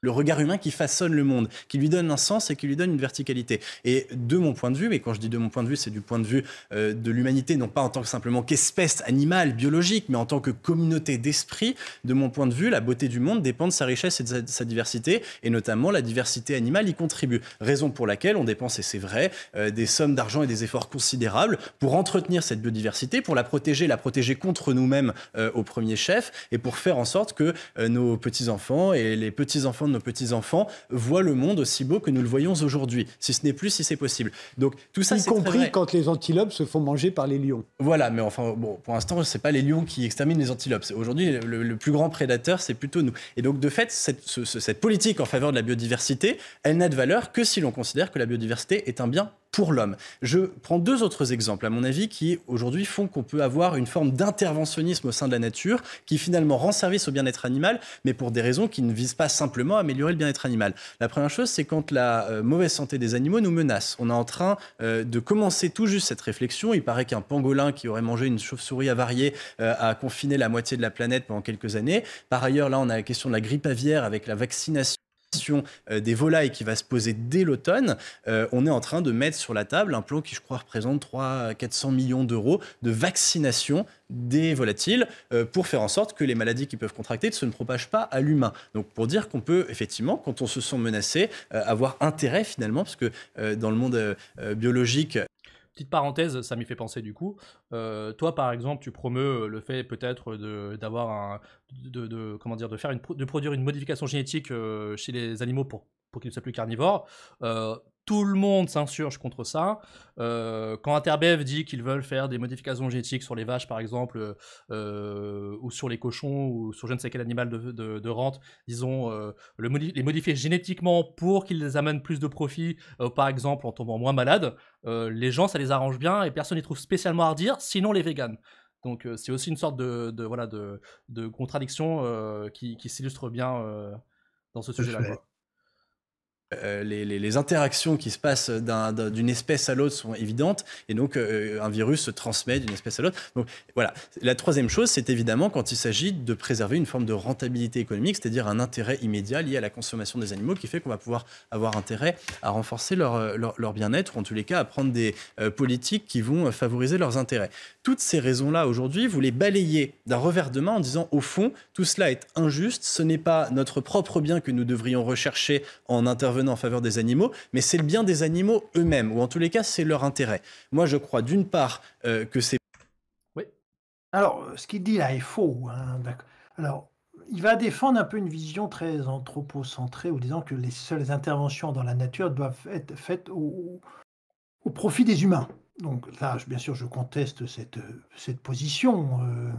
le regard humain qui façonne le monde, qui lui donne un sens et qui lui donne une verticalité. Et de mon point de vue, mais quand je dis de mon point de vue, c'est du point de vue euh, de l'humanité, non pas en tant que simplement qu'espèce animale, biologique, mais en tant que communauté d'esprit, de mon point de vue, la beauté du monde dépend de sa richesse et de sa, diversité, et notamment la diversité animale y contribue. Raison pour laquelle on dépense, et c'est vrai, euh, des sommes d'argent et des efforts considérables pour entretenir cette biodiversité, pour la protéger, la protéger contre nous-mêmes euh, au premier chef, et pour faire en sorte que nos petits-enfants et les petits-enfants nos petits-enfants voient le monde aussi beau que nous le voyons aujourd'hui, si ce n'est plus, si c'est possible. Donc tout ça, Y compris quand les antilopes se font manger par les lions. Voilà, mais enfin, bon, pour l'instant, ce n'est pas les lions qui exterminent les antilopes. Aujourd'hui, le, plus grand prédateur, c'est plutôt nous. Et donc, de fait, cette, cette politique en faveur de la biodiversité, elle n'a de valeur que si l'on considère que la biodiversité est un bien pour l'homme. Je prends deux autres exemples, à mon avis, qui aujourd'hui font qu'on peut avoir une forme d'interventionnisme au sein de la nature, qui finalement rend service au bien-être animal, mais pour des raisons qui ne visent pas simplement à améliorer le bien-être animal. La première chose, c'est quand la euh, mauvaise santé des animaux nous menace. On est en train euh, de commencer tout juste cette réflexion. Il paraît qu'un pangolin qui aurait mangé une chauve-souris avariée euh, a confiné la moitié de la planète pendant quelques années. Par ailleurs, là, on a la question de la grippe aviaire avec la vaccination euh, des volailles qui va se poser dès l'automne, euh, on est en train de mettre sur la table un plan qui, je crois, représente 300-400 millions d'euros de vaccination des volatiles euh, pour faire en sorte que les maladies qu'ils peuvent contracter ne se propagent pas à l'humain. Donc pour dire qu'on peut effectivement, quand on se sent menacé, avoir intérêt finalement, parce que dans le monde biologique, Petite parenthèse, ça m'y fait penser du coup. Euh, toi, par exemple, tu promeus euh, le fait peut-être d'avoir un, de, comment dire, de faire une, de produire une modification génétique euh, chez les animaux pour pour qu'ils ne soient plus carnivores tout le monde s'insurge contre ça. Euh, quand Interbev dit qu'ils veulent faire des modifications génétiques sur les vaches, par exemple, euh, euh, ou sur les cochons, ou sur je ne sais quel animal de, rente, disons, le les modifier génétiquement pour qu'ils amènent plus de profit, par exemple, en tombant moins malade, les gens, ça les arrange bien et personne n'y trouve spécialement à redire, sinon les véganes. Donc c'est aussi une sorte de, voilà, de, contradiction qui s'illustre bien dans ce sujet-là. Euh, les, interactions qui se passent d'une espèce à l'autre sont évidentes et donc euh, euh, un virus se transmet d'une espèce à l'autre. voilà. La troisième chose, c'est évidemment quand il s'agit de préserver une forme de rentabilité économique, c'est-à-dire un intérêt immédiat lié à la consommation des animaux qui fait qu'on va pouvoir avoir intérêt à renforcer leur, bien-être ou en tous les cas à prendre des politiques qui vont favoriser leurs intérêts toutes ces raisons-là aujourd'hui, vous les balayez d'un revers de main en disant au fond, tout cela est injuste, ce n'est pas notre propre bien que nous devrions rechercher en intervenant en faveur des animaux, mais c'est le bien des animaux eux-mêmes, ou en tous les cas, c'est leur intérêt. Moi, je crois d'une part euh, que c'est... Oui. Alors, ce qu'il dit là est faux. Hein, Alors, il va défendre un peu une vision très anthropocentrée, ou disant que les seules interventions dans la nature doivent être faites au profit des humains donc là, bien sûr, je conteste cette, cette position. Euh,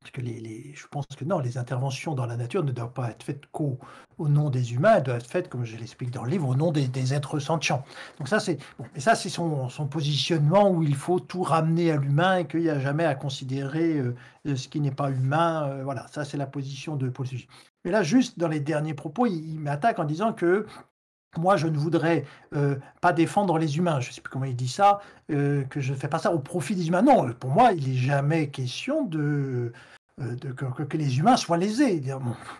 parce que les, je pense que non, les interventions dans la nature ne doivent pas être faites qu'au nom des humains, elles doivent être faites, comme je l'explique dans le livre, au nom des, êtres sentients. Donc ça, c'est bon, ça, c'est son, positionnement où il faut tout ramener à l'humain et qu'il n'y a jamais à considérer euh, ce qui n'est pas humain. Euh, voilà, ça, c'est la position de Paul Mais là, juste dans les derniers propos, il m'attaque en disant que moi, je ne voudrais euh, pas défendre les humains. Je ne sais plus comment il dit ça, euh, que je ne fais pas ça au profit des humains. Non, pour moi, il n'est jamais question de, euh, que, les humains soient lésés.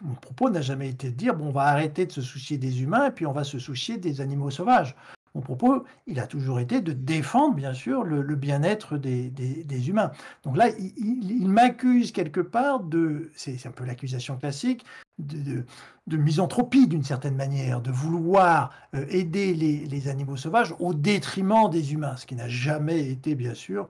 Mon, propos n'a jamais été de dire bon, on va arrêter de se soucier des humains et puis on va se soucier des animaux sauvages. Mon propos, il a toujours été de défendre, bien sûr, le, bien-être des, humains. Donc là, il, m'accuse quelque part de, c'est un peu l'accusation classique, de de misanthropie d'une certaine manière, de vouloir euh, aider les, animaux sauvages au détriment des humains, ce qui n'a jamais été bien sûr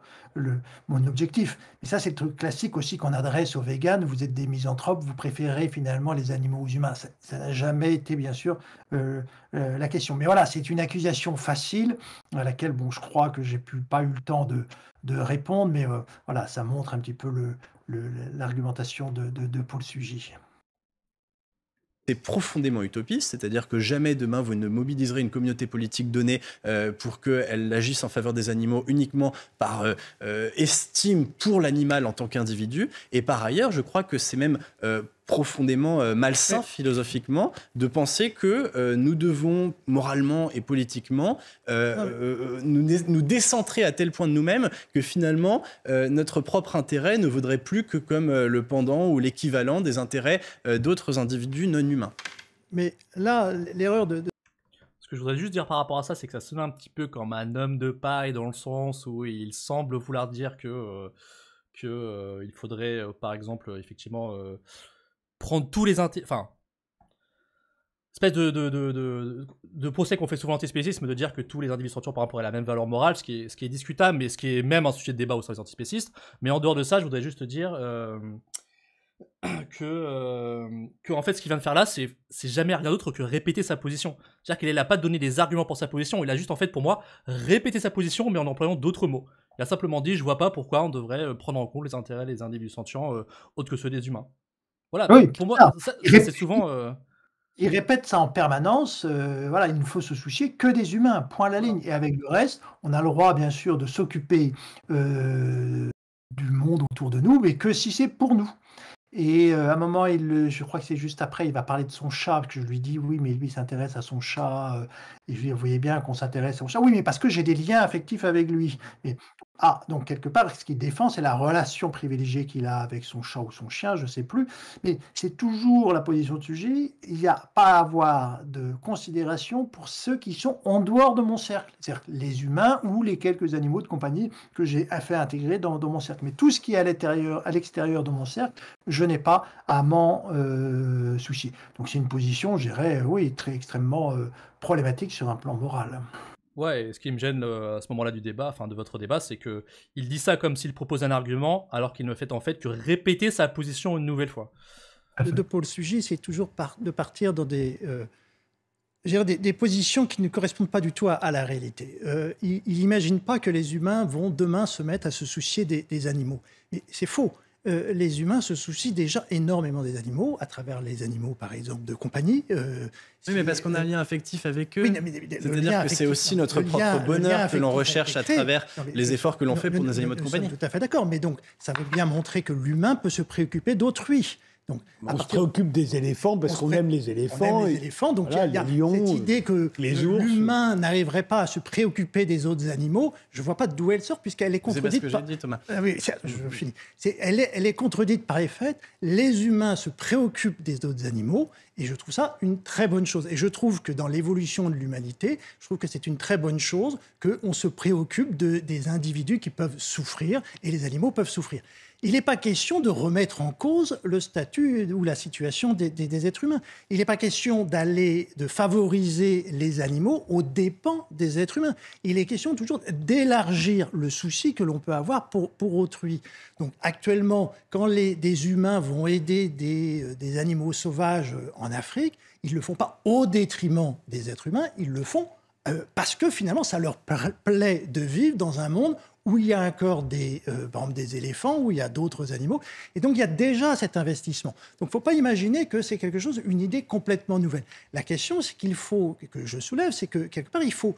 mon objectif. Et ça c'est le truc classique aussi qu'on adresse aux véganes, vous êtes des misanthropes, vous préférez finalement les animaux aux humains. Ça n'a jamais été bien sûr euh, euh, la question. Mais voilà, c'est une accusation facile à laquelle bon, je crois que j'ai n'ai pas eu le temps de, répondre, mais voilà, ça montre un petit peu l'argumentation de, de Paul Sugy c'est profondément utopiste, c'est-à-dire que jamais demain vous ne mobiliserez une communauté politique donnée euh, pour qu'elle agisse en faveur des animaux uniquement par euh, euh, estime pour l'animal en tant qu'individu. Et par ailleurs, je crois que c'est même profondément euh, malsain philosophiquement de penser que euh, nous devons moralement et politiquement euh, nous, nous, décentrer à tel point de nous-mêmes que finalement notre propre intérêt ne vaudrait plus que comme le pendant ou l'équivalent des intérêts d'autres individus non humains. Mais là, l'erreur de, Ce que je voudrais juste dire par rapport à ça, c'est que ça sonne un petit peu comme un homme de paille dans le sens où il semble vouloir dire que qu'il faudrait, par exemple, effectivement prendre tous les intérêts. Enfin, espèce de, de, de, procès qu'on fait souvent antispécisme de dire que tous les individus sont par rapport à la même valeur morale, ce qui est, ce qui est discutable, mais ce qui est même un sujet de débat au sein des antispécistes. Mais en dehors de ça, je voudrais juste dire euh, *clears throat* que, euh, que, en fait, ce qu'il vient de faire là, c'est jamais rien d'autre que répéter sa position. C'est-à-dire qu'il n'a pas donné des arguments pour sa position, il a juste, en fait, pour moi, répété sa position, mais en employant d'autres mots. Il a simplement dit, je vois pas pourquoi on devrait euh, prendre en compte les intérêts des individus sentients autres que ceux des humains. Voilà, pour moi, c'est souvent. Euh, il répète ça en permanence. Euh, voilà, il ne faut se soucier que des humains, point la ligne. Et avec le reste, on a le droit, bien sûr, de s'occuper euh, du monde autour de nous, mais que si c'est pour nous. Et à un moment, il, je crois que c'est juste après, il va parler de son chat, que je lui dis oui, mais lui s'intéresse à son chat. Et je lui dis, vous voyez bien qu'on s'intéresse à son chat. Oui, mais parce que j'ai des liens affectifs avec lui. Et ah, donc quelque part, ce qu'il défend, c'est la relation privilégiée qu'il a avec son chat ou son chien, je ne sais plus. Mais c'est toujours la position de sujet. Il n'y a pas à avoir de considération pour ceux qui sont en dehors de mon cercle, c'est-à-dire les humains ou les quelques animaux de compagnie que j'ai fait intégrer dans, mon cercle. Mais tout ce qui est à à l'extérieur de mon cercle, je n'ai pas à m'en euh, soucier. Donc c'est une position, je dirais, euh, oui, très extrêmement euh, problématique sur un plan moral. Ouais, et ce qui me gêne euh, à ce moment-là du débat, enfin de votre débat, c'est que il dit ça comme s'il propose un argument, alors qu'il ne fait en fait que répéter sa position une nouvelle fois. Le deux pour le sujet, c'est toujours par, de partir dans des, euh, des, des, positions qui ne correspondent pas du tout à, la réalité. Euh, il n'imagine pas que les humains vont demain se mettre à se soucier des, animaux. c'est faux. Euh, les humains se soucient déjà énormément des animaux, à travers les animaux, par exemple, de compagnie. Euh, oui, mais parce qu'on a un lien affectif avec eux. C'est-à-dire que c'est aussi notre propre bonheur que l'on recherche à travers les efforts que l'on fait pour nos animaux de compagnie. Tout à fait d'accord, mais donc ça veut bien montrer que l'humain peut se préoccuper d'autrui on se préoccupe des éléphants parce qu'on aime les éléphants. On les éléphants, donc il y a, cette idée que euh, l'humain n'arriverait pas à se préoccuper des autres animaux. Je ne vois pas d'où elle sort puisqu'elle est contredite. Ah c'est ce que Thomas. Elle, est... contredite par les faits. Les humains se préoccupent des autres animaux et je trouve ça une très bonne chose. Et je trouve que dans l'évolution de l'humanité, je trouve que c'est une très bonne chose qu'on se préoccupe des individus qui peuvent souffrir et les animaux peuvent souffrir. Il n'est pas question de remettre en cause le statut ou la situation des, êtres humains. Il n'est pas question d'aller, de favoriser les animaux aux dépens des êtres humains. Il est question toujours d'élargir le souci que l'on peut avoir pour, pour autrui. Donc actuellement, quand des humains vont aider des, euh, animaux sauvages euh, en Afrique, ils ne le font pas au détriment des êtres humains, ils le font euh, parce que finalement, ça leur plaît de vivre dans un monde où il y a encore des, euh, des éléphants, où il y a d'autres animaux. Et donc, il y a déjà cet investissement. Donc, il ne faut pas imaginer que c'est quelque chose, une idée complètement nouvelle. La question, c'est qu'il faut, que je soulève, c'est que quelque part, il faut,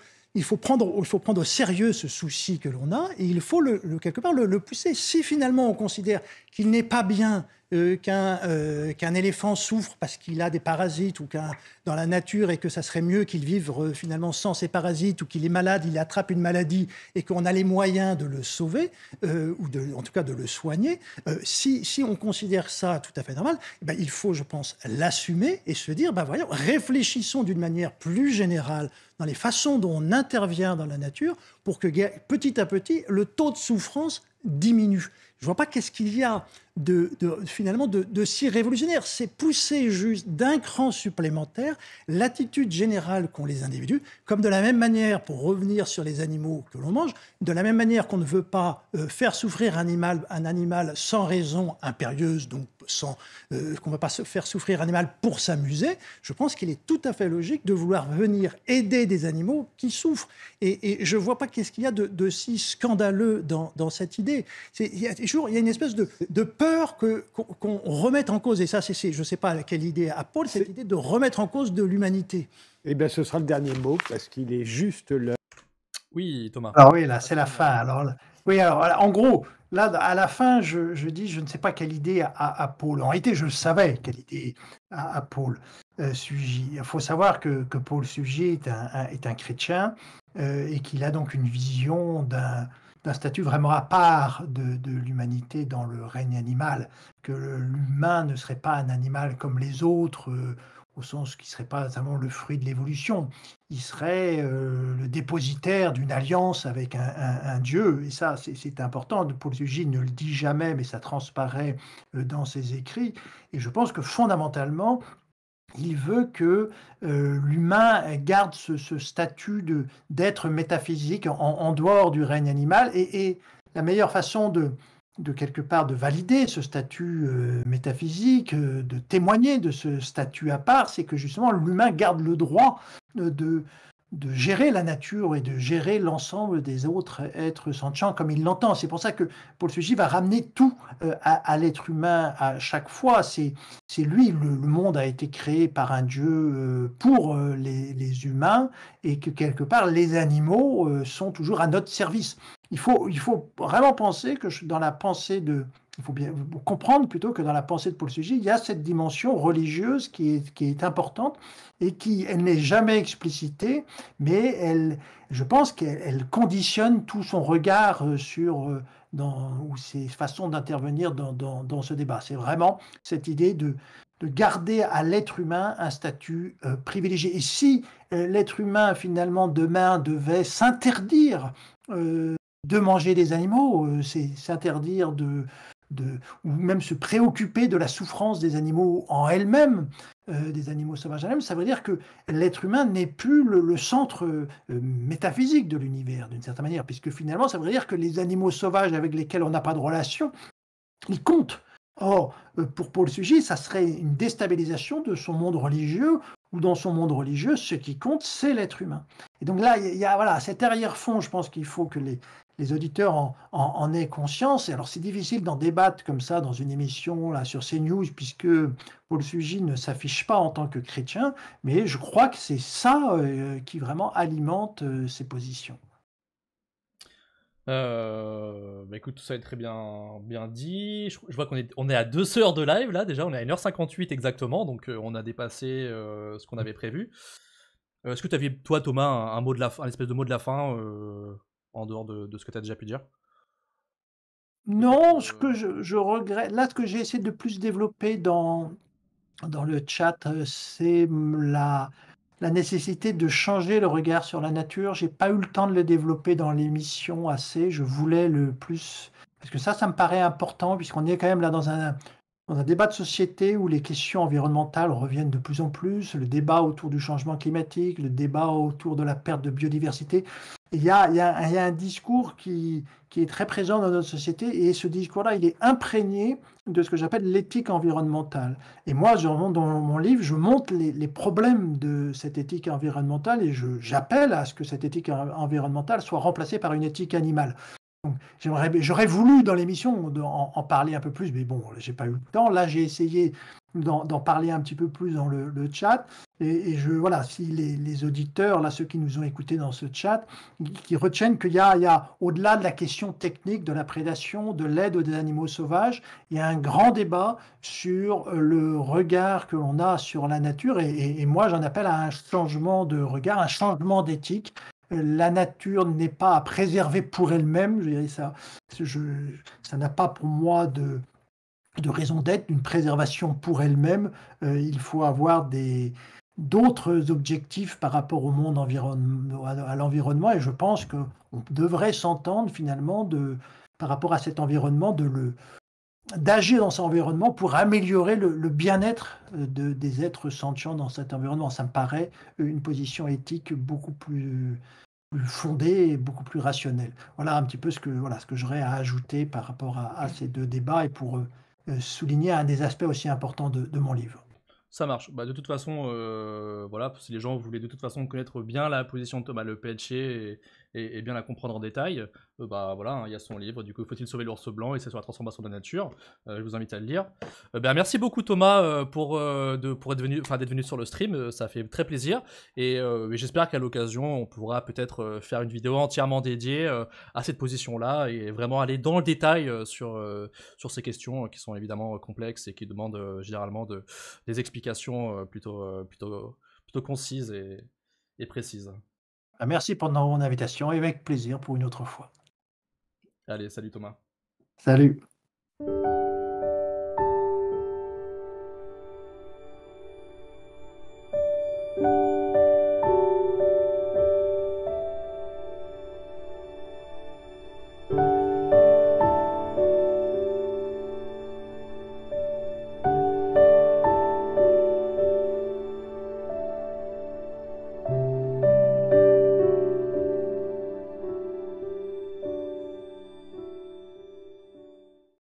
prendre, faut prendre au sérieux ce souci que l'on a et il faut quelque part le pousser. Si finalement on considère qu'il n'est pas bien euh, euh, qu'un éléphant souffre parce qu'il a des parasites ou qu'un dans la nature et que ça serait mieux qu'il vive euh, finalement sans ces parasites ou qu'il est malade, il attrape une maladie et qu'on a les moyens de le sauver ou de, en tout cas de le soigner, si, si, on considère ça tout à fait normal, eh ben, il faut, je pense, l'assumer et se dire, ben, voyons, réfléchissons d'une manière plus générale dans les façons dont on intervient dans la nature pour que petit à petit le taux de souffrance diminue. Je ne vois pas qu'est-ce qu'il y a de, finalement de, si révolutionnaire. C'est pousser juste d'un cran supplémentaire l'attitude générale qu'ont les individus, comme de la même manière, pour revenir sur les animaux que l'on mange, de la même manière qu'on ne veut pas euh, faire souffrir un animal, un animal sans raison impérieuse, donc sans euh, qu'on ne veut pas se faire souffrir un animal pour s'amuser, je pense qu'il est tout à fait logique de vouloir venir aider des animaux qui souffrent. Et, je ne vois pas qu'est-ce qu'il y a de, si scandaleux dans, cette idée. Il y, a toujours, une espèce de peur que qu'on remette en cause, et ça, c'est, je ne sais pas quelle idée à Paul, cette idée de remettre en cause de l'humanité. et eh bien, ce sera le dernier mot, parce qu'il est juste là. Oui, Thomas. Alors ah oui, là, c'est la fin. Alors, oui, alors, en gros, là, à la fin, je, dis, je ne sais pas quelle idée à, Paul. En réalité, je savais quelle idée à, Paul euh, Il faut savoir que, que Paul Sugy est un, est un chrétien euh, et qu'il a donc une vision d'un d'un statut vraiment à part de, l'humanité dans le règne animal, que l'humain ne serait pas un animal comme les autres, euh, au sens qu'il ne serait pas seulement le fruit de l'évolution, il serait euh, le dépositaire d'une alliance avec un, dieu, et ça c'est important, Paul Eugène ne le dit jamais, mais ça transparaît euh, dans ses écrits, et je pense que fondamentalement, il veut que euh, l'humain garde ce, statut de, d'être métaphysique en, dehors du règne animal. Et, la meilleure façon de, de, quelque part de valider ce statut euh, métaphysique, euh, de témoigner de ce statut à part, c'est que justement l'humain garde le droit de, de gérer la nature et de gérer l'ensemble des autres êtres sentients comme il l'entend. C'est pour ça que Paul Suji va ramener tout euh, à, l'être humain à chaque fois. C'est lui, le, monde a été créé par un Dieu euh, pour euh, les, humains et que quelque part les animaux sont toujours à notre service. Il faut, il faut vraiment penser que dans la pensée de, il faut bien comprendre plutôt que dans la pensée de Paul Sugy, il y a cette dimension religieuse qui est, qui est importante et qui, elle n'est jamais explicitée, mais elle, je pense qu'elle conditionne tout son regard euh, sur euh, dans, ou ses façons d'intervenir dans, dans, ce débat. C'est vraiment cette idée de, de garder à l'être humain un statut euh, privilégié. Et si l'être humain, finalement, demain devait s'interdire de manger des animaux, c'est s'interdire de, ou même se préoccuper de la souffrance des animaux en elles-mêmes, euh, des animaux sauvages en elles-mêmes ça veut dire que l'être humain n'est plus le, centre euh, métaphysique de l'univers, d'une certaine manière, puisque finalement, ça veut dire que les animaux sauvages avec lesquels on n'a pas de relation, ils comptent. Or, euh, pour Paul Sugy, ça serait une déstabilisation de son monde religieux, ou dans son monde religieux, ce qui compte, c'est l'être humain. Et donc là, il y a voilà, cet arrière-fond, je pense qu'il faut que les, les auditeurs en, en, aient conscience. Et alors, c'est difficile d'en débattre comme ça dans une émission là, sur CNews, puisque Paul sujet ne s'affiche pas en tant que chrétien, mais je crois que c'est ça euh, qui vraiment alimente euh, ses positions. Euh, bah, écoute, tout ça est très bien, bien dit. Je, vois qu'on est, on est à 2 heures de live là déjà, on est à 1h58 exactement, donc on a dépassé ce qu'on avait prévu. Est-ce que tu avais, toi Thomas, un, mot de la fin, un espèce de mot de la fin en dehors de, ce que tu as déjà pu dire Non, ce euh, que je, regrette, là, ce que j'ai essayé de plus développer dans, dans le chat, euh, c'est la, la nécessité de changer le regard sur la nature. Je n'ai pas eu le temps de le développer dans l'émission assez. Je voulais le plus parce que ça, ça me paraît important puisqu'on est quand même là dans dans un débat de société où les questions environnementales reviennent de plus en plus, le débat autour du changement climatique, le débat autour de la perte de biodiversité. Il y, a, un discours qui, est très présent dans notre société et ce discours-là, il est imprégné de ce que j'appelle l'éthique environnementale. Et moi, dans mon livre, je montre les problèmes de cette éthique environnementale et j'appelle à ce que cette éthique environnementale soit remplacée par une éthique animale. J'aimerais, j'aurais voulu dans l'émission en, parler un peu plus, mais bon, j'ai pas eu le temps. Là, j'ai essayé d'en, parler un petit peu plus dans le, chat. Et, je, voilà, si les, auditeurs, là, ceux qui nous ont écoutés dans ce chat, qui retiennent qu'il y a, il y a, au-delà de la question technique de la prédation, de l'aide aux animaux sauvages, il y a un grand débat sur le regard que l'on a sur la nature. et moi, j'en appelle à un changement de regard, un changement d'éthique la nature n'est pas à préserver pour elle-même. Je ça, ça n'a pas pour moi de, raison d'être, d'une préservation pour elle-même. Euh, il faut avoir des d'autres objectifs par rapport au monde environnement, à l'environnement et je pense qu'on devrait s'entendre finalement par rapport à cet environnement de le, d'agir dans cet environnement pour améliorer le, bien-être euh, de, des êtres sentients dans cet environnement. Ça me paraît une position éthique beaucoup plus, fondée et beaucoup plus rationnelle. Voilà un petit peu ce que, voilà, que j'aurais à ajouter par rapport à, ces deux débats et pour euh, euh, souligner un des aspects aussi importants de, mon livre. Ça marche. Bah, de toute façon, voilà, si les gens voulaient de toute façon connaître bien la position de Thomas Le et, et, bien la comprendre en détail, euh, bah voilà, hein, il y a son livre, du coup, Faut-il sauver l'ours blanc et c'est sur la transformation de la nature. Euh, je vous invite à le lire. Euh, ben merci beaucoup Thomas pour, de, pour être venu, d'être venu sur le stream, ça fait très plaisir. Et, j'espère qu'à l'occasion, on pourra peut-être faire une vidéo entièrement dédiée à cette position-là et vraiment aller dans le détail sur, sur ces questions qui sont évidemment complexes et qui demandent généralement de, des explications plutôt, plutôt, plutôt concises et précises. Ah, merci pour mon invitation et avec plaisir pour une autre fois. Allez, salut Thomas. Salut.